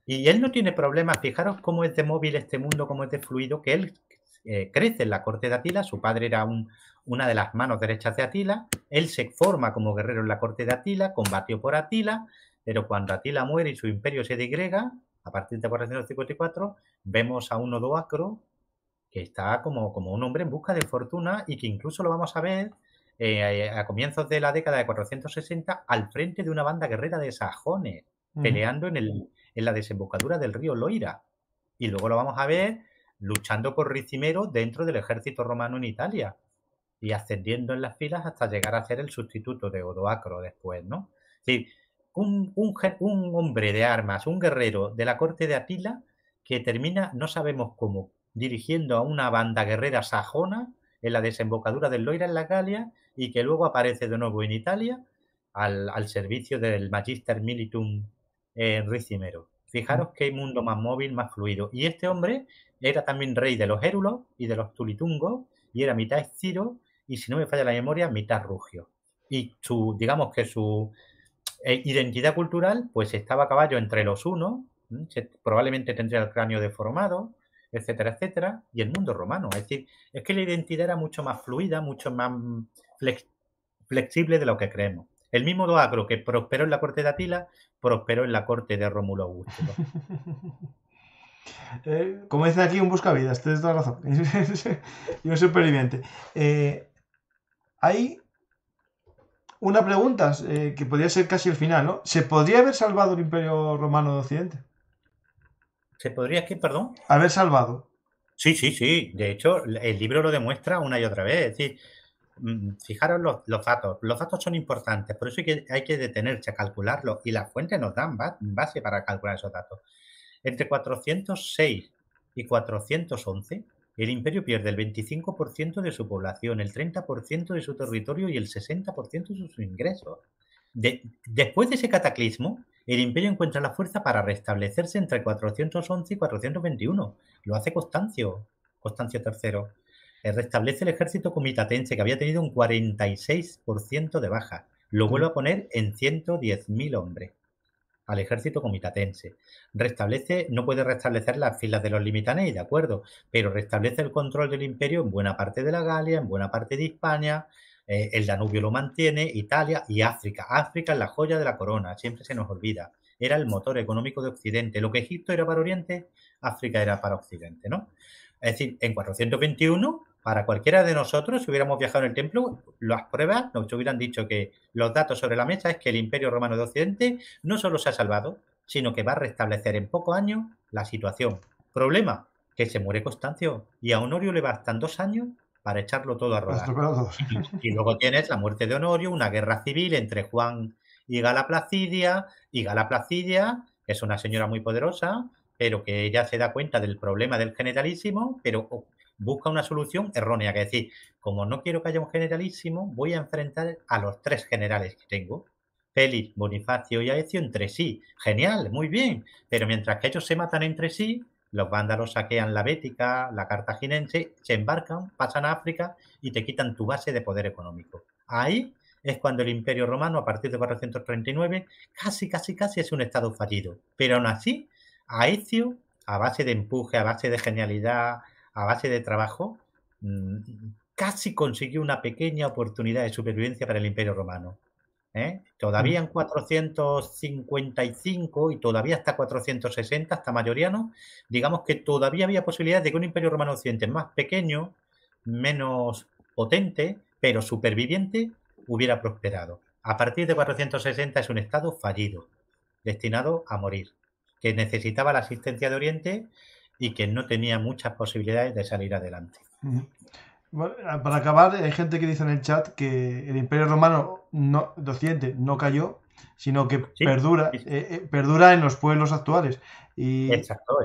Y él no tiene problemas. Fijaros cómo es de móvil este mundo, cómo es de fluido, que él eh, crece en la corte de Atila. Su padre era una de las manos derechas de Atila. Él se forma como guerrero en la corte de Atila, combatió por Atila, pero cuando Atila muere y su imperio se digrega a partir de 454, vemos a un Odoacro que está como, como un hombre en busca de fortuna y que incluso lo vamos a ver eh, a comienzos de la década de 460 al frente de una banda guerrera de sajones, peleando en, el, en la desembocadura del río Loira. Y luego lo vamos a ver luchando por Ricimero dentro del ejército romano en Italia y ascendiendo en las filas hasta llegar a ser el sustituto de Odoacro después, ¿no? Sí un, hombre de armas, un guerrero de la corte de Atila, que termina, no sabemos cómo, dirigiendo a una banda guerrera sajona en la desembocadura del Loira en la Galia y que luego aparece de nuevo en Italia al, servicio del Magister Militum Ricimero. Fijaros qué mundo más móvil, más fluido. Y este hombre era también rey de los Hérulos y de los Tulitungos y era mitad ciro y si no me falla la memoria, mitad Rugio. Y su, digamos que su, eh, identidad cultural, pues estaba a caballo entre los unos, probablemente tendría el cráneo deformado, etcétera, etcétera, y el mundo romano. Es decir, es que la identidad era mucho más fluida, mucho más flexible de lo que creemos. El mismo Doagro que prosperó en la corte de Atila, prosperó en la corte de Rómulo Augusto. Eh, como dice aquí, un buscavidas, tienes toda razón. yo un superviviente. Eh, hay una pregunta eh, que podría ser casi el final, ¿no? ¿Se podría haber salvado el Imperio Romano de Occidente? ¿Se podría qué, perdón? Haber salvado. Sí, sí, sí. De hecho, el libro lo demuestra una y otra vez. Es decir, mm, fijaros los, datos. Los datos son importantes, por eso hay que, hay que detenerse a calcularlos y las fuentes nos dan base para calcular esos datos. Entre 406 y 411 el imperio pierde el 25% de su población, el 30% de su territorio y el 60% de sus ingresos. después de ese cataclismo, el imperio encuentra la fuerza para restablecerse entre 411 y 421. Lo hace Constancio, Constancio III. Eh, restablece el ejército comitatense, que había tenido un 46% de baja. Lo vuelve a poner en 110.000 hombres al ejército comitatense. Restablece, no puede restablecer las filas de los limitanei, de acuerdo, pero restablece el control del imperio en buena parte de la Galia, en buena parte de Hispania, eh, el Danubio lo mantiene, Italia y África. África es la joya de la corona, siempre se nos olvida. Era el motor económico de Occidente. Lo que Egipto era para Oriente, África era para Occidente, ¿no? Es decir, en 421 para cualquiera de nosotros, si hubiéramos viajado en el templo, las pruebas nos hubieran dicho que los datos sobre la mesa es que el Imperio Romano de Occidente no solo se ha salvado, sino que va a restablecer en pocos años la situación. Problema, que se muere Constancio y a Honorio le bastan dos años para echarlo todo a rodar. Y, luego tienes la muerte de Honorio, una guerra civil entre Juan y Gala Placidia, y Gala Placidia, es una señora muy poderosa, pero que ella se da cuenta del problema del generalísimo, pero busca una solución errónea, que es decir, como no quiero que haya un generalísimo, voy a enfrentar a los tres generales que tengo. Félix, Bonifacio y Aecio entre sí. Genial, muy bien. Pero mientras que ellos se matan entre sí, los vándalos saquean la Bética, la cartaginense, se embarcan, pasan a África y te quitan tu base de poder económico. Ahí es cuando el Imperio Romano, a partir de 439, casi, casi, casi es un estado fallido. Pero aún así, Aecio, a base de empuje, a base de genialidad, a base de trabajo, mm, casi consiguió una pequeña oportunidad de supervivencia para el Imperio Romano. ¿eh? Todavía en 455 y todavía hasta 460, hasta Mayoriano, digamos que todavía había posibilidad de que un Imperio Romano Occidente más pequeño, menos potente, pero superviviente, hubiera prosperado. A partir de 460 es un estado fallido, destinado a morir, que necesitaba la asistencia de Oriente y que no tenía muchas posibilidades de salir adelante. Ah, para acabar, hay gente que dice en el chat que el Imperio Romano no, no cayó, sino que perdura, eh, eh, perdura en los pueblos actuales. Y,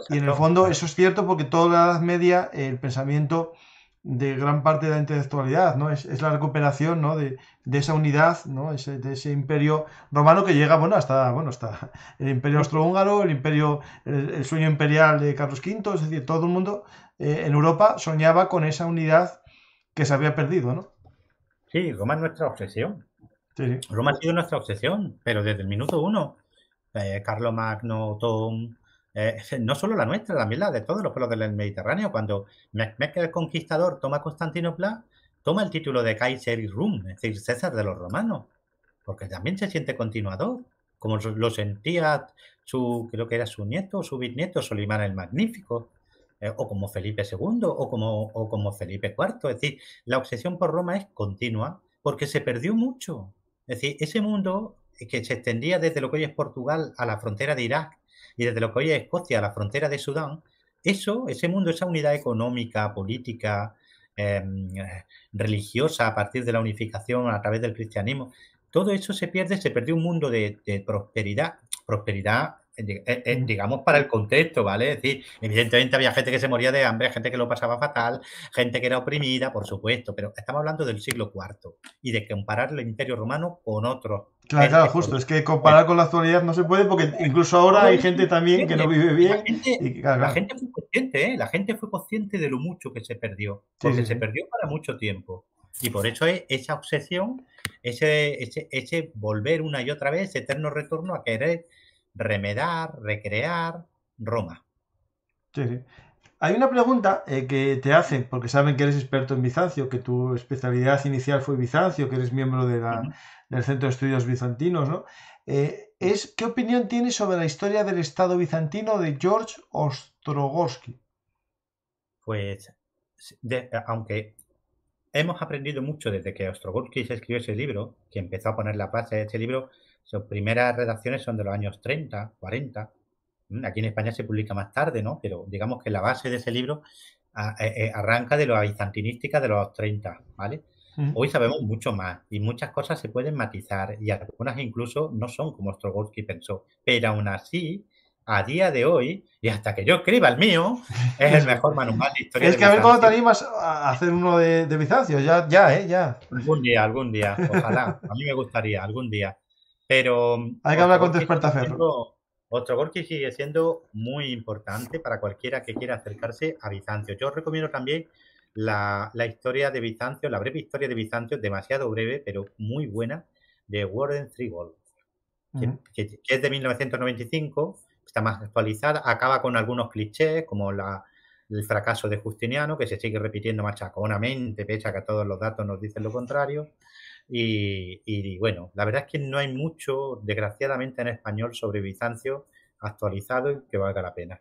y en el fondo eso es cierto porque toda la Edad Media el pensamiento de gran parte de la intelectualidad, ¿no? Es, la recuperación, ¿no? de, de, esa unidad, ¿no? de ese imperio romano que llega, bueno, hasta, bueno, hasta el imperio austrohúngaro, el imperio, el, sueño imperial de Carlos V, es decir, todo el mundo eh, en Europa soñaba con esa unidad que se había perdido, ¿no? Sí, Roma es nuestra obsesión. Roma ha sido nuestra obsesión, pero desde el minuto uno, eh, Carlos Magno, Tom, eh, no solo la nuestra, también la de todos los pueblos del Mediterráneo. Cuando Mehmed el Conquistador toma Constantinopla, toma el título de Kaiser y Rum, es decir, César de los romanos, porque también se siente continuador, como lo sentía su, creo que era su nieto, su bisnieto, Solimán el Magnífico, eh, o como Felipe II, o como, o como Felipe IV. Es decir, la obsesión por Roma es continua, porque se perdió mucho. Es decir, ese mundo que se extendía desde lo que hoy es Portugal a la frontera de Irak, y desde lo que hoy es Escocia, la frontera de Sudán, eso, ese mundo, esa unidad económica, política, em, religiosa a partir de la unificación a través del cristianismo, todo eso se pierde, se perdió un mundo de, de prosperidad, prosperidad digamos, para el contexto, ¿vale? Es decir, evidentemente había gente que se moría de hambre, gente que lo pasaba fatal, gente que era oprimida, por supuesto, pero estamos hablando del siglo IV y de comparar el imperio romano con otros Claro, justo. Es que comparar con la actualidad no se puede porque incluso ahora hay gente también que no vive bien. La gente, fue consciente, ¿eh? La gente fue consciente de lo mucho que se perdió. Porque se perdió para mucho tiempo. Y por eso es esa obsesión, ese, ese, ese volver una y otra vez, ese eterno retorno a querer remedar, recrear Roma. Sí, sí. Hay una pregunta eh, que te hacen, porque saben que eres experto en Bizancio, que tu especialidad inicial fue Bizancio, que eres miembro del Centro de Estudios Bizantinos, ¿no? Eh, es, ¿Qué opinión tienes sobre la historia del Estado bizantino de George Ostrogorsky? Pues, de, aunque hemos aprendido mucho desde que Ostrogorsky se escribió ese libro, que empezó a poner la parte de ese libro, sus primeras redacciones son de los años 30, 40, Mm, aquí en España se publica más tarde, ¿no? Pero digamos que la base de ese libro eh, eh, arranca de lo bizantinística de los 30, ¿vale? Hoy sabemos mucho más y muchas cosas se pueden matizar y algunas incluso no son como Strogotsky pensó. Pero aún así, a día de hoy, y hasta que yo escriba el mío, es el mejor manual de historia. Es que a ver cuando te animas a hacer uno de, de, Bizancio, ya, ya, ¿eh? Ya. Algún día, algún día, ojalá. A mí me gustaría, algún día. Pero. Hay que hablar con tu experta, Ferro. Otro gol que sigue siendo muy importante para cualquiera que quiera acercarse a Bizancio. Yo recomiendo también la, historia de Bizancio, la breve historia de Bizancio, demasiado breve, pero muy buena, de Warden Threeball, que, es de 1995, está más actualizada, acaba con algunos clichés, como el fracaso de Justiniano, que se sigue repitiendo machaconamente, pese a que todos los datos nos dicen lo contrario. Y, bueno, la verdad es que no hay mucho, desgraciadamente, en español sobre Bizancio actualizado y que valga la pena.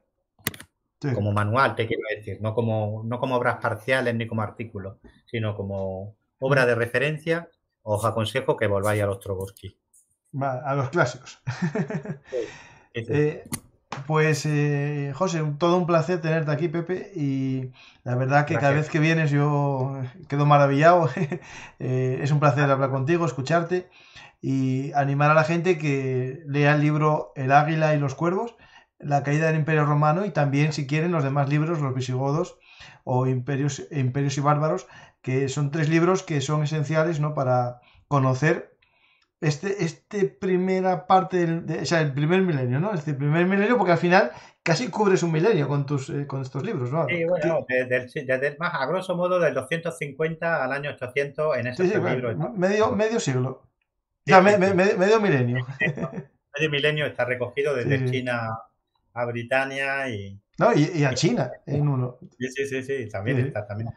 Como manual, te quiero decir, no como, no como obras parciales ni como artículos, sino como obra mm. de referencia. Os aconsejo que volváis a los Trogoski. A los clásicos. Eh, pues, eh, José, todo un placer tenerte aquí, Pepe, y la verdad que cada vez que vienes yo eh, quedo maravillado. Eh, es un placer hablar contigo, escucharte y animar a la gente que lea el libro El Águila y los Cuervos, La Caída del Imperio Romano y también, si quieren, los demás libros, Los Visigodos o Imperios, Imperios y Bárbaros, que son tres libros que son esenciales ¿no? para conocer este, este, primera parte, del, el primer milenio, ¿no? Este primer milenio, porque al final casi cubres un milenio con, tus, eh, con estos libros, ¿no? Sí, bueno, más a grosso modo del 250 al año 800 en ese libros. medio, medio siglo. medio milenio. Medio milenio está recogido desde China a Britania y... No, y, a China en uno. Sí, sí, sí, sí también está, también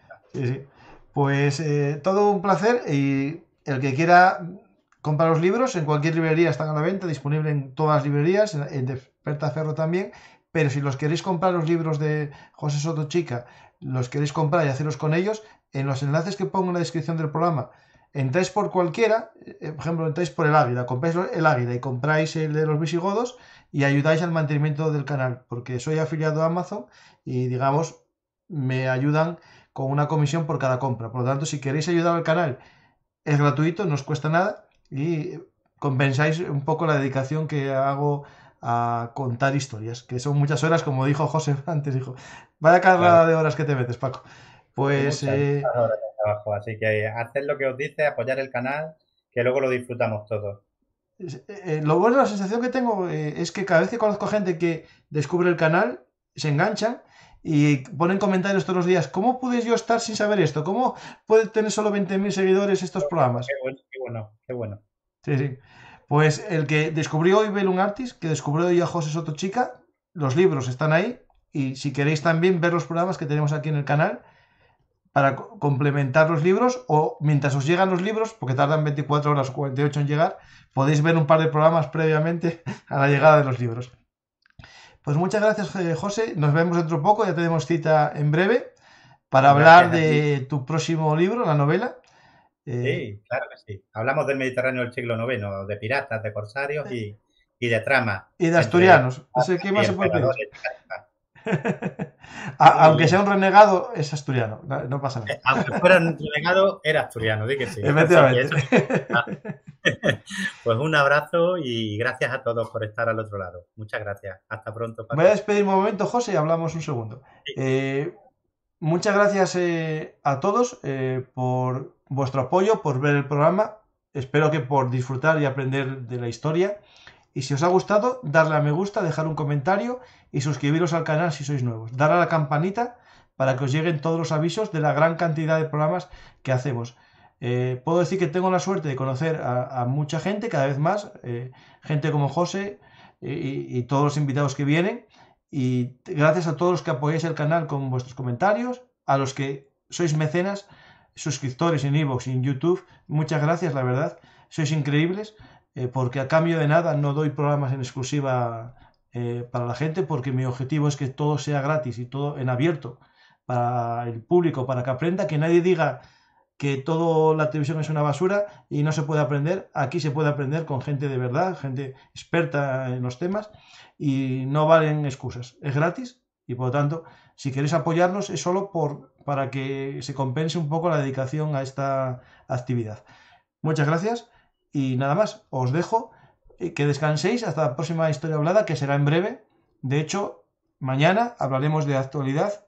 Pues eh, todo un placer y el que quiera comprar los libros, en cualquier librería están a la venta, disponible en todas las librerías, en Desperta Ferro también, pero si los queréis comprar los libros de José Soto Chica, los queréis comprar y hacerlos con ellos, en los enlaces que pongo en la descripción del programa, entráis por cualquiera, eh, por ejemplo, entráis por el Águila, compráis el Águila y compráis el de los visigodos y ayudáis al mantenimiento del canal, porque soy afiliado a Amazon y digamos, me ayudan con una comisión por cada compra. Por lo tanto, si queréis ayudar al canal, es gratuito, no os cuesta nada y compensáis un poco la dedicación que hago a contar historias, que son muchas horas, como dijo José antes, dijo, vaya carrera de horas que te metes, Paco. Pues... Eh... así que haced lo que os dice, apoyar el canal, que luego lo disfrutamos todos. Eh, lo bueno, la sensación que tengo eh, es que cada vez que conozco gente que descubre el canal, se engancha y ponen comentarios todos los días, ¿cómo pude yo estar sin saber esto? ¿Cómo puede tener solo 20.000 seguidores estos programas? Qué bueno, qué bueno, Sí, sí. Pues el que descubrió hoy un Artis, que descubrió a José Soto Chica, los libros están ahí y si queréis también ver los programas que tenemos aquí en el canal para complementar los libros o mientras os llegan los libros, porque tardan 24 horas o 48 en llegar, podéis ver un par de programas previamente a la llegada de los libros. Pues muchas gracias, eh, José. Nos vemos dentro poco, ya tenemos cita en breve para hablar de tu próximo libro, la novela. Sí, eh, claro que sí. Hablamos del Mediterráneo del siglo IX, de piratas, de corsarios y, de trama. Y de asturianos. Aunque eh, sea un renegado, es asturiano. No pasa nada. Eh, aunque fuera un renegado, era asturiano, Pues un abrazo y gracias a todos por estar al otro lado. Muchas gracias. Hasta pronto. voy a despedir un momento, José, y hablamos un segundo. Eh, muchas gracias a todos por vuestro apoyo, por ver el programa. Espero que por disfrutar y aprender de la historia. Y si os ha gustado, darle a me gusta, dejar un comentario y suscribiros al canal si sois nuevos. Dar a la campanita para que os lleguen todos los avisos de la gran cantidad de programas que hacemos. Eh, puedo decir que tengo la suerte de conocer a, mucha gente, cada vez más, eh, gente como José eh, y, todos los invitados que vienen. Y gracias a todos los que apoyáis el canal con vuestros comentarios, a los que sois mecenas, suscriptores en Evox y en YouTube, muchas gracias, la verdad, sois increíbles. Eh, porque a cambio de nada no doy programas en exclusiva eh, para la gente, porque mi objetivo es que todo sea gratis y todo en abierto para el público, para que aprenda, que nadie diga que toda la televisión es una basura y no se puede aprender. Aquí se puede aprender con gente de verdad, gente experta en los temas y no valen excusas. Es gratis y por lo tanto, si queréis apoyarnos es solo por, para que se compense un poco la dedicación a esta actividad. Muchas gracias y nada más, os dejo. Eh, que descanséis hasta la próxima historia hablada, que será en breve. De hecho, mañana hablaremos de actualidad